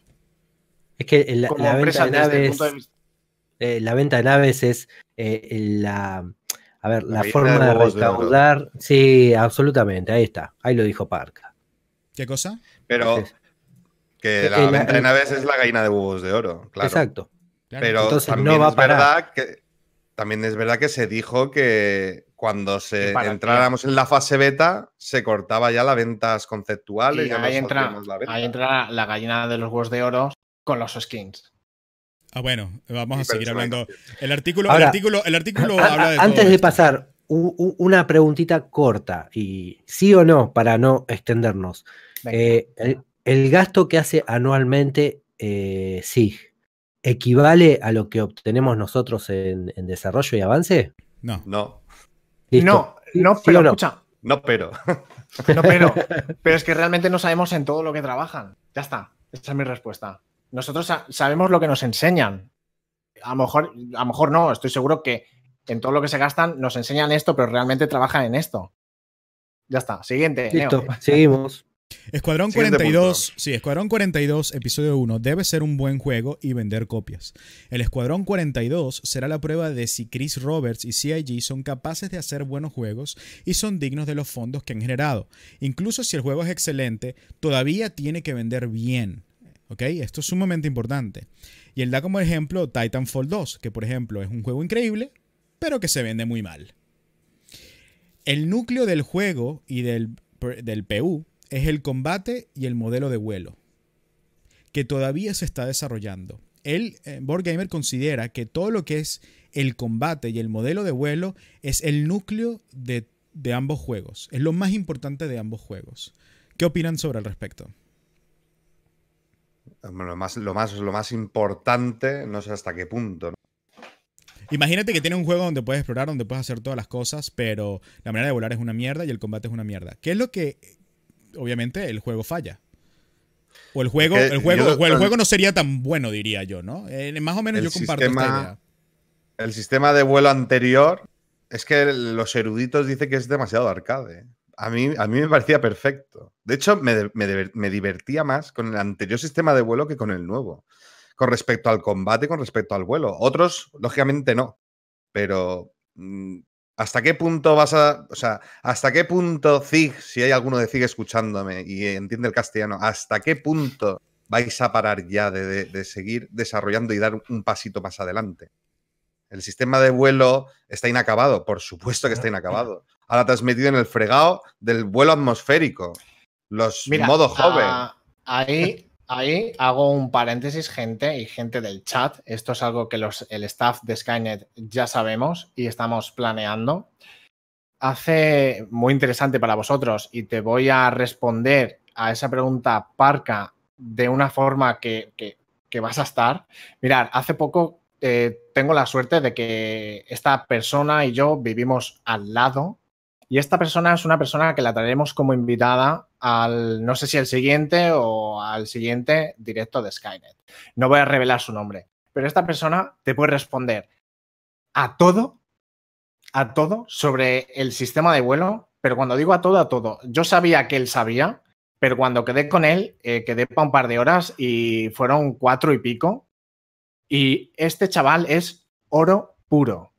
Es que la, venta de naves. Eh, la venta de naves es eh, la a ver, la, fórmula forma de restaurar... sí, absolutamente, ahí está. Ahí lo dijo Parca. ¿Qué cosa? Pero que eh, la, eh, venta de naves es la gallina de huevos de oro, claro. Exacto. Pero también va es verdad que también es verdad que se dijo que cuando se entráramos en la fase beta se cortaba ya las ventas conceptuales. ahí, entra, ahí entra la gallina de los huevos de oro con los skins. Ah, bueno, vamos a seguir hablando. El artículo, artículo, el artículo habla de Antes de pasar, una preguntita corta, y sí o no, para no extendernos. Eh, el, gasto que hace anualmente SIG eh, sí, equivale a lo que obtenemos nosotros en, desarrollo y avance? No. No. No, no, pero escucha. No, pero. No, pero. *laughs* Pero es que realmente no sabemos en todo lo que trabajan. Ya está. Esa es mi respuesta nosotros sabemos lo que nos enseñan. A lo mejor, a lo mejor no, estoy seguro que en todo lo que se gastan nos enseñan esto, pero realmente trabajan en esto. Ya está, siguiente. Listo, *laughs* seguimos. Escuadrón 42, sí, Escuadrón 42, episodio 1, debe ser un buen juego y vender copias. El Escuadrón 42 será la prueba de si Chris Roberts y CIG son capaces de hacer buenos juegos y son dignos de los fondos que han generado. Incluso si el juego es excelente, todavía tiene que vender bien. Esto es sumamente importante. Y él da como ejemplo Titanfall 2, que por ejemplo es un juego increíble, pero que se vende muy mal. El núcleo del juego y del, del PU es el combate y el modelo de vuelo, que todavía se está desarrollando. El eh, Gamer, considera que todo lo que es el combate y el modelo de vuelo es el núcleo de, de ambos juegos, es lo más importante de ambos juegos. ¿Qué opinan sobre el respecto? Lo más, lo más, lo más importante, no sé hasta qué punto. Imagínate que tiene un juego donde puedes explorar, donde puedes hacer todas las cosas, pero la manera de volar es una mierda y el combate es una mierda. ¿Qué es lo que, obviamente, el juego falla? O el juego, el juego, no sería tan bueno, diría yo, ¿no? Eh, más o menos yo comparto idea. El sistema de vuelo anterior es que los eruditos dicen que es demasiado arcade. ¿eh? a mí, a mí me parecía perfecto. De hecho, me, divertía más con el anterior sistema de vuelo que con el nuevo. Con respecto al combate, con respecto al vuelo. Otros, lógicamente, no. Pero. Mm, ¿Hasta qué punto vas a. O sea, ¿hasta qué punto Zig, si hay alguno de Zig escuchándome y entiende el castellano, ¿hasta qué punto vais a parar ya de seguir desarrollando y dar un pasito más adelante? El sistema de vuelo está inacabado, por supuesto que está *laughs* inacabado ahora te en el fregado del vuelo atmosférico. Los modos modo joven. ahí, ahí hago un paréntesis, gente y gente del chat. Esto es algo que los, el staff de Skynet ya sabemos y estamos planeando. Hace muy interesante para vosotros y te voy a responder a esa pregunta parca de una forma que, vas a estar. Mirad, hace poco eh, tengo la suerte de que esta persona y yo vivimos al lado y esta persona es una persona que la traeremos como invitada al, no sé si al siguiente o al siguiente directo de Skynet. No voy a revelar su nombre, pero esta persona te puede responder a todo, a todo sobre el sistema de vuelo, pero cuando digo a todo, a todo. Yo sabía que él sabía, pero cuando quedé con él, eh, quedé para un par de horas y fueron cuatro y pico. Y este chaval es oro puro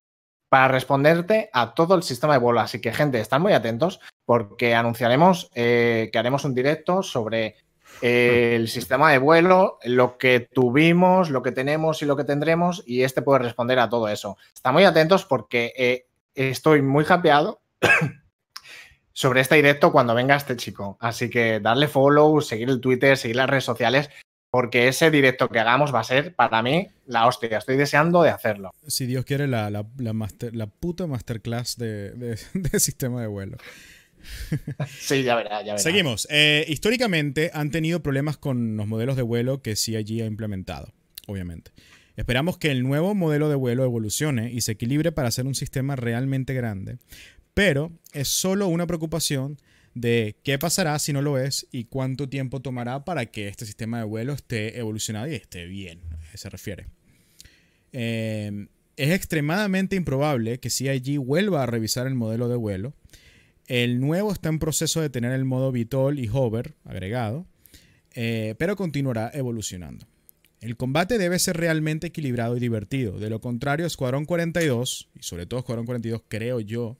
para responderte a todo el sistema de vuelo Así que, gente, están muy atentos porque anunciaremos eh, que haremos un directo sobre eh, el sistema de vuelo, lo que tuvimos, lo que tenemos y lo que tendremos, y este puede responder a todo eso. Están muy atentos porque eh, estoy muy japeado *coughs* sobre este directo cuando venga este chico. Así que darle follow, seguir el Twitter, seguir las redes sociales, porque ese directo que hagamos va a ser para mí la hostia. Estoy deseando de hacerlo. Si Dios quiere, la, puta masterclass *laughs* de, sistema de vuelo. *laughs* Sí, ya verá, ya verá. Seguimos. Eh, históricamente han tenido problemas con los modelos de vuelo que CIG ha implementado, obviamente. Esperamos que el nuevo modelo de vuelo evolucione y se equilibre para hacer un sistema realmente grande, pero es solo una preocupación de qué pasará si no lo es y cuánto tiempo tomará para que este sistema de vuelo esté evolucionado y esté bien, a se refiere. Em, es extremadamente improbable que CIG vuelva a revisar el modelo de vuelo. El nuevo está en proceso de tener el modo VTOL y Hover agregado, eh, pero continuará evolucionando. El combate debe ser realmente equilibrado y divertido. De lo contrario, Escuadrón 42, y sobre todo Escuadrón 42 creo yo,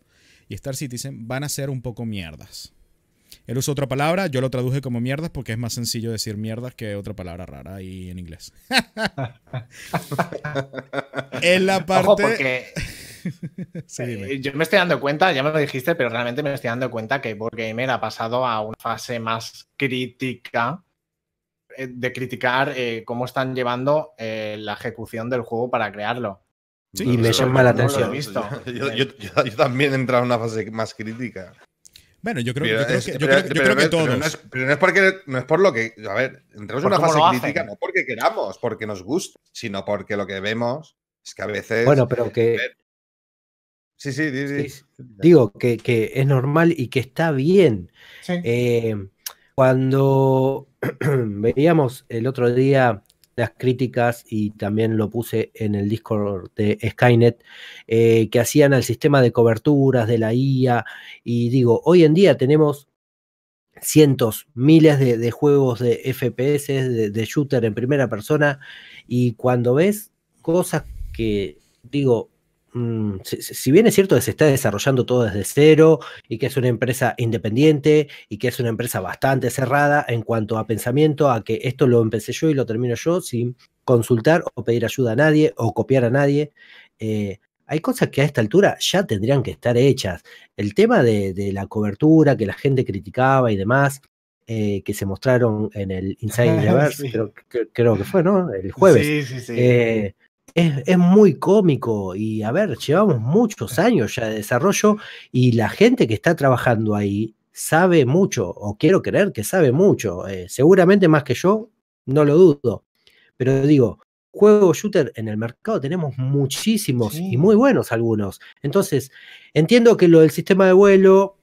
y Star Citizen van a ser un poco mierdas. Él usó otra palabra, yo lo traduje como mierdas porque es más sencillo decir mierdas que otra palabra rara ahí en inglés. *laughs* en la parte... porque... *laughs* Eh, yo me estoy dando cuenta, ya me lo dijiste, pero realmente me estoy dando cuenta que Board ha pasado a una fase más crítica eh, de criticar eh, cómo están llevando la ejecución del juego para crearlo. y me llama la atención. *laughs* Yo, también he entrado en una fase más crítica. Bueno, yo creo, que, todos. Pero no, es, porque no es por lo que. A ver, entramos en una fase crítica, no porque queramos, porque nos gusta, sino porque lo que vemos es que a veces. Bueno, pero que. Sí, sí, sí, sí. Digo que, que, es normal y que está bien. Eh, cuando *clears throat* veíamos el otro día las críticas y también lo puse en el Discord de Skynet, eh, que hacían al sistema de coberturas de la IA. Y digo, hoy en día tenemos cientos, miles de, juegos de FPS, de, de shooter en primera persona, y cuando ves cosas que, digo, Mm, si, bien es cierto que se está desarrollando todo desde cero y que es una empresa independiente y que es una empresa bastante cerrada en cuanto a pensamiento, a que esto lo empecé yo y lo termino yo sin consultar o pedir ayuda a nadie o copiar a nadie, eh, hay cosas que a esta altura ya tendrían que estar hechas. El tema de, la cobertura que la gente criticaba y demás, eh, que se mostraron en el *laughs* Inside Universe, creo, que fue, ¿no? El jueves. Sí, sí, eh, es, muy cómico y a ver, llevamos muchos años ya de desarrollo y la gente que está trabajando ahí sabe mucho, o quiero creer que sabe mucho, eh, seguramente más que yo, no lo dudo, pero digo, juego shooter en el mercado tenemos muchísimos y muy buenos algunos. Entonces, entiendo que lo del sistema de vuelo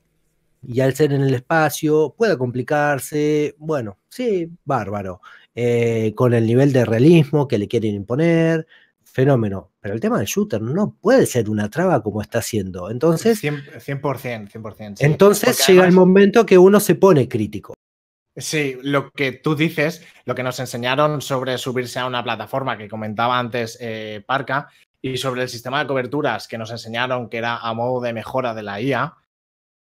y al ser en el espacio pueda complicarse. Bueno, sí, bárbaro. Eh, con el nivel de realismo que le quieren imponer, fenómeno. Pero el tema del shooter no puede ser una traba como está siendo. Entonces. 100%, 100%. Entonces llega el momento que uno se pone crítico. Sí, lo que tú dices, lo que nos enseñaron sobre subirse a una plataforma que comentaba antes eh, Parca y sobre el sistema de coberturas que nos enseñaron que era a modo de mejora de la IA.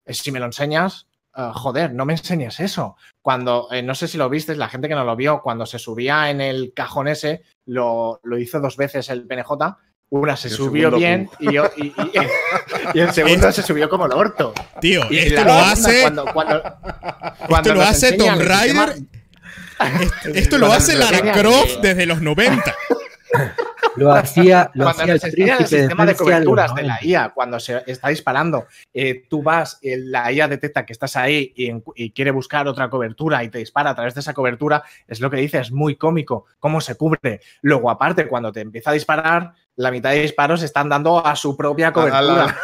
Eh, si me lo enseñas, eh, joder, no me enseñes eso. Cuando, eh, no sé si lo viste, la gente que no lo vio, cuando se subía en el cajón ese, lo, hizo dos veces el PNJ. Una se subió bien y, *laughs* el segundo se subió como el orto. Tío, *laughs* esto lo hace. Cuando, lo hace Tom Ryder esto, lo hace Lara Croft desde los 90. *laughs* Lo hacía, cuando el, sistema de, coberturas de la IA, cuando se está disparando, eh, tú vas, eh, la IA detecta que estás ahí y, quiere buscar otra cobertura y te dispara a través de esa cobertura, es lo que dice, es muy cómico cómo se cubre. Luego, aparte, cuando te empieza a disparar, la mitad de disparos están dando a su propia cobertura.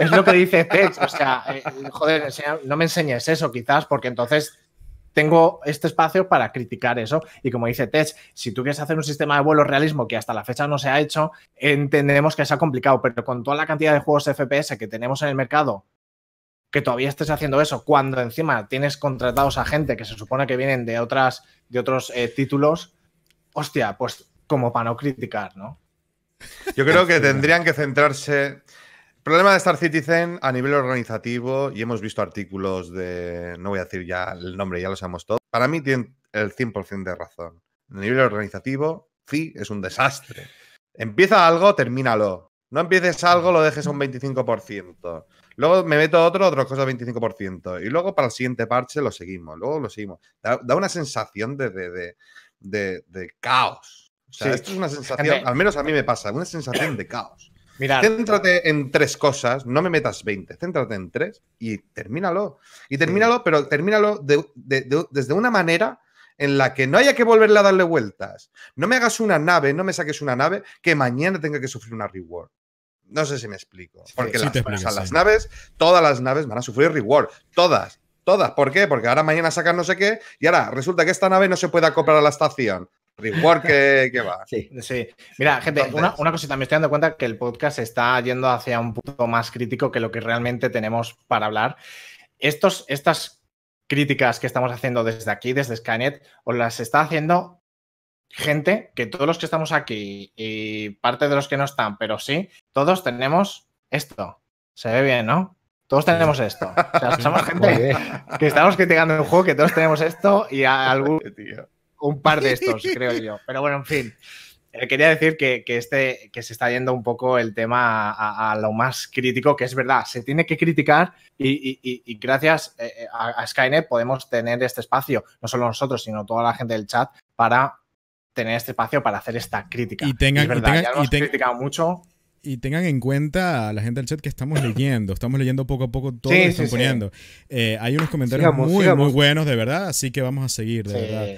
Es lo que dice Tex, o sea, eh, joder, no me enseñes eso quizás, porque entonces tengo este espacio para criticar eso. Y como dice Tech, si tú quieres hacer un sistema de vuelo realismo que hasta la fecha no se ha hecho, entendemos que ha complicado, pero con toda la cantidad de juegos FPS que tenemos en el mercado, que todavía estés haciendo eso, cuando encima tienes contratados a gente que se supone que vienen de, otras, de otros eh, títulos, hostia, pues como para no criticar, ¿no? Yo creo que tendrían que centrarse Problema de Star Citizen a nivel organizativo, y hemos visto artículos de. No voy a decir ya el nombre, ya lo sabemos todos. Para mí tiene el 100% de razón. A nivel organizativo, sí, es un desastre. Empieza algo, termínalo. No empieces algo, lo dejes a un 25%. Luego me meto otro, otra cosa 25%. Y luego para el siguiente parche lo seguimos. Luego lo seguimos. Da, una sensación de, de, caos. esto es una sensación, em, al menos a mí me pasa, una sensación de caos. Céntrate en tres cosas, no me metas 20, céntrate en tres y termínalo. Y termínalo, pero termínalo desde una manera en la que no haya que volverle a darle vueltas. No me hagas una nave, no me saques una nave que mañana tenga que sufrir una reward. No sé si me explico. Porque las, naves, todas las naves van a sufrir reward. Todas. Todas. ¿Por qué? Porque ahora mañana sacan no sé qué y ahora resulta que esta nave no se puede acoplar a la estación. Rework, *laughs* que va? Sí, Mira, gente, una, cosita, me estoy dando cuenta que el podcast está yendo hacia un punto más crítico que lo que realmente tenemos para hablar. Estos, estas críticas que estamos haciendo desde aquí, desde Skynet, os las está haciendo gente que todos los que estamos aquí y parte de los que no están, pero sí, todos tenemos esto. Se ve bien, ¿no? Todos tenemos esto. O sea, somos *laughs* gente que estamos criticando un juego que todos tenemos esto y algún un par de estos, *laughs* creo yo. Pero bueno, en fin. Eh, quería decir que, este, que se está yendo un poco el tema a, lo más crítico, que es verdad, se tiene que criticar y, gracias eh, eh, a, Skynet podemos tener este espacio, no solo nosotros, sino toda la gente del chat, para tener este espacio para hacer esta crítica. Y tengan, es verdad, y tengan, criticado mucho y tengan en cuenta a la gente del chat que estamos *coughs* leyendo, estamos leyendo poco a poco todo lo que están poniendo. hay unos comentarios muy, muy buenos, de verdad, así que vamos a seguir, de verdad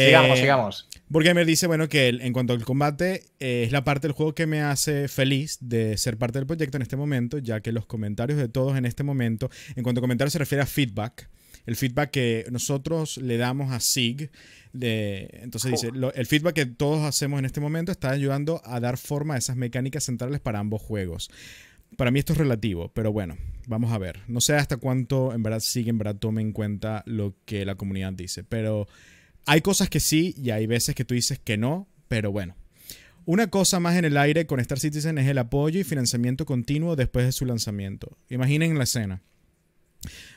sigamos, eh, sigamos. Burgamer dice, bueno, que en cuanto al combate, eh, es la parte del juego que me hace feliz de ser parte del proyecto en este momento, ya que los comentarios de todos en este momento, en cuanto a comentarios se refiere a feedback, el feedback que nosotros le damos a SIG. De, entonces dice, el feedback que todos hacemos en este momento está ayudando a dar forma a esas mecánicas centrales para ambos juegos. Para mí esto es relativo, pero bueno, vamos a ver. No sé hasta cuánto en verdad SIG en verdad tome en cuenta lo que la comunidad dice, pero hay cosas que sí y hay veces que tú dices que no, pero bueno. Una cosa más en el aire con Star Citizen es el apoyo y financiamiento continuo después de su lanzamiento. Imaginen la escena.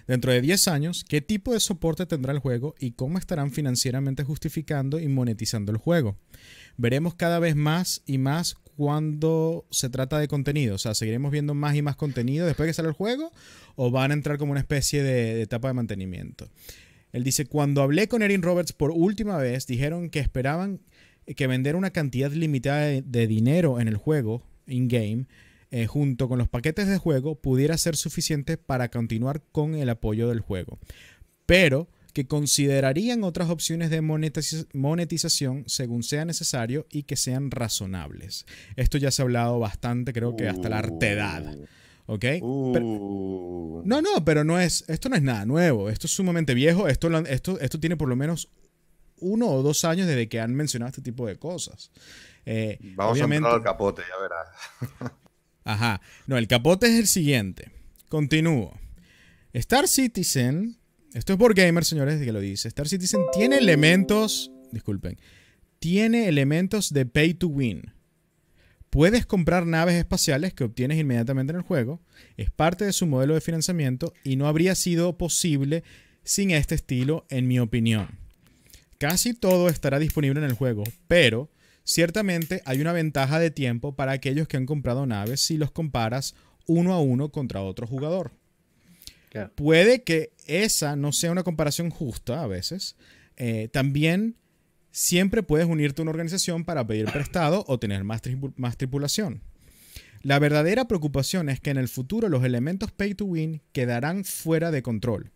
Dentro de 10 años, ¿qué tipo de soporte tendrá el juego y cómo estarán financieramente justificando y monetizando el juego? Veremos cada vez más y más cuando se trata de contenido. O sea, ¿seguiremos viendo más y más contenido después de que sale el juego? ¿O van a entrar como una especie de etapa de mantenimiento? Él dice, cuando hablé con Erin Roberts por última vez, dijeron que esperaban que vender una cantidad limitada de, dinero en el juego, in-game, eh, junto con los paquetes de juego, pudiera ser suficiente para continuar con el apoyo del juego. Pero que considerarían otras opciones de monetización según sea necesario y que sean razonables. Esto ya se ha hablado bastante, creo que hasta la artedad. Uh. ¿Ok? Uh. no, no, pero no es, esto no es nada nuevo. Esto es sumamente viejo. Esto, esto, esto tiene por lo menos uno o dos años desde que han mencionado este tipo de cosas. Eh, Vamos a entrar al capote, ya verás. *laughs* ajá. No, el capote es el siguiente. Continúo. Star Citizen, esto es por gamers, señores, que lo dice. Star Citizen tiene elementos, disculpen, tiene elementos de pay to win. Puedes comprar naves espaciales que obtienes inmediatamente en el juego, es parte de su modelo de financiamiento y no habría sido posible sin este estilo, en mi opinión. Casi todo estará disponible en el juego, pero ciertamente hay una ventaja de tiempo para aquellos que han comprado naves si los comparas uno a uno contra otro jugador. Puede que esa no sea una comparación justa a veces. Eh, también siempre puedes unirte a una organización para pedir prestado o tener más, tripulación. La verdadera preocupación es que en el futuro los elementos pay to win quedarán fuera de control.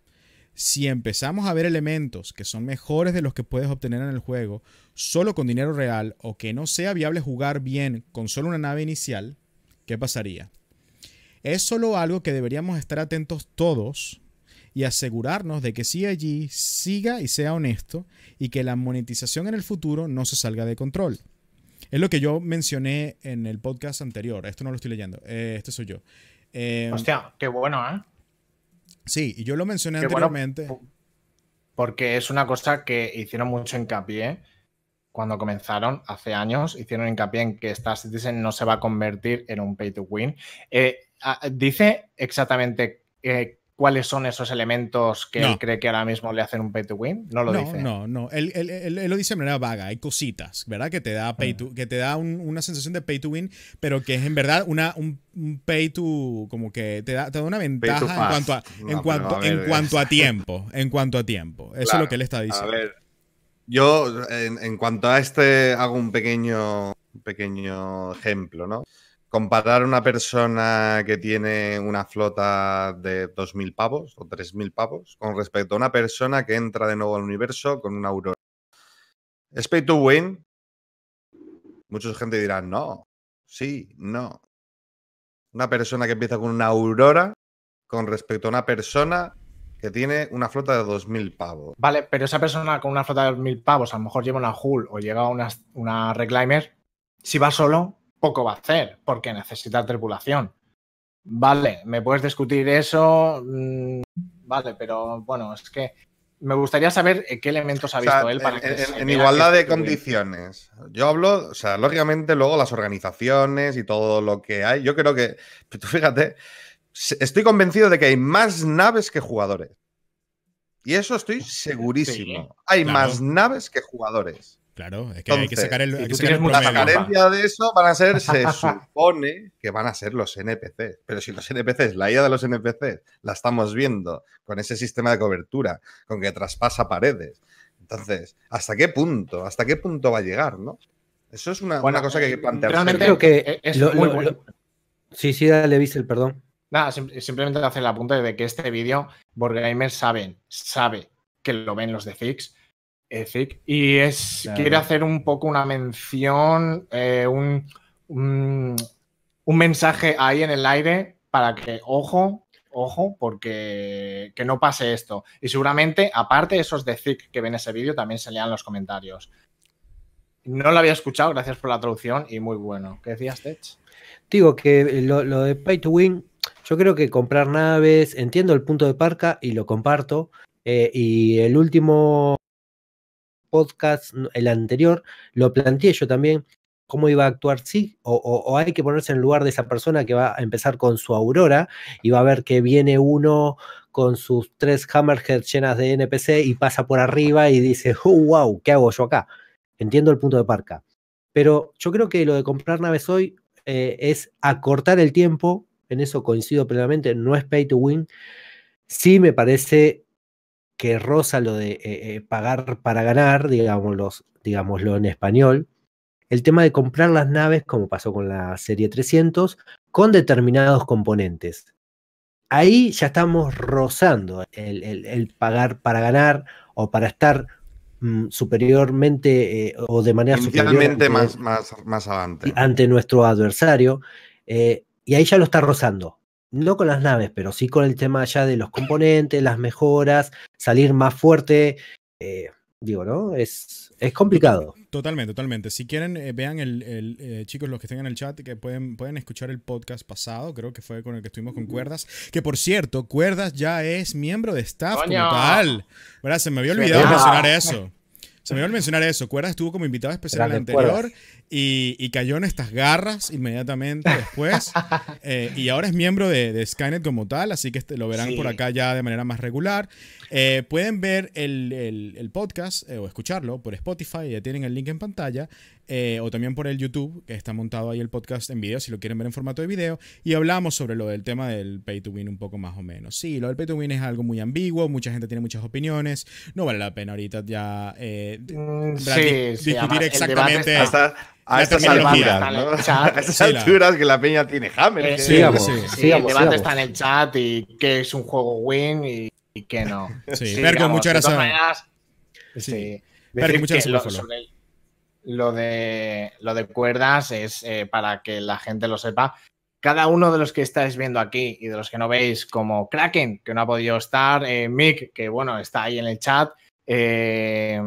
Si empezamos a ver elementos que son mejores de los que puedes obtener en el juego solo con dinero real o que no sea viable jugar bien con solo una nave inicial, ¿qué pasaría? Es solo algo que deberíamos estar atentos todos y asegurarnos de que allí siga y sea honesto y que la monetización en el futuro no se salga de control. Es lo que yo mencioné en el podcast anterior. Esto no lo estoy leyendo. esto eh, este soy yo. Eh, Hostia, qué bueno, ¿eh? Sí, y yo lo mencioné anteriormente. porque es una cosa que hicieron mucho hincapié cuando comenzaron hace años. Hicieron hincapié en que Star Citizen no se va a convertir en un pay to win. Eh, dice exactamente cuáles son esos elementos que él cree que ahora mismo le hacen un pay to win. No lo dice. No, no, él, él, él, él, lo dice de manera vaga. Hay cositas, ¿verdad? Que te da, pay mm. que te da una sensación de pay to win, pero que es en verdad un, pay to. como que te da, te da una ventaja en cuanto a, en cuanto, en cuanto a tiempo. En cuanto a tiempo. Eso es lo que él está diciendo. A ver. Yo, en, cuanto a este, hago un pequeño, pequeño ejemplo, ¿no? comparar una persona que tiene una flota de 2.000 pavos o 3.000 pavos con respecto a una persona que entra de nuevo al universo con una aurora. ¿Es pay to win? Mucha gente dirá, no, sí, no. Una persona que empieza con una aurora con respecto a una persona que tiene una flota de 2.000 pavos. Vale, pero esa persona con una flota de 2.000 pavos a lo mejor lleva una Hull o llega una, una Si va solo, poco va a hacer porque necesita tripulación. Vale, me puedes discutir eso, mm, vale, pero bueno, es que me gustaría saber eh, qué elementos ha visto él para en, igualdad de condiciones. Yo hablo, o sea, lógicamente luego las organizaciones y todo lo que hay, yo creo que, *laughs* tú fíjate, estoy convencido de que hay más naves que jugadores. Y eso estoy segurísimo. ¿eh? hay más naves que jugadores. Claro, es que hay que sacar el. La carencia de eso van a ser, se *laughs* supone que van a ser los NPCs. Pero si los NPCs, la idea de los NPCs, la estamos viendo con ese sistema de cobertura, con que traspasa paredes. Entonces, ¿hasta qué punto? ¿Hasta qué punto va a llegar, no? Eso es una, buena cosa que hay que eh, plantear Realmente creo que e-, es muy bueno. sí, sí, dale, el perdón. Nada, simplemente hacer la punta de que este vídeo, Borgamer saben, sabe que lo ven los de Fix y es, quiero quiere hacer un poco una mención, eh, un, mensaje ahí en el aire para que, ojo, ojo, porque que no pase esto. Y seguramente, aparte esos de Zik que ven ese vídeo, también se lean los comentarios. No lo había escuchado, gracias por la traducción y muy bueno. ¿Qué decías, Tech? Digo que lo, de Pay to Win, yo creo que comprar naves, entiendo el punto de parca y lo comparto. Eh, y el último podcast, el anterior, lo planteé yo también, cómo iba a actuar sí, o, hay que ponerse en lugar de esa persona que va a empezar con su aurora y va a ver que viene uno con sus tres hammerheads llenas de NPC y pasa por arriba y dice, wow, uh, ¿qué hago yo acá? Entiendo el punto de parca. Pero yo creo que lo de comprar naves hoy eh, es acortar el tiempo, en eso coincido plenamente, no es pay to win. Sí me parece que roza lo de eh, eh, pagar para ganar, digámoslo, digámoslo en español, el tema de comprar las naves, como pasó con la serie 300, con determinados componentes. Ahí ya estamos rozando el, pagar para ganar o para estar mm, superiormente eh, o de manera superior más, más, más avante. ante nuestro adversario. y ahí ya lo está rozando no con las naves, pero sí con el tema ya de los componentes, las mejoras, salir más fuerte. Eh, digo, ¿no? Es, es complicado. Totalmente, totalmente. Si quieren, eh, vean el, eh, chicos, los que estén en el chat, que pueden, pueden escuchar el podcast pasado, creo que fue con el que estuvimos con Cuerdas, que por cierto, Cuerdas ya es miembro de staff como tal. ¿Verdad? Se me había olvidado mencionar eso. Se me iba a mencionar eso. Cuerdas estuvo como invitado especial anterior y, cayó en estas garras inmediatamente después. *laughs* Eh, y ahora es miembro de, Skynet como tal, así que este, lo verán por acá ya de manera más regular. Eh, pueden ver el, el, podcast eh, o escucharlo por Spotify, ya tienen el link en pantalla, eh, o también por el YouTube, que está montado ahí el podcast en video, si lo quieren ver en formato de video, y hablamos sobre lo del tema del pay to win un poco más o menos. Sí, lo del pay to win es algo muy ambiguo, mucha gente tiene muchas opiniones, no vale la pena ahorita ya mm, sí, discutir exactamente... a estas *laughs* alturas, que la peña tiene Hammer. Sí, el debate está en el chat y que es un juego win y y que no. Sí, muchas gracias. sí. muchas gracias. Lo, de, lo de cuerdas es eh, para que la gente lo sepa. Cada uno de los que estáis viendo aquí y de los que no veis, como Kraken, que no ha podido estar, eh, Mick, que bueno, está ahí en el chat, eh,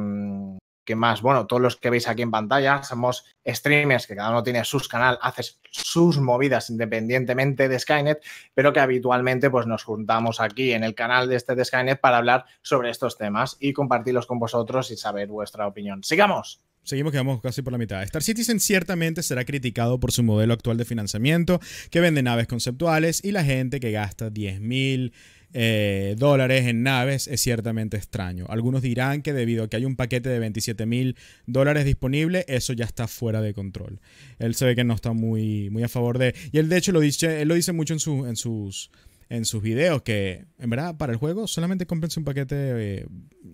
que más? Bueno, todos los que veis aquí en pantalla somos streamers que cada uno tiene sus canal, haces sus movidas independientemente de Skynet, pero que habitualmente pues nos juntamos aquí en el canal de este de Skynet para hablar sobre estos temas y compartirlos con vosotros y saber vuestra opinión. ¡Sigamos! Seguimos que casi por la mitad. Star Citizen ciertamente será criticado por su modelo actual de financiamiento, que vende naves conceptuales y la gente que gasta 10.000 mil eh, dólares en naves es ciertamente extraño. Algunos dirán que debido a que hay un paquete de 27 mil dólares disponible, eso ya está fuera de control. Él se ve que no está muy, muy a favor de... Y él de hecho lo dice, él lo dice mucho en, su, en sus en sus videos que, en verdad, para el juego solamente cómprense un paquete eh,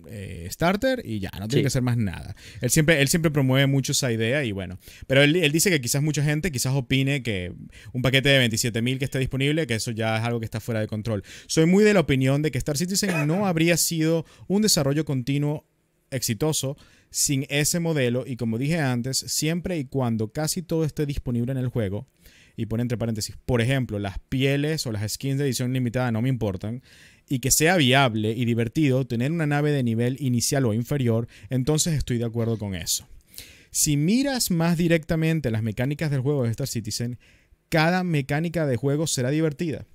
eh, starter y ya, no tiene que hacer más nada. Él siempre, él siempre promueve mucho esa idea y bueno. Pero él, él dice que quizás mucha gente quizás opine que un paquete de 27.000 que esté disponible, que eso ya es algo que está fuera de control. Soy muy de la opinión de que Star Citizen no habría sido un desarrollo continuo exitoso sin ese modelo y como dije antes, siempre y cuando casi todo esté disponible en el juego, y pone entre paréntesis, por ejemplo, las pieles o las skins de edición limitada no me importan, y que sea viable y divertido tener una nave de nivel inicial o inferior, entonces estoy de acuerdo con eso. Si miras más directamente las mecánicas del juego de Star Citizen, cada mecánica de juego será divertida.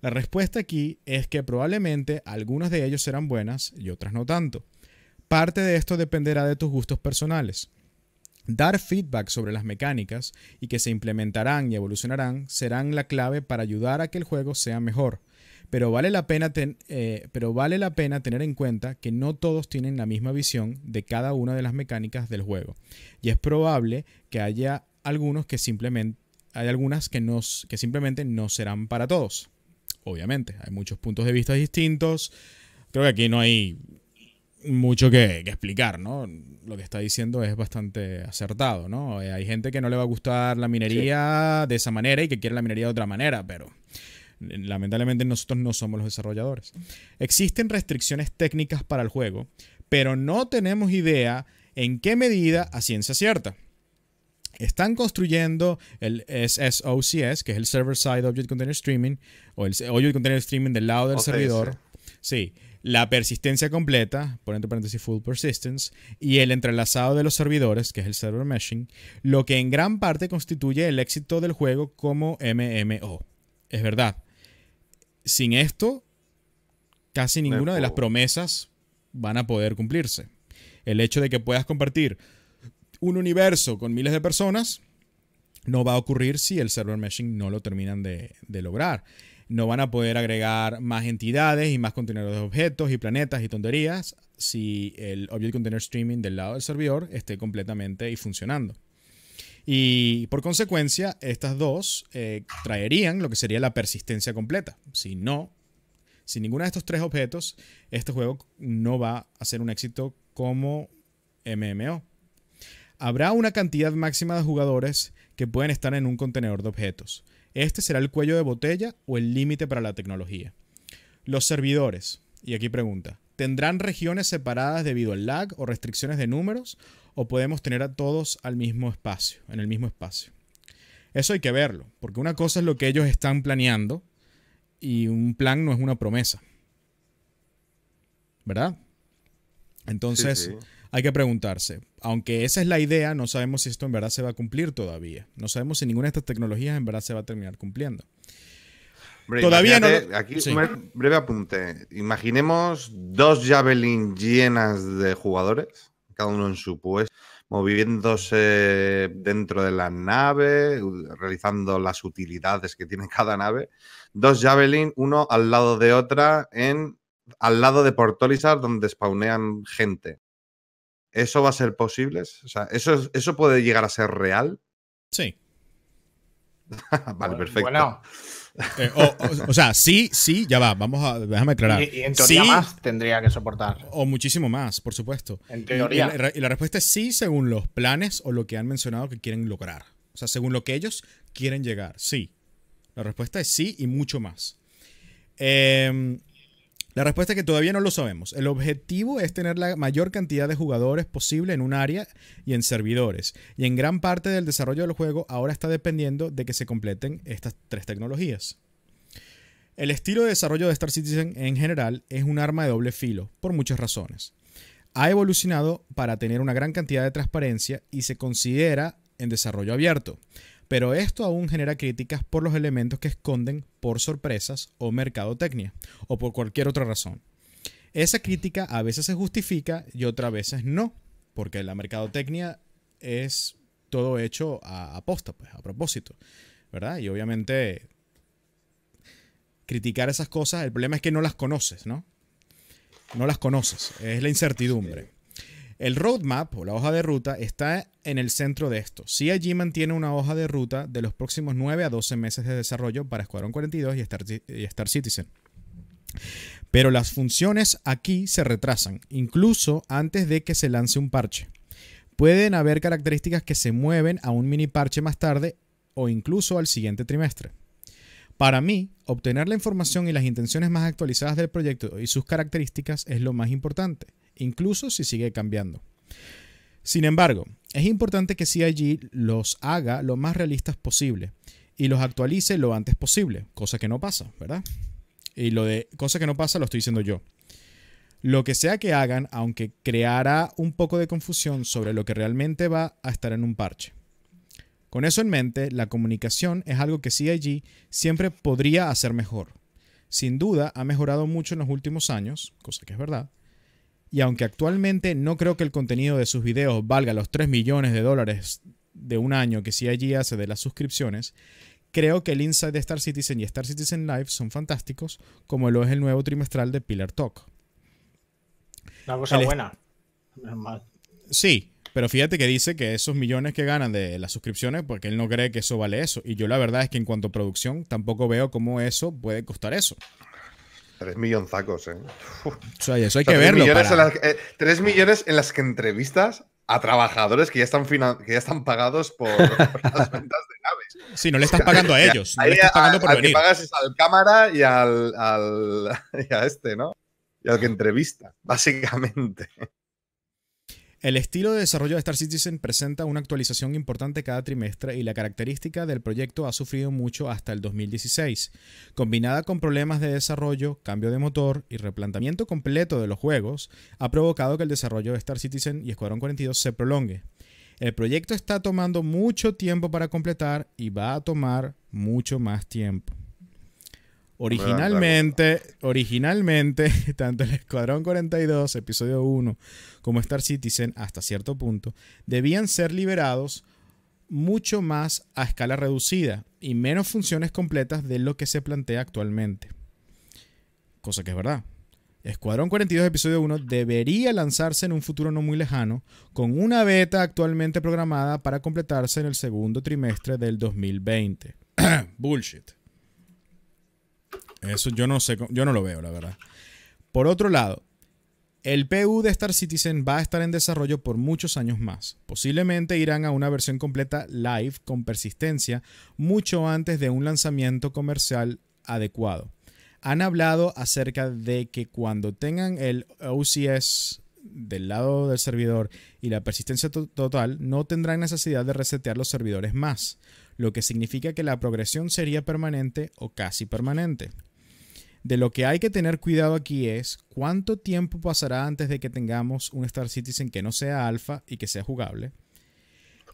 La respuesta aquí es que probablemente algunas de ellas serán buenas y otras no tanto. Parte de esto dependerá de tus gustos personales. Dar feedback sobre las mecánicas y que se implementarán y evolucionarán serán la clave para ayudar a que el juego sea mejor. Pero vale, la pena eh, pero vale la pena tener en cuenta que no todos tienen la misma visión de cada una de las mecánicas del juego. Y es probable que haya algunos que simplemente hay algunas que, que simplemente no serán para todos. Obviamente, hay muchos puntos de vista distintos. Creo que aquí no hay mucho que, explicar, ¿no? Lo que está diciendo es bastante acertado, ¿no? Eh, hay gente que no le va a gustar la minería de esa manera y que quiere la minería de otra manera, pero eh, lamentablemente nosotros no somos los desarrolladores. Existen restricciones técnicas para el juego, pero no tenemos idea en qué medida a ciencia cierta. Están construyendo el SSOCS, que es el Server Side Object Container Streaming, o el Object Container Streaming del lado del servidor. Sí, la persistencia completa, por paréntesis full persistence, y el entrelazado de los servidores, que es el server meshing, lo que en gran parte constituye el éxito del juego como MMO. Es verdad. Sin esto, casi ninguna de las promesas van a poder cumplirse. El hecho de que puedas compartir un universo con miles de personas no va a ocurrir si el server meshing no lo terminan de lograr no van a poder agregar más entidades y más contenedores de objetos y planetas y tonterías si el Object Container Streaming del lado del servidor esté completamente y funcionando. Y por consecuencia, estas dos eh, traerían lo que sería la persistencia completa. Si no, sin ninguno de estos tres objetos, este juego no va a ser un éxito como MMO. Habrá una cantidad máxima de jugadores que pueden estar en un contenedor de objetos, este será el cuello de botella o el límite para la tecnología. Los servidores, y aquí pregunta, ¿tendrán regiones separadas debido al lag o restricciones de números? ¿O podemos tener a todos al mismo espacio, en el mismo espacio? Eso hay que verlo, porque una cosa es lo que ellos están planeando y un plan no es una promesa. ¿Verdad? Entonces, hay que preguntarse, aunque esa es la idea, no sabemos si esto en verdad se va a cumplir todavía. No sabemos si ninguna de estas tecnologías en verdad se va a terminar cumpliendo. todavía Aquí un breve apunte. Imaginemos dos Javelin llenas de jugadores, cada uno en su puesto, moviéndose dentro de la nave, realizando las utilidades que tiene cada nave. Dos Javelin, uno al lado de otra, en al lado de Portolizar, donde spawnean gente. ¿Eso va a ser posible? sea, ¿eso, ¿eso puede llegar a ser real? *laughs* Sí. vale, perfecto. Bueno. Eh, o, sea, sí, sí, ya va, vamos a, déjame aclarar. Y, en teoría más tendría que soportar. O muchísimo más, por supuesto. En teoría. Y la, respuesta es sí, según los planes o lo que han mencionado que quieren lograr. O sea, según lo que ellos quieren llegar, sí. La respuesta es sí y mucho más. Eh, la respuesta es que todavía no lo sabemos. El objetivo es tener la mayor cantidad de jugadores posible en un área y en servidores. Y en gran parte del desarrollo del juego ahora está dependiendo de que se completen estas tres tecnologías. El estilo de desarrollo de Star Citizen en general es un arma de doble filo, por muchas razones. Ha evolucionado para tener una gran cantidad de transparencia y se considera en desarrollo abierto pero esto aún genera críticas por los elementos que esconden por sorpresas o mercadotecnia, o por cualquier otra razón. Esa crítica a veces se justifica y otras veces no, porque la mercadotecnia es todo hecho a aposta, pues, a propósito, ¿verdad? Y obviamente criticar esas cosas, el problema es que no las conoces, ¿no? No las conoces, es la incertidumbre. El roadmap o la hoja de ruta está en el centro de esto. Si allí mantiene una hoja de ruta de los próximos 9 a 12 meses de desarrollo para Escuadrón 42 y Star, y Star Citizen. Pero las funciones aquí se retrasan, incluso antes de que se lance un parche. Pueden haber características que se mueven a un mini parche más tarde o incluso al siguiente trimestre. Para mí, obtener la información y las intenciones más actualizadas del proyecto y sus características es lo más importante incluso si sigue cambiando. Sin embargo, es importante que CIG los haga lo más realistas posible y los actualice lo antes posible, cosa que no pasa, ¿verdad? Y lo de cosa que no pasa lo estoy diciendo yo. Lo que sea que hagan, aunque creará un poco de confusión sobre lo que realmente va a estar en un parche. Con eso en mente, la comunicación es algo que CIG siempre podría hacer mejor. Sin duda, ha mejorado mucho en los últimos años, cosa que es verdad, y aunque actualmente no creo que el contenido de sus videos valga los 3 millones de dólares de un año que allí hace de las suscripciones, creo que el Inside de Star Citizen y Star Citizen Live son fantásticos, como lo es el nuevo trimestral de Pillar Talk. Una cosa buena. Sí, pero fíjate que dice que esos millones que ganan de las suscripciones, porque él no cree que eso vale eso. Y yo la verdad es que en cuanto a producción, tampoco veo cómo eso puede costar eso. Tres millonzacos, ¿eh? O sea, eso hay que verlo. Millones eh, tres millones en las que entrevistas a trabajadores que ya están, pagados *laughs* por, las ventas de naves. Sí, no le estás pagando a ellos. No le estás pagando por venir. que pagas es al cámara y al, al, *laughs* y a este, ¿no? Y al que entrevista, básicamente. El estilo de desarrollo de Star Citizen presenta una actualización importante cada trimestre y la característica del proyecto ha sufrido mucho hasta el 2016. Combinada con problemas de desarrollo, cambio de motor y replanteamiento completo de los juegos, ha provocado que el desarrollo de Star Citizen y Escuadrón 42 se prolongue. El proyecto está tomando mucho tiempo para completar y va a tomar mucho más tiempo. Originalmente, originalmente, *laughs* tanto el Escuadrón 42, episodio 1, como Star Citizen, hasta cierto punto, debían ser liberados mucho más a escala reducida y menos funciones completas de lo que se plantea actualmente. Cosa que es verdad. Escuadrón 42 Episodio 1 debería lanzarse en un futuro no muy lejano, con una beta actualmente programada para completarse en el segundo trimestre del 2020. *clears throat* Bullshit. Eso yo no sé, yo no lo veo, la verdad. Por otro lado, el PU de Star Citizen va a estar en desarrollo por muchos años más. Posiblemente irán a una versión completa live con persistencia mucho antes de un lanzamiento comercial adecuado. Han hablado acerca de que cuando tengan el OCS del lado del servidor y la persistencia total, no tendrán necesidad de resetear los servidores más, lo que significa que la progresión sería permanente o casi permanente. De lo que hay que tener cuidado aquí es cuánto tiempo pasará antes de que tengamos un Star Citizen que no sea alfa y que sea jugable.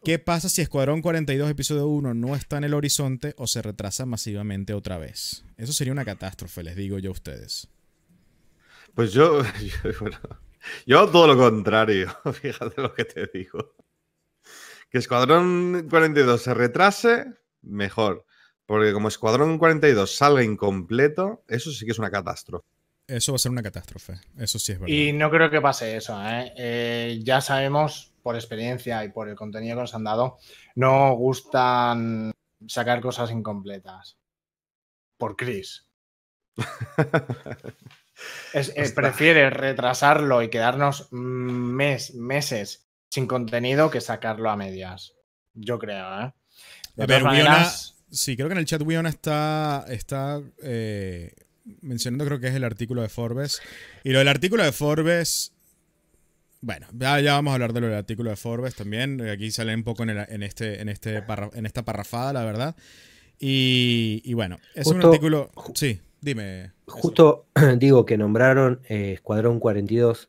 ¿Qué pasa si Escuadrón 42 episodio 1 no está en el horizonte o se retrasa masivamente otra vez? Eso sería una catástrofe, les digo yo a ustedes. Pues yo, *laughs* yo, todo lo contrario, *laughs* fíjate lo que te digo. Que Escuadrón 42 se retrase, mejor. Porque como Escuadrón 42 salga incompleto, eso sí que es una catástrofe. Eso va a ser una catástrofe, eso sí es verdad. Y no creo que pase eso. ¿eh? Eh, ya sabemos por experiencia y por el contenido que nos han dado, no gustan sacar cosas incompletas. Por Chris. *laughs* Eh, prefiere retrasarlo y quedarnos mes, meses sin contenido que sacarlo a medias. Yo creo, ¿eh? De Sí, creo que en el chat Wion está, está eh, mencionando, creo que es el artículo de Forbes. Y lo del artículo de Forbes. Bueno, ya, vamos a hablar de lo del artículo de Forbes también. Eh, aquí sale un poco en, este, este en, esta parrafada, la verdad. Y, bueno, es un artículo. Sí, dime. Justo *clears throat* digo que nombraron eh, Escuadrón 42.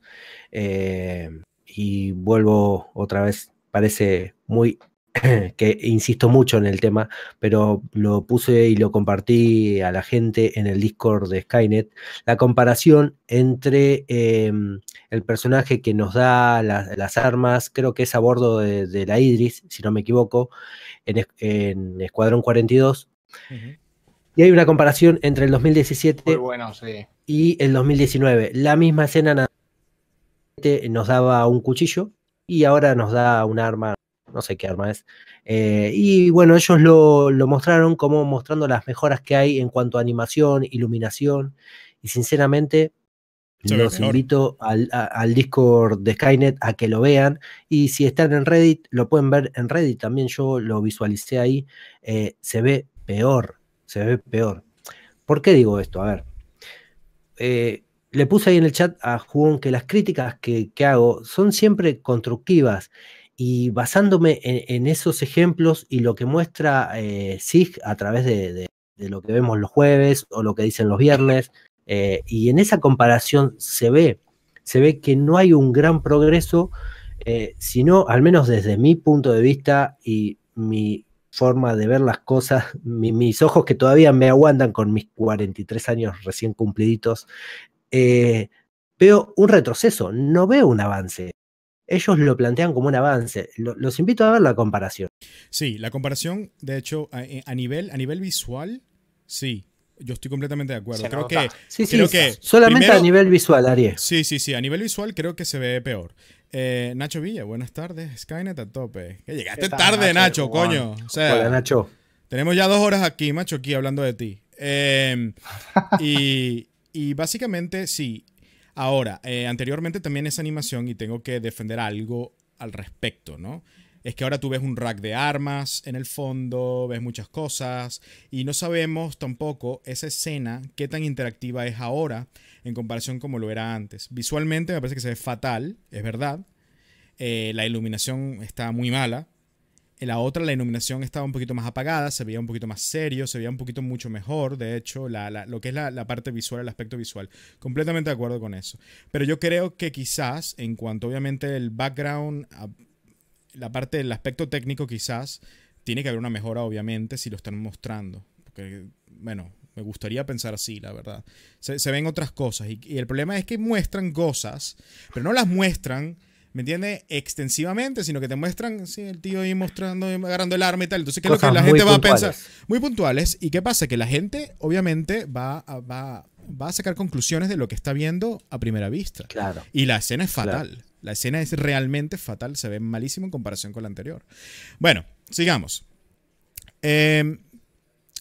y vuelvo otra vez. Parece muy *clears throat* que insisto mucho en el tema, pero lo puse y lo compartí a la gente en el Discord de Skynet, la comparación entre em, el personaje que nos da las armas, creo que es a bordo de, la Idris, si no me equivoco, en, Escuadrón 42. Y hay una comparación entre el 2017 y el 2019. La misma escena nos daba un cuchillo y ahora nos da un arma no sé qué arma es. Eh, y bueno, ellos lo, mostraron como mostrando las mejoras que hay en cuanto a animación, iluminación, y sinceramente los invito al, Discord de Skynet a que lo vean, y si están en Reddit, lo pueden ver en Reddit, también yo lo visualicé ahí, eh, se ve peor, se ve peor. ¿Por qué digo esto? A ver. Eh, le puse ahí en el chat a Juan que las críticas que, que hago son siempre constructivas y basándome en, esos ejemplos y lo que muestra eh, SIG a través de, lo que vemos los jueves o lo que dicen los viernes, eh, y en esa comparación se ve, se ve que no hay un gran progreso, eh, sino, al menos desde mi punto de vista y mi forma de ver las cosas, *laughs* mis ojos que todavía me aguantan con mis 43 años recién cumpliditos, veo un retroceso, no veo un avance ellos lo plantean como un avance. los invito a ver la comparación. Sí, la comparación, de hecho, a, eh, nivel, a nivel visual, sí, yo estoy completamente de acuerdo. creo que, sí, sí, que solamente a nivel visual, Ariel. Sí, sí, sí. A nivel visual creo que se ve peor. Eh, Nacho Villa, buenas tardes. Skynet a tope. Que llegaste tarde, Nacho, coño. O sea, Hola, Nacho. Tenemos ya dos horas aquí, macho, aquí hablando de ti. Eh, y, básicamente, sí. Ahora, eh, anteriormente también esa animación y tengo que defender algo al respecto, ¿no? Es que ahora tú ves un rack de armas en el fondo, ves muchas cosas y no sabemos tampoco esa escena qué tan interactiva es ahora en comparación como lo era antes. Visualmente me parece que se ve fatal, es verdad. Eh, la iluminación está muy mala, en la otra, la iluminación estaba un poquito más apagada, se veía un poquito más serio, se veía un poquito mucho mejor, de hecho, lo que es la, parte visual, el aspecto visual. Completamente de acuerdo con eso. Pero yo creo que quizás, en cuanto obviamente el background, la parte del aspecto técnico quizás, tiene que haber una mejora, obviamente, si lo están mostrando. Porque, bueno, me gustaría pensar así, la verdad. Se, ven otras cosas. Y, y, el problema es que muestran cosas, pero no las muestran ¿me entiendes? Extensivamente, sino que te muestran, sí, el tío ahí mostrando, agarrando el arma y tal. Entonces, ¿qué es lo que la gente va a pensar? Muy puntuales. ¿Y qué pasa? Que la gente, obviamente, va a, va, a sacar conclusiones de lo que está viendo a primera vista. Claro. Y la escena es fatal. La escena es realmente fatal, se ve malísimo en comparación con la anterior. Bueno, sigamos. Em,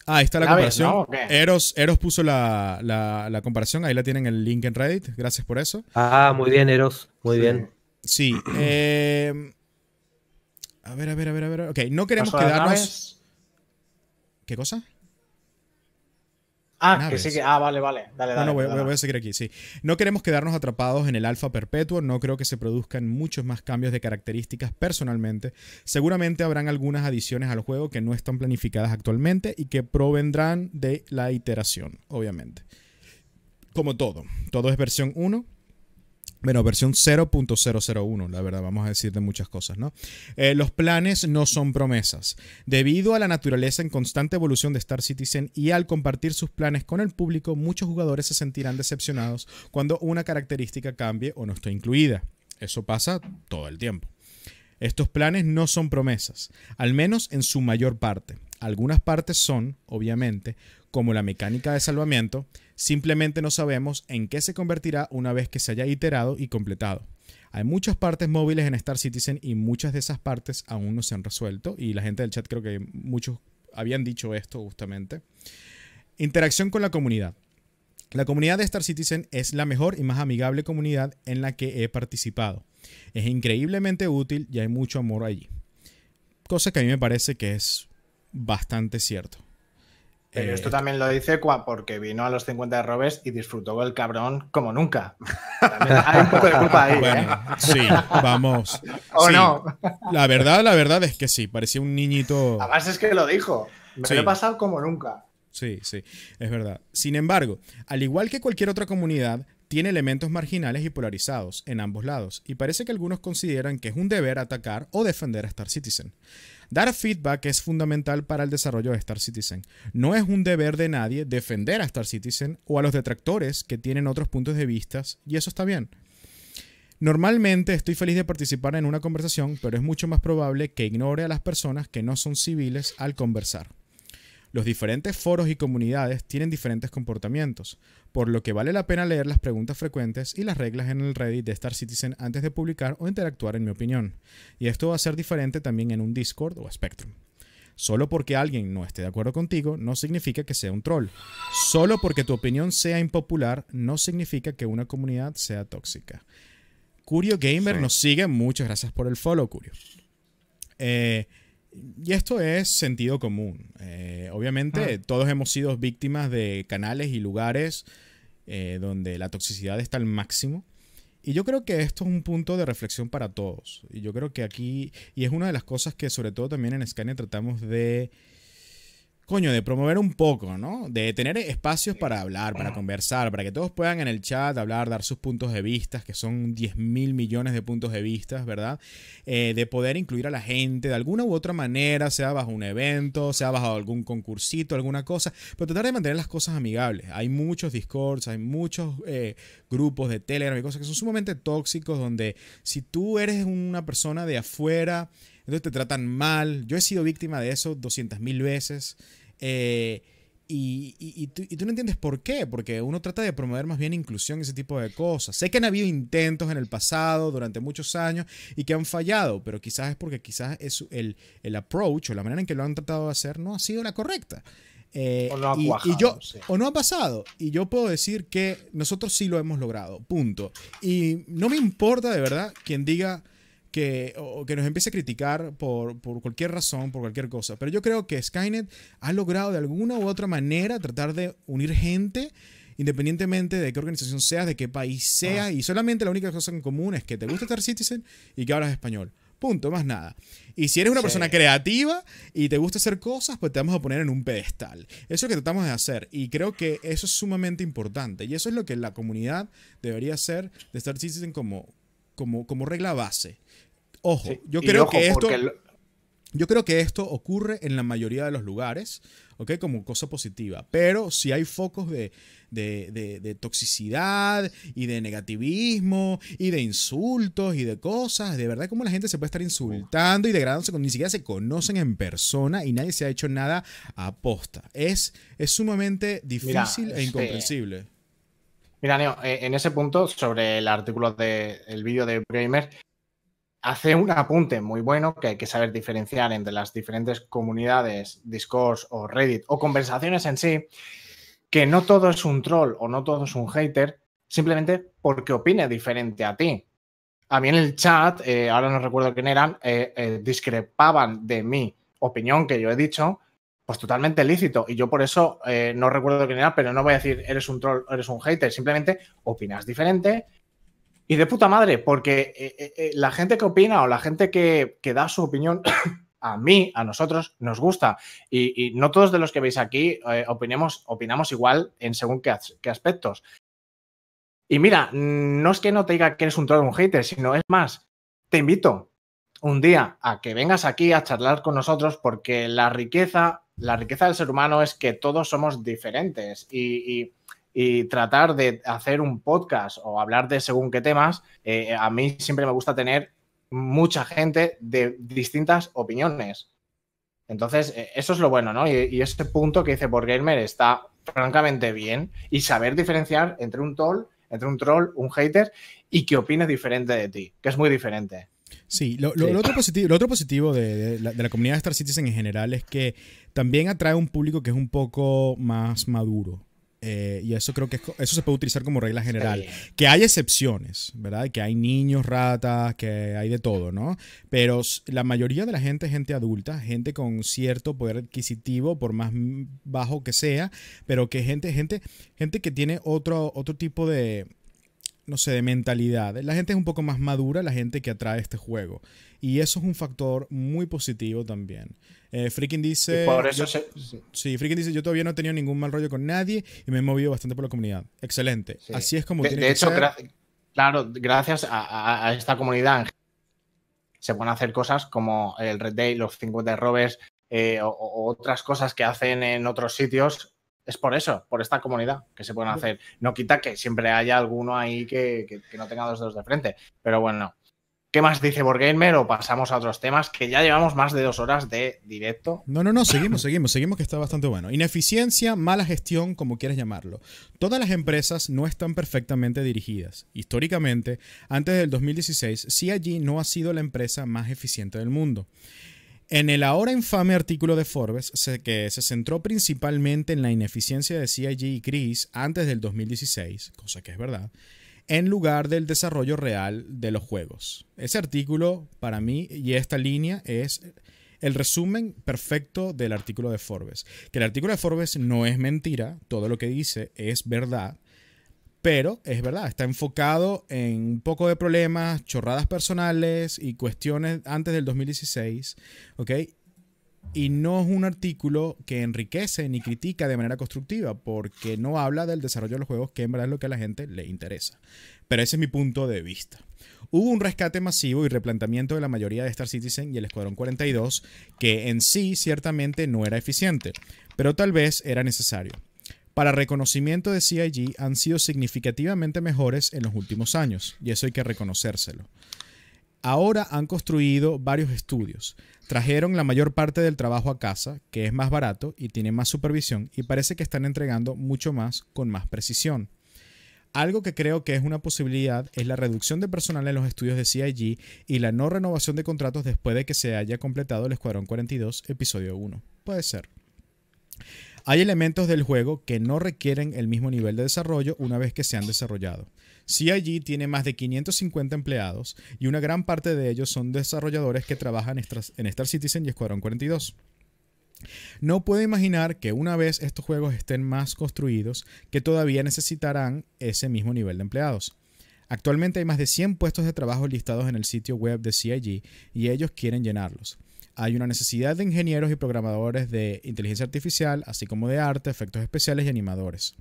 ah, está la comparación. Eros, puso la, comparación, ahí la tienen el link en Reddit, gracias por eso. Ah, muy bien, Eros, muy bien. Sí. Em, a ver, a ver, a ver, a ver. Ok, no queremos quedarnos. ¿Qué cosa? Ah, que sí Ah, vale, vale. Dale, dale. No, voy, a seguir aquí, sí. No queremos quedarnos atrapados en el alfa perpetuo. No creo que se produzcan muchos más cambios de características personalmente. Seguramente habrán algunas adiciones al juego que no están planificadas actualmente y que provendrán de la iteración, obviamente. Como todo. Todo es versión 1 bueno, versión 0.001, la verdad, vamos a decir de muchas cosas, ¿no? Eh, los planes no son promesas. Debido a la naturaleza en constante evolución de Star Citizen y al compartir sus planes con el público, muchos jugadores se sentirán decepcionados cuando una característica cambie o no esté incluida. Eso pasa todo el tiempo. Estos planes no son promesas, al menos en su mayor parte. Algunas partes son, obviamente, como la mecánica de salvamiento, Simplemente no sabemos en qué se convertirá una vez que se haya iterado y completado. Hay muchas partes móviles en Star Citizen y muchas de esas partes aún no se han resuelto y la gente del chat creo que muchos habían dicho esto justamente. Interacción con la comunidad. La comunidad de Star Citizen es la mejor y más amigable comunidad en la que he participado. Es increíblemente útil y hay mucho amor allí. Cosa que a mí me parece que es bastante cierto esto eh, también lo dice porque vino a los 50 de Robes y disfrutó el cabrón como nunca. *laughs* hay un poco de culpa ahí. ¿eh? Sí, vamos. *laughs* ¿O no? La verdad, la verdad es que sí, parecía un niñito. Además es que lo dijo. Me lo he pasado como nunca. Sí, sí, es verdad. Sin embargo, al igual que cualquier otra comunidad, tiene elementos marginales y polarizados en ambos lados, y parece que algunos consideran que es un deber atacar o defender a Star Citizen. Dar feedback es fundamental para el desarrollo de Star Citizen. No es un deber de nadie defender a Star Citizen o a los detractores que tienen otros puntos de vista, y eso está bien. Normalmente estoy feliz de participar en una conversación, pero es mucho más probable que ignore a las personas que no son civiles al conversar. Los diferentes foros y comunidades tienen diferentes comportamientos, por lo que vale la pena leer las preguntas frecuentes y las reglas en el Reddit de Star Citizen antes de publicar o interactuar en mi opinión. Y esto va a ser diferente también en un Discord o Spectrum. Solo porque alguien no esté de acuerdo contigo no significa que sea un troll. Solo porque tu opinión sea impopular no significa que una comunidad sea tóxica. Curio Gamer nos sigue. Muchas gracias por el follow, Curio. Eh, y esto es sentido común. Eh, obviamente, ah. todos hemos sido víctimas de canales y lugares eh, donde la toxicidad está al máximo. Y yo creo que esto es un punto de reflexión para todos. Y yo creo que aquí, y es una de las cosas que sobre todo también en Scania tratamos de coño, de promover un poco, ¿no? De tener espacios para hablar, para conversar, para que todos puedan en el chat hablar, dar sus puntos de vista, que son 10 mil millones de puntos de vista, ¿verdad? Eh, de poder incluir a la gente de alguna u otra manera, sea bajo un evento, sea bajo algún concursito, alguna cosa, pero tratar de mantener las cosas amigables. Hay muchos discords, hay muchos eh, grupos de Telegram y cosas que son sumamente tóxicos, donde si tú eres una persona de afuera, entonces te tratan mal. Yo he sido víctima de eso 200.000 veces. Eh, y, tú, no entiendes por qué, porque uno trata de promover más bien inclusión y ese tipo de cosas. Sé que han habido intentos en el pasado, durante muchos años, y que han fallado, pero quizás es porque quizás es el, approach o la manera en que lo han tratado de hacer no ha sido la correcta. Eh, y, yo, O no ha pasado. Y yo puedo decir que nosotros sí lo hemos logrado, punto. Y no me importa de verdad quien diga que, nos empiece a criticar por, cualquier razón, por cualquier cosa. Pero yo creo que Skynet ha logrado de alguna u otra manera tratar de unir gente, independientemente de qué organización seas, de qué país sea ah. y solamente la única cosa en común es que te gusta estar Citizen y que hablas español. Punto, más nada. Y si eres una persona creativa y te gusta hacer cosas, pues te vamos a poner en un pedestal. Eso es lo que tratamos de hacer. Y creo que eso es sumamente importante. Y eso es lo que la comunidad debería hacer de Star Citizen como, como, como regla base. Ojo, yo creo que esto... Yo creo que esto ocurre en la mayoría de los lugares, ¿ok? Como cosa positiva, pero si hay focos de, toxicidad y de negativismo y de insultos y de cosas, de verdad como la gente se puede estar insultando y degradándose ni siquiera se conocen en persona y nadie se ha hecho nada aposta. Es, es sumamente difícil e este, incomprensible. Mira, Neo, eh, en ese punto, sobre el artículo del el vídeo de Bremer, hace un apunte muy bueno que hay que saber diferenciar entre las diferentes comunidades, Discord o Reddit o conversaciones en sí, que no todo es un troll o no todo es un hater, simplemente porque opine diferente a ti. A mí en el chat, eh, ahora no recuerdo quién eran, eh, eh, discrepaban de mi opinión que yo he dicho, pues totalmente lícito. Y yo por eso no recuerdo quién era, pero no voy a decir eres un troll, eres un hater, simplemente opinas diferente, y de puta madre, porque eh, eh, eh, la gente que opina o la gente que, da su opinión, *coughs* a mí, a nosotros, nos gusta. Y, no todos de los que veis aquí opinamos igual en según qué, aspectos. Y mira, mm, no es que no te diga que eres un troll o un hater, sino es más, te invito un día a que vengas aquí a charlar con nosotros porque la riqueza, la riqueza del ser humano es que todos somos diferentes y y tratar de hacer un podcast o hablar de según qué temas, eh, a mí siempre me gusta tener mucha gente de distintas opiniones. Entonces, eh, eso es lo bueno, ¿no? Y, ese este punto que dice Gamer está francamente bien y saber diferenciar entre un troll, entre un troll, un hater y que opine diferente de ti, que es muy diferente. Sí, lo, otro positivo, otro positivo de, la, comunidad de Star Citizen en general es que también atrae un público que es un poco más maduro. Eh, y eso creo que eso se puede utilizar como regla general. Que hay excepciones, ¿verdad? Que hay niños, ratas, que hay de todo, ¿no? Pero la mayoría de la gente es gente adulta, gente con cierto poder adquisitivo, por más bajo que sea, pero que gente, gente, gente que tiene otro, otro tipo de, no sé, de mentalidad. La gente es un poco más madura, la gente que atrae este juego. Y eso es un factor muy positivo también. Eh, Freaking dice. por eso yo, sí. Freaking dice: Yo todavía no he tenido ningún mal rollo con nadie y me he movido bastante por la comunidad. Excelente. Así es como de, tiene de hecho, claro, gracias a, esta comunidad se pueden hacer cosas como el Red Day, los 50 Robes eh, o, otras cosas que hacen en otros sitios es por eso, por esta comunidad que se pueden hacer. No quita que siempre haya alguno ahí que, que no tenga dos dedos de frente, pero bueno, ¿Qué más dice Borgamer o pasamos a otros temas? Que ya llevamos más de dos horas de directo. No, no, no, seguimos, seguimos, seguimos que está bastante bueno. Ineficiencia, mala gestión, como quieras llamarlo. Todas las empresas no están perfectamente dirigidas. Históricamente, antes del 2016, CIG no ha sido la empresa más eficiente del mundo. En el ahora infame artículo de Forbes, que se centró principalmente en la ineficiencia de CIG y Chris antes del 2016, cosa que es verdad, en lugar del desarrollo real de los juegos. Ese artículo, para mí, y esta línea es el resumen perfecto del artículo de Forbes. Que el artículo de Forbes no es mentira, todo lo que dice es verdad, pero es verdad, está enfocado en un poco de problemas, chorradas personales y cuestiones antes del 2016, ¿ok? y no es un artículo que enriquece ni critica de manera constructiva, porque no habla del desarrollo de los juegos, que en verdad es lo que a la gente le interesa. Pero ese es mi punto de vista. Hubo un rescate masivo y replanteamiento de la mayoría de Star Citizen y el Escuadrón 42, que en sí ciertamente no era eficiente, pero tal vez era necesario. Para reconocimiento de CIG han sido significativamente mejores en los últimos años, y eso hay que reconocérselo. Ahora han construido varios estudios. Trajeron la mayor parte del trabajo a casa, que es más barato y tiene más supervisión, y parece que están entregando mucho más con más precisión. Algo que creo que es una posibilidad es la reducción de personal en los estudios de CIG y la no renovación de contratos después de que se haya completado el Escuadrón 42, episodio 1. Puede ser. Hay elementos del juego que no requieren el mismo nivel de desarrollo una vez que se han desarrollado. CIG tiene más de 550 empleados y una gran parte de ellos son desarrolladores que trabajan en Star Citizen y Escuadrón 42. No puedo imaginar que una vez estos juegos estén más construidos, que todavía necesitarán ese mismo nivel de empleados. Actualmente hay más de 100 puestos de trabajo listados en el sitio web de CIG y ellos quieren llenarlos. Hay una necesidad de ingenieros y programadores de inteligencia artificial, así como de arte, efectos especiales y animadores.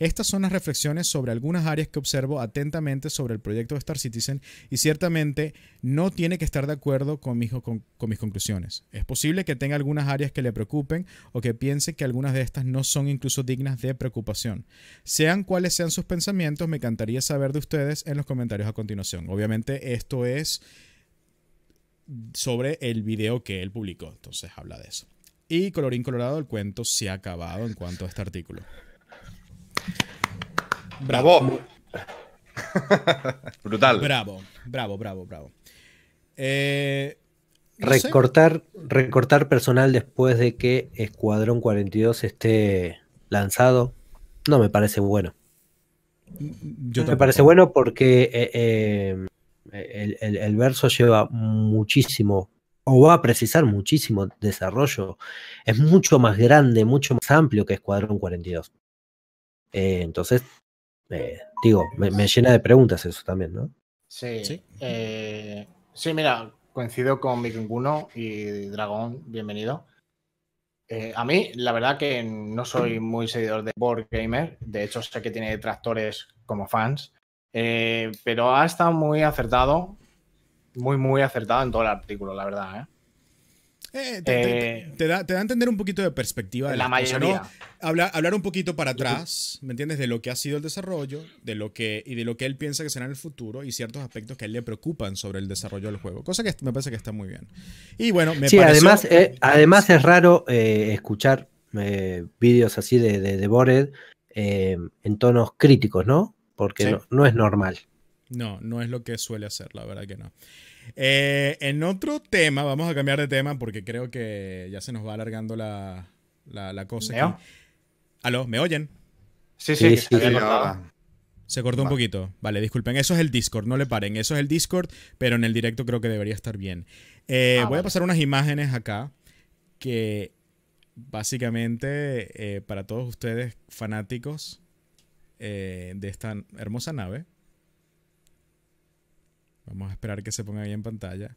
Estas son las reflexiones sobre algunas áreas que observo atentamente sobre el proyecto de Star Citizen y ciertamente no tiene que estar de acuerdo con mis, conclusiones. Es posible que tenga algunas áreas que le preocupen o que piense que algunas de estas no son incluso dignas de preocupación. Sean cuales sean sus pensamientos, me encantaría saber de ustedes en los comentarios a continuación. Obviamente esto es sobre el video que él publicó, entonces habla de eso. Y colorín colorado, el cuento se ha acabado en cuanto a este artículo. Bravo. *laughs* Brutal. Bravo, bravo, bravo, bravo. Eh, recortar, recortar personal después de que Escuadrón 42 esté lanzado, no me parece bueno. me parece bueno porque eh, eh, el, verso lleva muchísimo o va a precisar muchísimo desarrollo. Es mucho más grande, mucho más amplio que Escuadrón 42. Eh, entonces, eh, digo, me, llena de preguntas eso también, ¿no? Sí. Sí, eh, sí mira, coincido con Vikinguno y Dragón, bienvenido. a mí, la verdad que no soy muy seguidor de Board Gamer, de hecho sé que tiene tractores como fans, pero ha estado muy acertado, muy, muy acertado en todo el artículo, la verdad, ¿eh? Eh, eh, te, da, a entender un poquito de perspectiva. De la, mayoría. hablar, un poquito para atrás, ¿me entiendes? De lo que ha sido el desarrollo de lo que, y de lo que él piensa que será en el futuro y ciertos aspectos que a él le preocupan sobre el desarrollo del juego. Cosa que me parece que está muy bien. Y bueno, Sí, además, eh, además es raro escuchar vídeos así de, de, Bored en tonos críticos, ¿no? Porque no, no es normal. No, no es lo que suele hacer, la verdad que no. Eh, en otro tema, vamos a cambiar de tema porque creo que ya se nos va alargando la, cosa. ¿Aló? ¿Me oyen? Sí, sí, se cortó un poquito. Vale, disculpen. Eso es el Discord, no le paren. Eso es el Discord, pero en el directo creo que debería estar bien. Eh, ah, voy a pasar unas imágenes acá que básicamente eh, para todos ustedes fanáticos de esta hermosa nave, Vamos a esperar que se ponga ahí en pantalla.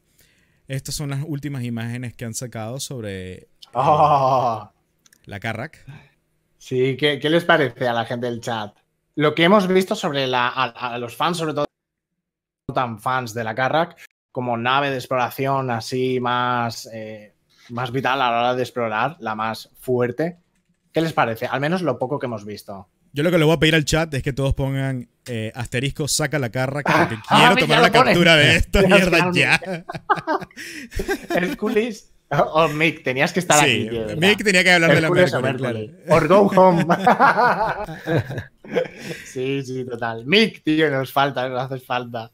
Estas son las últimas imágenes que han sacado sobre eh, ah. la Carrack. Sí, ¿qué, les parece a la gente del chat? Lo que hemos visto sobre la, a, los fans, sobre todo tan fans de la Carrack, como nave de exploración así más, eh, más vital a la hora de explorar, la más fuerte. ¿Qué les parece? Al menos lo poco que hemos visto. Yo lo que le voy a pedir al chat es que todos pongan eh, asterisco, saca la carra, *laughs* que ah, quiero tomar la captura de *laughs* esta mierda ya. Hércules *laughs* o oh, oh, Mick, tenías que estar sí, Mick tenía que hablar de la Mercury. Or go home. sí, sí, total. Mick, tío, nos falta, nos hace falta.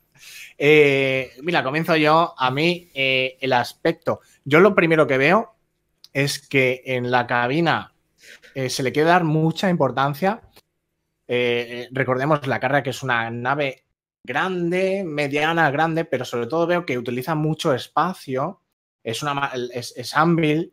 Eh, mira, comienzo yo. A mí, eh, el aspecto. Yo lo primero que veo es que en la cabina se le quiere dar mucha importancia eh, recordemos la carga que es una nave grande, mediana, grande, pero sobre todo veo que utiliza mucho espacio. Es una es,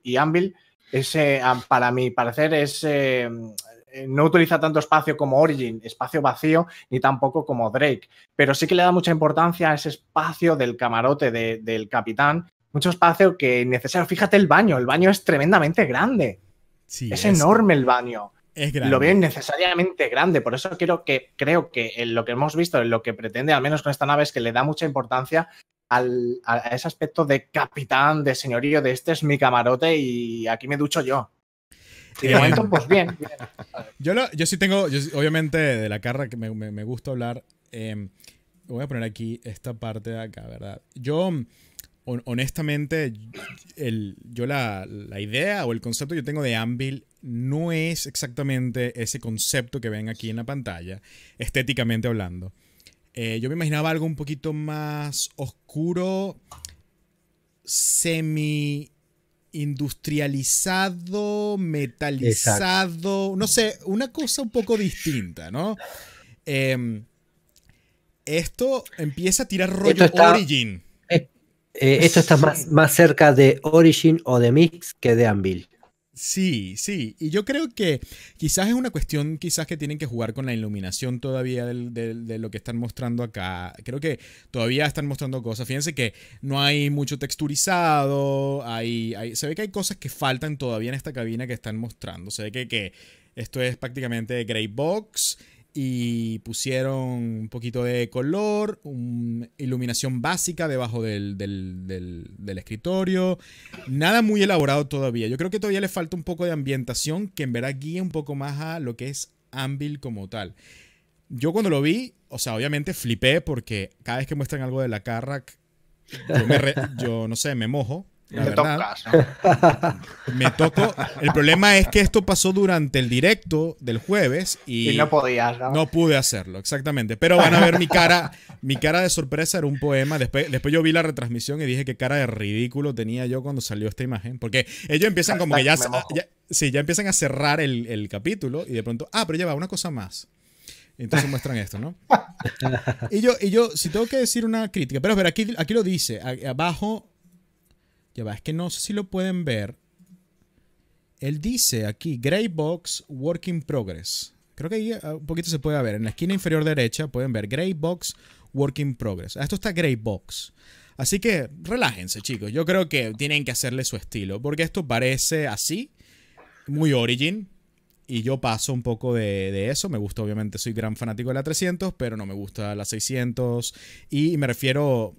y Anvil ese, eh, para mi parecer es eh, mm, no utiliza tanto espacio como Origin, espacio vacío, ni tampoco como Drake, pero sí que le da mucha importancia a ese espacio del camarote del capitán, mucho espacio que necesario. Fíjate el baño, el baño es tremendamente grande. es, enorme el baño. Lo veo innecesariamente grande. Por eso quiero que, creo que lo que hemos visto, en lo que pretende, al menos con esta nave, es que le da mucha importancia a ese aspecto de capitán, de señorío, de este es mi camarote y aquí me ducho yo. Y de momento, pues *laughs* bien. Yo, lo, yo sí tengo, obviamente, de la carra que me, gusta hablar. Em, voy a poner aquí esta parte de acá, ¿verdad? Yo, honestamente, yo la, la idea o el concepto que yo tengo de Anvil no es exactamente ese concepto que ven aquí en la pantalla, estéticamente hablando. Eh, yo me imaginaba algo un poquito más oscuro, semi industrializado, metalizado, no sé, una cosa un poco distinta, ¿no? Em, esto empieza a tirar rollo Origin. Eh, eh, esto está más, más cerca de Origin o de Mix que de Anvil. Sí, sí, y yo creo que quizás es una cuestión quizás que tienen que jugar con la iluminación todavía de lo que están mostrando acá. Creo que todavía están mostrando cosas. Fíjense que no hay mucho texturizado, hay, se ve que hay cosas que faltan todavía en esta cabina que están mostrando. Se ve que, que esto es prácticamente Grey Box y pusieron un poquito de color, una iluminación básica debajo del, escritorio. Nada muy elaborado todavía. Yo creo que todavía le falta un poco de ambientación que en verdad guíe un poco más a lo que es Anvil como tal. Yo cuando lo vi, o sea, obviamente flipé porque cada vez que muestran algo de la Carrack, yo *laughs* no sé, me mojo me *laughs* Me tocó. El problema es que esto pasó durante el directo del jueves y, no podías, ¿no? ¿no? pude hacerlo, exactamente. Pero van a ver mi cara, mi cara de sorpresa era un poema. Después, después yo vi la retransmisión y dije qué cara de ridículo tenía yo cuando salió esta imagen, porque ellos empiezan como que ya, ya sí, ya empiezan a cerrar el, capítulo y de pronto, ah, pero lleva una cosa más. Entonces muestran esto, ¿no? *laughs* Y yo, y yo, si tengo que decir una crítica, pero ver, aquí, aquí lo dice, abajo ya va, es que no sé si lo pueden ver. Él dice aquí, Gray Box Working Progress. Creo que ahí ah, un poquito se puede ver. En la esquina inferior derecha pueden ver Gray Box Working Progress. Ah, esto está Gray Box. Así que relájense, chicos. Yo creo que tienen que hacerle su estilo. Porque esto parece así, muy Origin. Y yo paso un poco de, de, eso. Me gusta, obviamente, soy gran fanático de la 300, pero no me gusta la 600. Y me refiero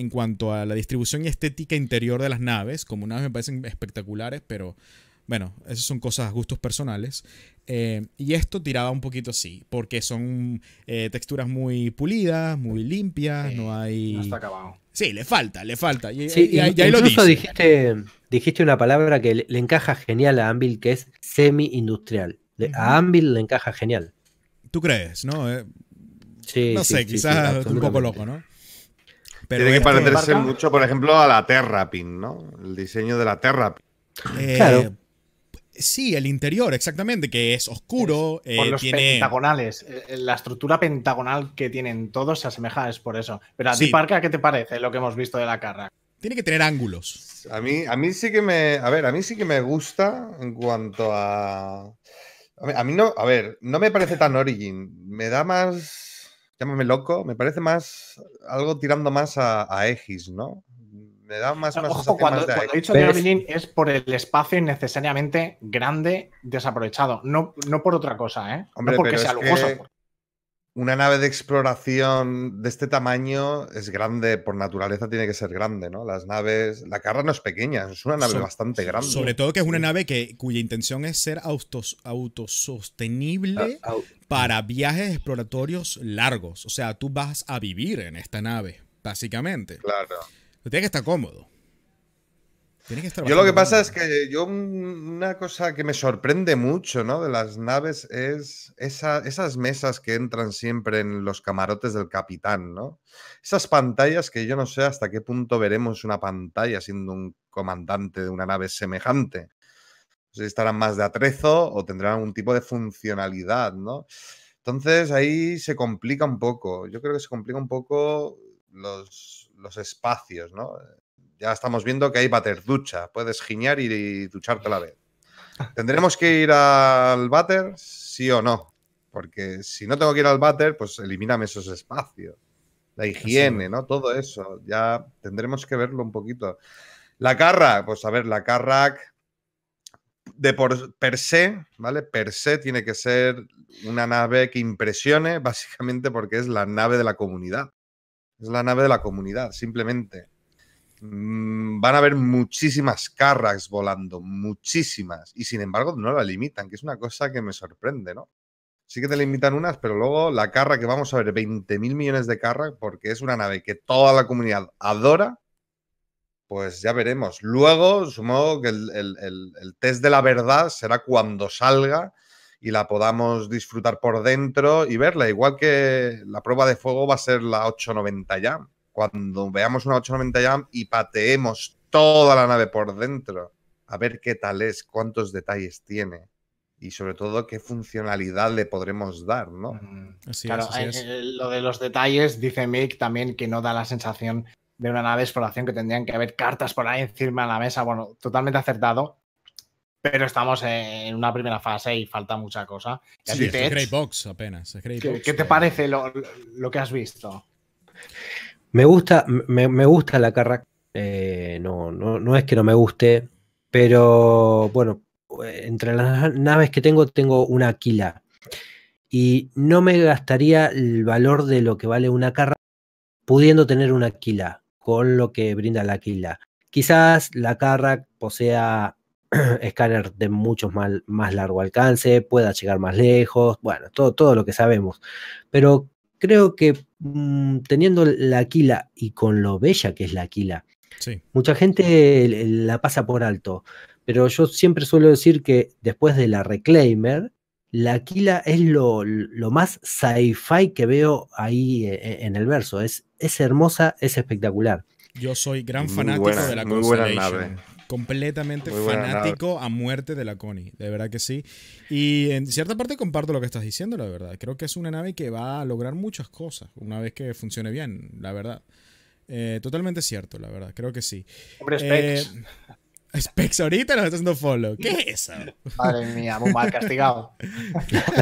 en cuanto a la distribución y estética interior de las naves. Como naves me parecen espectaculares, pero bueno, esas son cosas, a gustos personales. Eh, y esto tiraba un poquito así, porque son eh, texturas muy pulidas, muy limpias, no hay... No está acabado. Sí, le falta, le falta. Y, Dijiste, una palabra que le, encaja genial a Anvil, que es semi-industrial. A Anvil le encaja genial. ¿Tú crees, no? Eh, sí, no sé, quizás un poco loco, ¿no? Tiene que parecerse mucho, por ejemplo, a la Terrapin, ¿no? El diseño de la Terrapin. Eh, Sí, el interior, exactamente, que es oscuro. por eh, los pentagonales. Eh, la estructura pentagonal que tienen todos se asemeja, es por eso. Pero a ti, Parca, ¿qué te parece lo que hemos visto de la carra? Tiene que tener ángulos. A mí, a mí sí que me. A ver, a mí sí que me gusta en cuanto a. a mí no. A ver, no me parece tan Origin. Me da más llámame loco, me parece más algo tirando más a, a ¿no? Me da más una sensación cuando, más de cuando he dicho Origin es por el espacio innecesariamente grande desaprovechado, no, no por otra cosa, ¿eh? Hombre, porque sea lujoso una nave de exploración de este tamaño es grande, por naturaleza tiene que ser grande, ¿no? Las naves, la carga no es pequeña, es una nave bastante grande. Sobre todo que es una nave que, cuya intención es ser autosostenible ah, para viajes exploratorios largos. O sea, tú vas a vivir en esta nave, básicamente. Claro. Tiene que estar cómodo yo lo que pasa es que yo mm, una cosa que me sorprende mucho, ¿no? De las naves es esas mesas que entran siempre en los camarotes del capitán, ¿no? Esas pantallas que yo no sé hasta qué punto veremos una pantalla siendo un comandante de una nave semejante. No si estarán más de atrezo o tendrán algún tipo de funcionalidad, ¿no? Entonces ahí se complica un poco. Yo creo que se complica un poco los, los espacios, ¿no? ya estamos viendo que hay bater ducha. Puedes giñar y, ducharte a la vez. ¿Tendremos que ir al váter? Sí o no. Porque si no tengo que ir al váter, pues elimíname esos espacios. La higiene, ¿no? Todo eso. Ya tendremos que verlo un poquito. La carra pues a ver, la carrack de por, per se, ¿vale? Per se tiene que ser una nave que impresione, *laughs* básicamente porque es la nave de la comunidad. Es la nave de la comunidad, simplemente. Mm, van a haber muchísimas carras volando, muchísimas, y sin embargo no la limitan, que es una cosa que me sorprende, ¿no? Sí que te limitan unas, pero luego la carra que vamos a ver, 20 mil millones de carras, porque es una nave que toda la comunidad adora, pues ya veremos. Luego, supongo que el, el test de la verdad será cuando salga y la podamos disfrutar por dentro y verla, igual que la prueba de fuego va a ser la 890 ya cuando veamos una 890 Jam y pateemos toda la nave por dentro, a ver qué tal es, cuántos detalles tiene y sobre todo qué funcionalidad le podremos dar, ¿no? claro, eh, eh, lo de los detalles, dice Mick también que no da la sensación de una nave de exploración que tendrían que haber cartas por ahí encima de la mesa. Bueno, totalmente acertado. Pero estamos en una primera fase y falta mucha cosa. sí, es Box apenas. ¿Qué, te parece lo, que has visto? Me gusta, me, gusta la Carrack, eh, no, no, es que no me guste, pero bueno, entre las naves que tengo, tengo una Aquila. Y no me gastaría el valor de lo que vale una carra pudiendo tener una Aquila, con lo que brinda la Aquila. Quizás la Carrack posea *clears throat* escáner de mucho más, más largo alcance, pueda llegar más lejos, bueno, todo, todo lo que sabemos. Pero creo que mm, teniendo la Aquila y con lo bella que es la Aquila, mucha gente la pasa por alto. Pero yo siempre suelo decir que después de la Reclaimer, la Aquila es lo, más sci-fi que veo ahí eh, eh, en el verso. Es, es hermosa, es espectacular. Yo soy gran fanático de la Constellation completamente fanático a muerte de la Connie, de verdad que sí. Y en cierta parte comparto lo que estás diciendo, la verdad. Creo que es una nave que va a lograr muchas cosas una vez que funcione bien, la verdad. Eh, totalmente cierto, la verdad, creo que sí. Hombre, eh, *laughs* Specs. ahorita nos está haciendo follow. ¿Qué es eso? Madre mía, muy mal castigado. *laughs*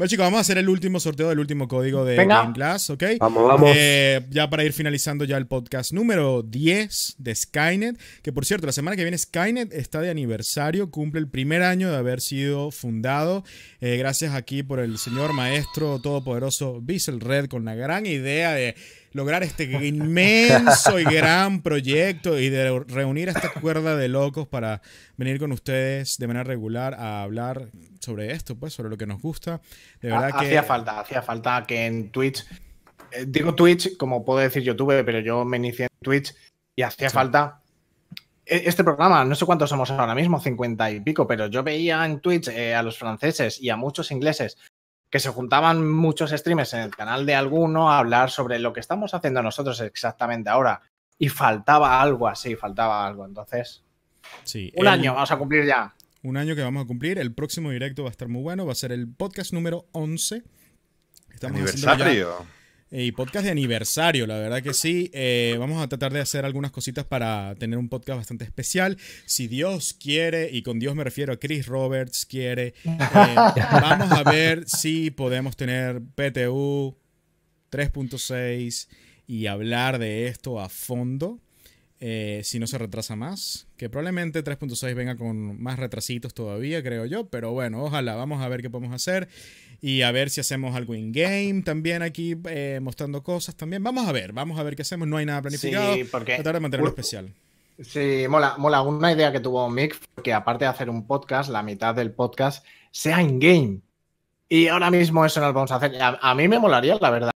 Bueno, chicos, vamos a hacer el último sorteo del último código de Venga. Game ¿ok? Vamos, vamos. Eh, ya para ir finalizando ya el podcast número 10 de Skynet, que por cierto, la semana que viene Skynet está de aniversario, cumple el primer año de haber sido fundado. Eh, gracias aquí por el señor maestro todopoderoso Bissell Red con la gran idea de lograr este inmenso y gran proyecto y de reunir a esta cuerda de locos para venir con ustedes de manera regular a hablar sobre esto, pues, sobre lo que nos gusta. De verdad hacía que. Hacía falta, hacía falta que en Twitch. Eh, digo Twitch, como puedo decir YouTube, pero yo me inicié en Twitch y hacía falta e-, este programa, no sé cuántos somos ahora mismo, 50 y pico, pero yo veía en Twitch eh, a los franceses y a muchos ingleses que se juntaban muchos streamers en el canal de alguno a hablar sobre lo que estamos haciendo nosotros exactamente ahora. Y faltaba algo así, faltaba algo. Entonces, sí, un año vamos a cumplir ya. Un año que vamos a cumplir. El próximo directo va a estar muy bueno. Va a ser el podcast número 11. aniversario. Y podcast de aniversario, la verdad que sí. Eh, vamos a tratar de hacer algunas cositas para tener un podcast bastante especial. Si Dios quiere, y con Dios me refiero a Chris Roberts quiere, eh, *laughs* vamos a ver si podemos tener PTU 3.6 y hablar de esto a fondo. Eh, si no se retrasa más. Que probablemente 3.6 venga con más retrasitos todavía, creo yo. Pero bueno, ojalá, vamos a ver qué podemos hacer. Y a ver si hacemos algo in-game también aquí, eh, mostrando cosas también. Vamos a ver, vamos a ver qué hacemos. No hay nada planificado. Sí, porque... Tratar de mantenerlo especial. Sí, mola, mola una idea que tuvo Mick, que aparte de hacer un podcast, la mitad del podcast sea in-game. Y ahora mismo eso no lo vamos a hacer. A, mí me molaría, la verdad.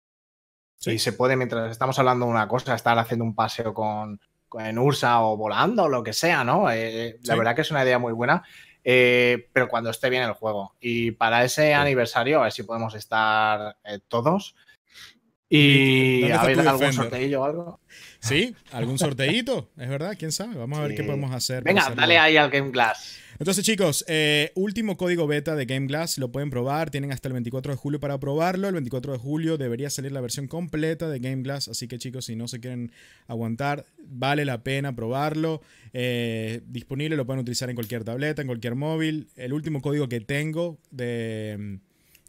Sí. se puede, mientras estamos hablando de una cosa, estar haciendo un paseo con, en Ursa o volando o lo que sea, ¿no? Eh, eh, la verdad que es una idea muy buena, eh, pero cuando esté bien el juego. Y para ese aniversario, a ver si podemos estar todos. Y a algún sorteillo o algo. Sí, algún sorteito, es verdad, quién sabe. Vamos a ver qué podemos hacer. Venga, dale ahí al Game Glass. Entonces, chicos, eh, último código beta de Game Glass. Lo pueden probar. Tienen hasta el 24 de julio para probarlo. El 24 de julio debería salir la versión completa de Game Glass. Así que, chicos, si no se quieren aguantar, vale la pena probarlo. Eh, disponible, lo pueden utilizar en cualquier tableta, en cualquier móvil. El último código que tengo de. Mm,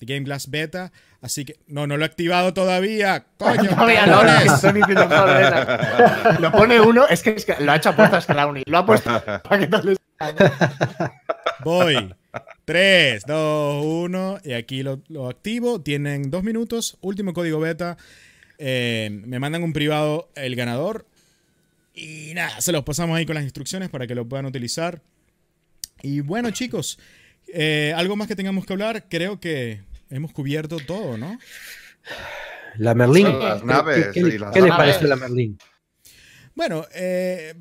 Game Glass Beta, así que no, no lo he activado todavía. Coño, *laughs* *laughs* lo pone uno, es que, lo ha hecho a lo ha puesto para que no les Voy. 3, 2, 1. Y aquí lo, activo. Tienen dos minutos. Último código beta. Eh, me mandan un privado el ganador. Y nada, se los pasamos ahí con las instrucciones para que lo puedan utilizar. Y bueno, chicos, eh, algo más que tengamos que hablar. Creo que hemos cubierto todo, ¿no? La Merlín. ¿Qué, les parece la Merlin? Bueno, eh,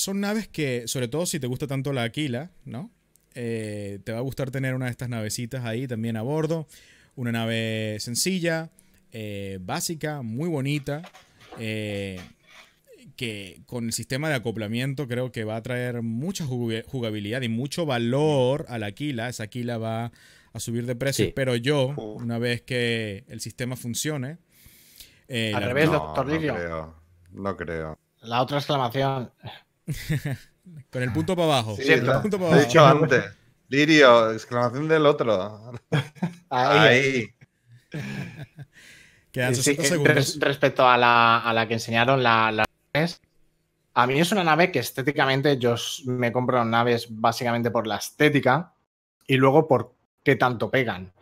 son naves que, sobre todo si te gusta tanto la Aquila, ¿no? Eh, te va a gustar tener una de estas navecitas ahí también a bordo. Una nave sencilla, eh, básica, muy bonita. Eh, que con el sistema de acoplamiento creo que va a traer mucha jugabilidad y mucho valor a la Aquila. Esa Aquila va a subir de precio, pero yo, uh. una vez que el sistema funcione... Al revés, doctor No creo, no creo. La otra exclamación. Con el punto para abajo. Sí, dicho antes. Lirio, exclamación del otro. Ahí. Quedan eh, segundos. respecto a la, a la, que enseñaron las la, a mí es una nave que estéticamente yo me compro naves básicamente por la estética y luego por qué tanto pegan.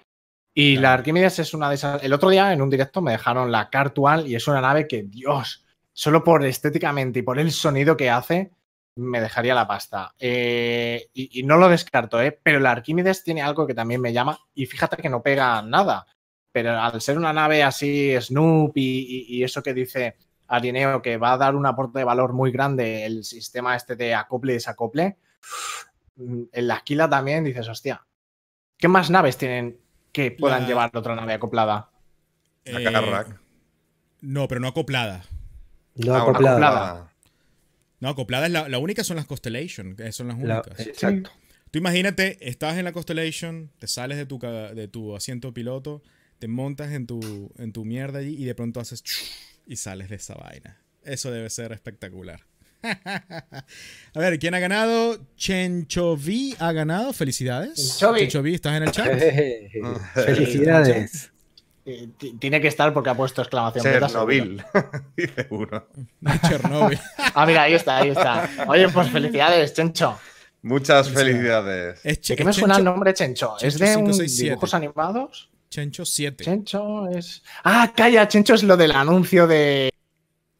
Y la Arquímedes es una de esas. El otro día en un directo me dejaron la Cartual y es una nave que, Dios, solo por estéticamente y por el sonido que hace, me dejaría la pasta. Eh, y, no lo descarto, ¿eh? pero la Arquímedes tiene algo que también me llama y fíjate que no pega nada. Pero al ser una nave así, Snoop y, eso que dice Arineo, que va a dar un aporte de valor muy grande el sistema este de acople y desacople, en la Aquila también dices, hostia, ¿qué más naves tienen que puedan llevar otra nave acoplada? Eh, no, pero no acoplada. No ah, acoplada. No, acopladas, la, la, única son las Constellation, son las únicas. exacto. Tú imagínate, estás en la Constellation, te sales de tu, de tu asiento piloto, te montas en tu, en tu mierda allí y de pronto haces y sales de esa vaina. Eso debe ser espectacular. *laughs* A ver, ¿quién ha ganado? Chenchovi ha ganado. Felicidades. Chenchovi, estás en el chat. *laughs* Felicidades. Eh, tiene que estar porque ha puesto exclamación. Chernobyl, *laughs* dice uno. Chernobyl. ah, mira, ahí está, ahí está. Oye, pues felicidades, Chencho. Muchas felicidades. ¿De qué me suena el nombre Chencho? ¿Es de dibujos animados? Chencho 7. Chencho es. Ah, calla, Chencho es lo del anuncio de,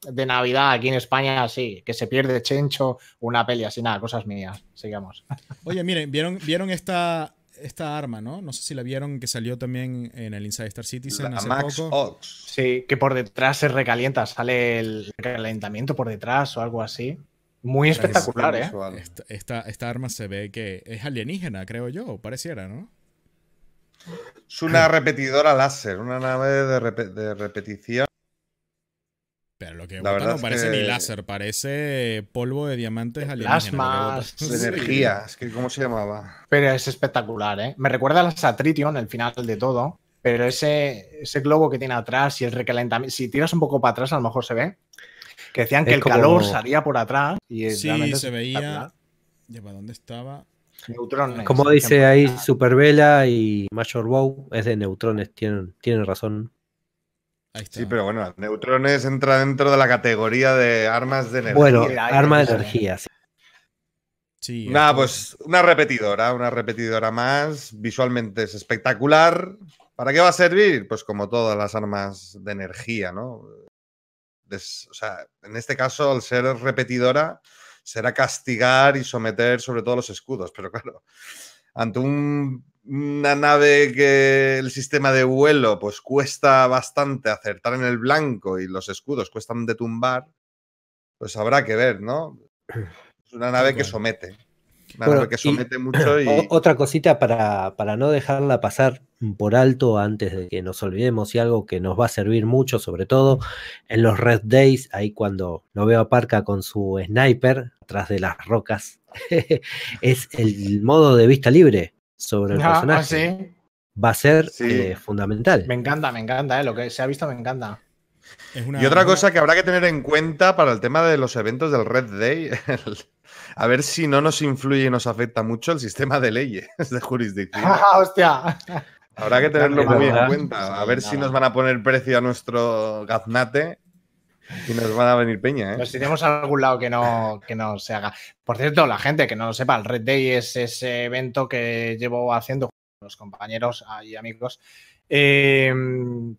de Navidad aquí en España, sí, que se pierde Chencho, una peli así, nada, cosas mías. Sigamos. Oye, miren, ¿vieron, ¿vieron esta, esta arma, ¿no? No sé si la vieron que salió también en el Inside Star Citizen la, hace Max Ox. Sí, que por detrás se recalienta, sale el calentamiento por detrás o algo así. Muy espectacular, ¿eh? Esta, arma se ve que es alienígena, creo yo, pareciera, ¿no? Es una repetidora láser, una nave de repetición lo que la parece ni láser, parece polvo de diamantes alienígenas. Plasmas, de energías, que ¿cómo se llamaba? Pero es espectacular, ¿eh? Me recuerda a la En el final de todo. Pero ese, ese globo que tiene atrás y el recalentamiento, si tiras un poco para atrás, a lo mejor se ve. Que decían que el calor salía por atrás y sí, se veía. ¿De dónde estaba? Neutrones. Como dice ahí Superbella y Major Bow, es de neutrones, tienen, tienen razón. Sí, pero bueno, neutrones entra dentro de la categoría de armas de energía. Bueno, arma de energía, sí. Nada, pues una repetidora, una repetidora más. Visualmente es espectacular. ¿Para qué va a servir? Pues como todas las armas de energía, ¿no? o sea, en este caso, al ser repetidora, será castigar y someter sobre todo los escudos, pero claro, ante un una nave que el sistema de vuelo pues cuesta bastante acertar en el blanco y los escudos cuestan de tumbar, pues habrá que ver, ¿no? Es una nave que somete. Una nave que somete mucho y... Otra cosita para, no dejarla pasar por alto antes de que nos olvidemos y algo que nos va a servir mucho, sobre todo en los Red Days, ahí cuando no veo a Parca con su sniper tras de las rocas, *laughs* es el modo de vista libre sobre el ah, ah, personaje. Va a ser eh, fundamental. Me encanta, me encanta, eh, lo que se ha visto me encanta. Y otra cosa que habrá que tener en cuenta para el tema de los eventos del Red Day, *laughs* a ver si no nos influye y nos afecta mucho el sistema de leyes de jurisdicción. *laughs* hostia! Habrá que tenerlo muy en cuenta. A ver si nos van a poner precio a nuestro gaznate y nos van a venir peña, ¿eh? Nos iremos a algún lado que no, que no se haga. Por cierto, la gente que no lo sepa, el Red Day es ese evento que llevo haciendo con los compañeros y amigos. Eh,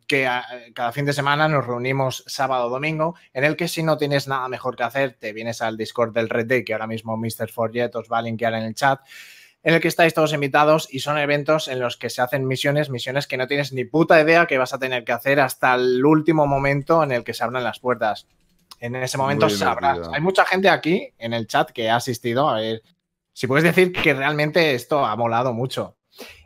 que cada fin de semana nos reunimos sábado domingo, en el que si no tienes nada mejor que hacer, te vienes al Discord del Red Day, que ahora mismo Mr. Forget os va a linkear en el chat en el que estáis todos invitados y son eventos en los que se hacen misiones, misiones que no tienes ni puta idea que vas a tener que hacer hasta el último momento en el que se abran las puertas. En ese momento sabrás. Hay mucha gente aquí en el chat que ha asistido. A ver, si puedes decir que realmente esto ha molado mucho.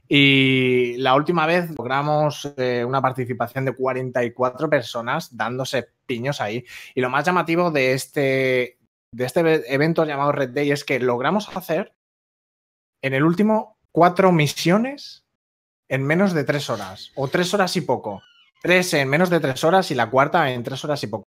Y la última vez logramos eh, una participación de 44 personas dándose piños ahí. Y lo más llamativo de este, de este evento llamado Red Day es que logramos hacer en el último, cuatro misiones en menos de tres horas, o tres horas y poco. Tres en menos de tres horas y la cuarta en tres horas y poco.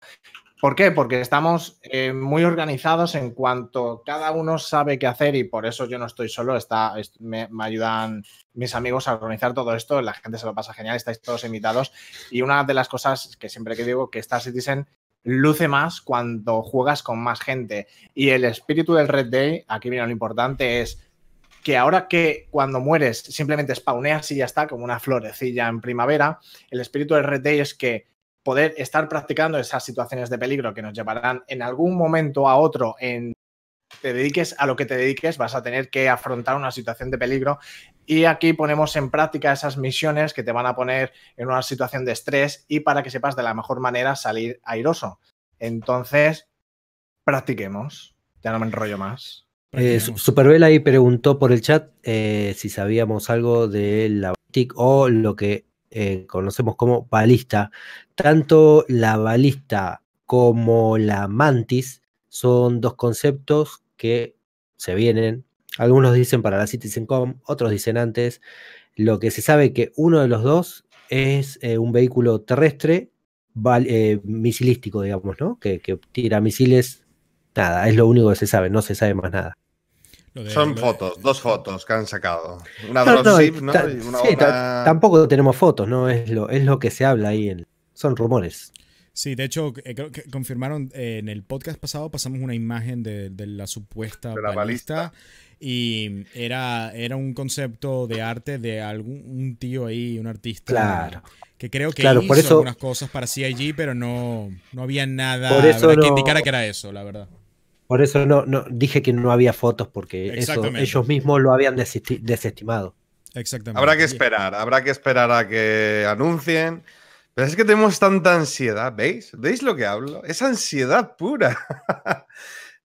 ¿Por qué? Porque estamos eh, muy organizados en cuanto cada uno sabe qué hacer y por eso yo no estoy solo, está, me, ayudan mis amigos a organizar todo esto, la gente se lo pasa genial, estáis todos invitados y una de las cosas que siempre que digo que Star Citizen luce más cuando juegas con más gente y el espíritu del Red Day, aquí viene lo importante, es que ahora que cuando mueres simplemente spawneas y ya está, como una florecilla en primavera, el espíritu de Red es que poder estar practicando esas situaciones de peligro que nos llevarán en algún momento a otro en te dediques a lo que te dediques, vas a tener que afrontar una situación de peligro. Y aquí ponemos en práctica esas misiones que te van a poner en una situación de estrés y para que sepas de la mejor manera salir airoso. Entonces, practiquemos. Ya no me enrollo más. Eh, Superbel ahí preguntó por el chat eh, si sabíamos algo de la tic o lo que eh, conocemos como balista. Tanto la balista como la mantis son dos conceptos que se vienen. Algunos dicen para la CitizenCom, otros dicen antes. Lo que se sabe que uno de los dos es eh, un vehículo terrestre misilístico, digamos, ¿no? Que, que tira misiles nada, es lo único que se sabe, no se sabe más nada. Son fotos, dos fotos que han sacado. Una ¿no? tampoco tenemos fotos, ¿no? Es lo, es lo que se habla ahí. Son rumores. Sí, de hecho, eh, confirmaron eh, en el podcast pasado, pasamos una imagen de, la supuesta balista, y era, era un concepto de arte de algún un tío ahí, un artista. Claro. Que creo que hizo algunas cosas para CIG, pero no, no había nada que indicara que era eso, la verdad. Por eso no, dije que no había fotos, porque ellos mismos lo habían desestimado. Exactamente. Habrá que esperar, habrá que esperar a que anuncien. Pero es que tenemos tanta ansiedad, ¿veis? ¿Veis lo que hablo? Esa ansiedad pura. *laughs*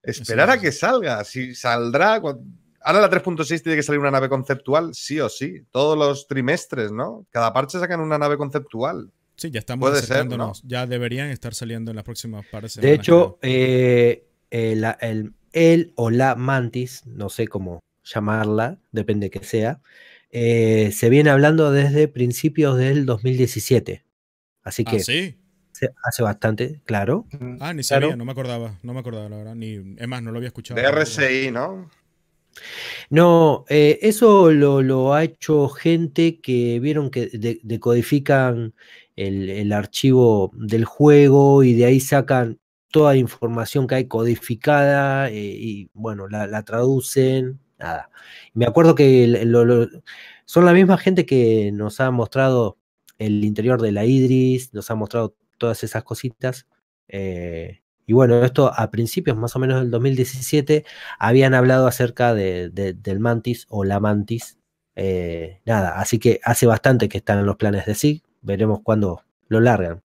esperar a que salga. Si saldrá. Ahora la 3.6 tiene que salir una nave conceptual, sí o sí. Todos los trimestres, ¿no? Cada parche sacan una nave conceptual. Sí, ya estamos Puede Ya deberían estar saliendo en las próximas partes. De hecho, eh, el, el, o la mantis, no sé cómo llamarla, depende que sea, eh, se viene hablando desde principios del 2017. Así ah, que sí? hace bastante, claro. Mm. Ah, ni sabía, no me acordaba, no me acordaba la verdad, ni es más, no lo había escuchado. RCI, ¿no? No, eh, eso lo, ha hecho gente que vieron que decodifican el, el, archivo del juego y de ahí sacan toda información que hay codificada eh, y bueno, la, traducen, nada. Me acuerdo que son la misma gente que nos ha mostrado el interior de la Idris, nos ha mostrado todas esas cositas. Eh, y bueno, esto a principios más o menos del 2017 habían hablado acerca del mantis o la mantis. Eh, nada, así que hace bastante que están en los planes de SIG. Veremos cuándo lo largan.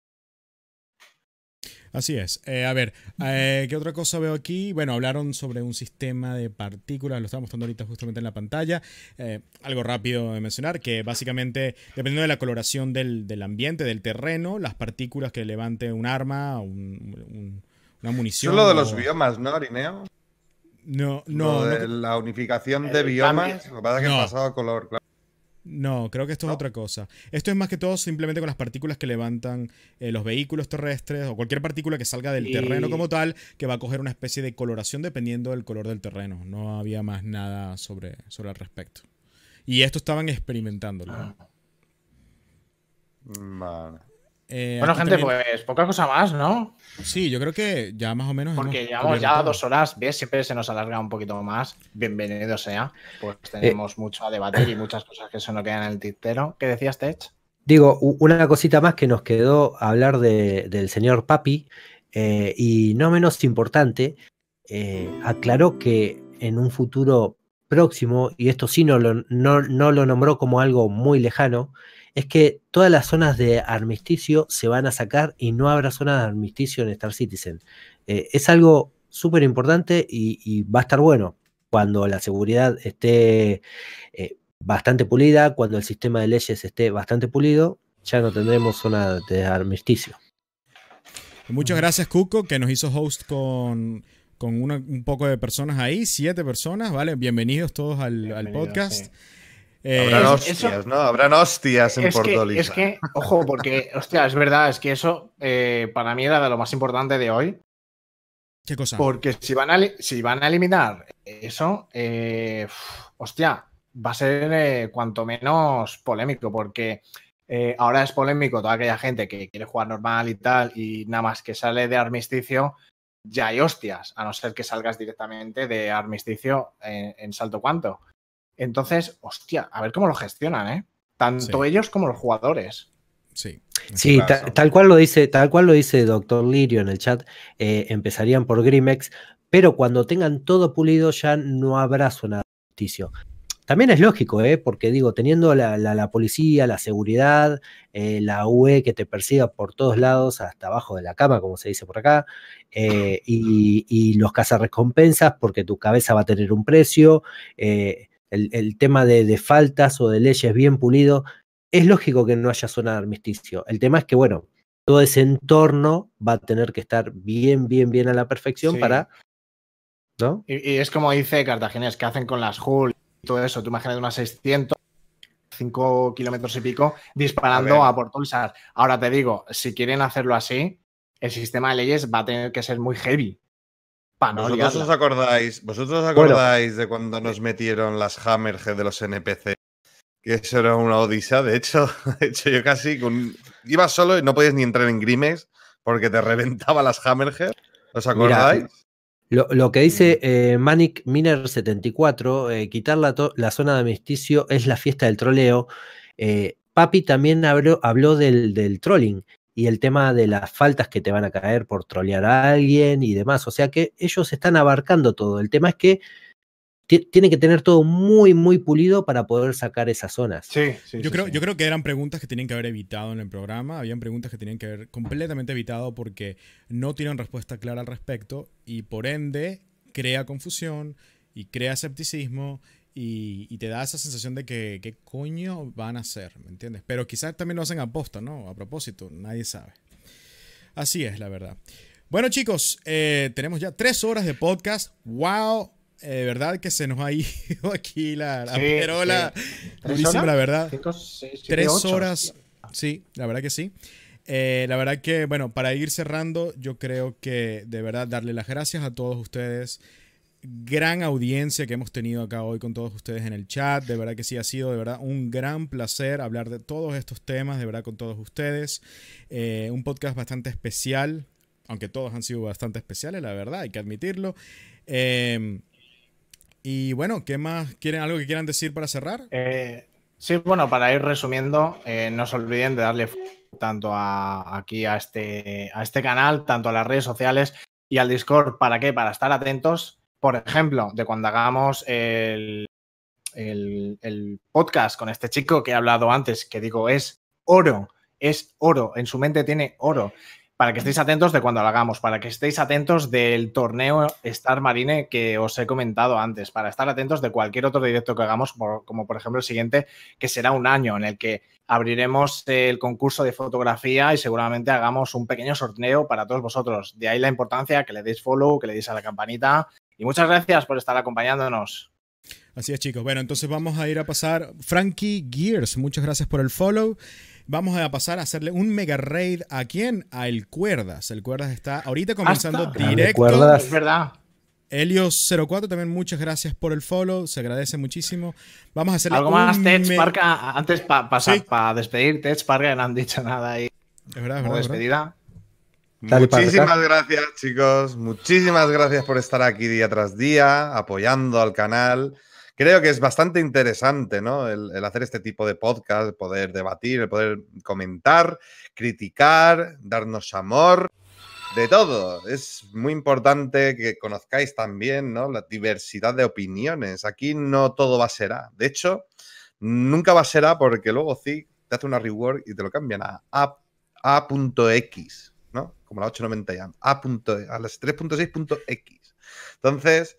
Así es. Eh, a ver, eh, ¿qué otra cosa veo aquí? Bueno, hablaron sobre un sistema de partículas, lo estaba mostrando ahorita justamente en la pantalla. Eh, algo rápido de mencionar, que básicamente, dependiendo de la coloración del, del ambiente, del terreno, las partículas que levante un arma, un, una munición... Solo de los biomas, ¿no, Arineo? No, no. La unificación de biomas, lo que pasa es que no. pasado color, claro. No, creo que esto es otra cosa. Esto es más que todo simplemente con las partículas que levantan eh, los vehículos terrestres o cualquier partícula que salga del terreno como tal, que va a coger una especie de coloración dependiendo del color del terreno. No había más nada sobre, sobre al respecto. Y esto estaban experimentándolo. Ah. Eh, bueno, gente, pues poca cosa más, ¿no? Sí, yo creo que ya más o menos. Porque llevamos ya dos horas, ¿ves? Siempre se nos alarga un poquito más. Bienvenido sea. Pues eh, tenemos mucho a debatir y muchas cosas que se nos quedan en el tintero. ¿Qué decías, Tech? Digo, una cosita más que nos quedó hablar del señor Papi, eh, y no menos importante, aclaró que en un futuro próximo, y esto sí no lo nombró como algo muy lejano, es que todas las zonas de armisticio se van a sacar y no habrá zonas de armisticio en Star Citizen. Eh, es algo súper importante y, va a estar bueno cuando la seguridad esté eh, bastante pulida, cuando el sistema de leyes esté bastante pulido, ya no tendremos zona de armisticio. Muchas gracias Cuco, que nos hizo host con, un poco de personas ahí, siete personas, ¿vale? Bienvenidos todos al, podcast. Eh, Habrán hostias, ¿no? Habrán hostias en Portolisa. Es que, ojo, porque, *laughs* hostia, es verdad, es que eso eh, para mí era de lo más importante de hoy. ¿Qué cosa? Porque si van a, si van a eliminar eso, eh, hostia, va a ser cuanto menos polémico, porque ahora es polémico toda aquella gente que quiere jugar normal y tal, y nada más que sale de armisticio, ya hay hostias, a no ser que salgas directamente de armisticio en, salto cuánto entonces, hostia, a ver cómo lo gestionan, ¿eh? Tanto ellos como los jugadores. Sí. Sí, este tal, cual lo dice, tal cual lo dice Doctor Lirio en el chat, eh, empezarían por Grimex, pero cuando tengan todo pulido ya no habrá de justicia. También es lógico, ¿eh? porque digo, teniendo la, la, policía, la seguridad, eh, la UE que te persiga por todos lados, hasta abajo de la cama, como se dice por acá, eh, y, y, los cazarrecompensas, porque tu cabeza va a tener un precio, el, tema de, faltas o de leyes bien pulido, es lógico que no haya zona de armisticio. El tema es que, bueno, todo ese entorno va a tener que estar bien, bien, bien a la perfección para... ¿no? Y, es como dice es que hacen con las Hull y todo eso. Tú imaginas unas 600 5 kilómetros y pico disparando a, a Ahora te digo, si quieren hacerlo así, el sistema de leyes va a tener que ser muy heavy. ¿Vosotros os acordáis, ¿vosotros acordáis de cuando nos metieron las Hammerhead de los NPC? Que eso era una odisea, de hecho, *laughs* de hecho yo casi ibas solo y no podías ni entrar en Grimes porque te reventaba las Hammerhead. ¿Os acordáis? lo, que dice eh, Manic Miner 74, eh, quitar la, zona de amnisticio es la fiesta del troleo. Eh, Papi también habló, habló del, del, trolling y el tema de las faltas que te van a caer por trolear a alguien y demás. O sea que ellos están abarcando todo. El tema es que tienen que tener todo muy, muy pulido para poder sacar esas zonas. Sí, yo, creo, yo creo que eran preguntas que tenían que haber evitado en el programa. Habían preguntas que tenían que haber completamente evitado porque no tienen respuesta clara al respecto y por ende crea confusión y crea escepticismo y, te da esa sensación de que qué coño van a hacer, ¿me entiendes? Pero quizás también lo hacen a posta, ¿no? A propósito, nadie sabe. Así es, la verdad. Bueno, chicos, eh, tenemos ya tres horas de podcast. ¡Wow! De eh, ¿Verdad que se nos ha *laughs* ido aquí la, la sí, perola? la verdad. tres horas. Sí, la verdad que sí. Eh, la verdad que, bueno, para ir cerrando, yo creo que de verdad darle las gracias a todos ustedes gran audiencia que hemos tenido acá hoy con todos ustedes en el chat. De verdad que sí, ha sido de verdad un gran placer hablar de todos estos temas, de verdad con todos ustedes. Eh, un podcast bastante especial, aunque todos han sido bastante especiales, la verdad, hay que admitirlo. Em, y bueno, ¿qué más? ¿Quieren algo que quieran decir para cerrar? Eh, sí, bueno, para ir resumiendo, eh, no se olviden de darle tanto a, aquí a este, a este canal, tanto a las redes sociales y al Discord. ¿Para qué? Para estar atentos por ejemplo, de cuando hagamos el, podcast con este chico que he hablado antes, que digo, es oro, es oro, en su mente tiene oro. Para que estéis atentos de cuando lo hagamos, para que estéis atentos del torneo Star Marine que os he comentado antes, para estar atentos de cualquier otro directo que hagamos, como, como por ejemplo el siguiente, que será un año en el que abriremos el concurso de fotografía y seguramente hagamos un pequeño sorteo para todos vosotros. De ahí la importancia que le deis follow, que le deis a la campanita y muchas gracias por estar acompañándonos. Así es, chicos. Bueno, entonces vamos a ir a pasar. Frankie Gears, muchas gracias por el follow. Vamos a pasar a hacerle un mega raid a quién? A El Cuerdas. El Cuerdas está ahorita ah, comenzando directo. Es verdad. Helios04, también muchas gracias por el follow, se agradece muchísimo. Vamos a hacerle Algo más, Ted Sparka. antes para pasar para despedir, Ted no han dicho nada ahí. Es verdad, despedida. Muchísimas gracias, chicos. Muchísimas gracias por estar aquí día tras día, apoyando al canal. Creo que es bastante interesante, ¿no? El, hacer este tipo de podcast, poder debatir, el poder comentar, criticar, darnos amor, de todo. Es muy importante que conozcáis también, La diversidad de opiniones. Aquí no todo va a ser A. De hecho, nunca va a ser A porque luego sí te hace una rework y te lo cambian a A.X como la 890 ya, a, a las 3.6.x. Entonces,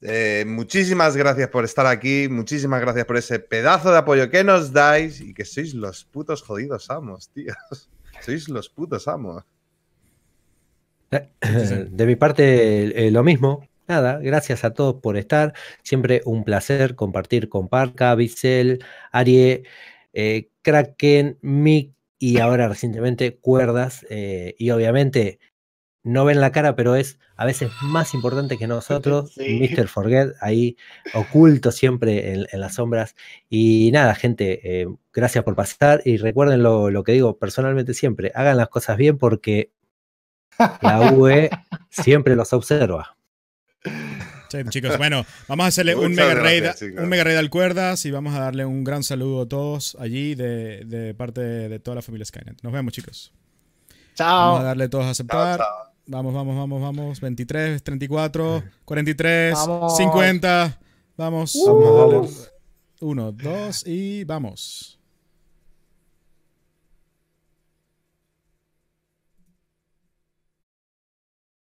eh, muchísimas gracias por estar aquí, muchísimas gracias por ese pedazo de apoyo que nos dais y que sois los putos jodidos amos, tíos. *laughs* Sois los putos amos. Eh, de mi parte, eh, lo mismo. Nada, gracias a todos por estar. Siempre un placer compartir con Parca, Bicel, Arie, Kraken, Mick, y ahora recientemente cuerdas, eh, y obviamente no ven la cara, pero es a veces más importante que nosotros, *laughs* Mr. Forget, ahí oculto siempre en, las sombras. Y nada, gente, eh, gracias por pasar y recuerden lo, lo, que digo personalmente siempre, hagan las cosas bien porque la UE *laughs* siempre los observa chicos, bueno, vamos a hacerle *laughs* un mega, raid, un mega, al cuerdas y vamos a darle un gran saludo a todos allí de, parte de toda la familia Skynet. Nos vemos, chicos. Chao. Vamos a darle todos a aceptar. Vamos, vamos, vamos, vamos. 23, 34, 43, 50. Vamos. Uh. vamos a darle. Uno, dos y vamos.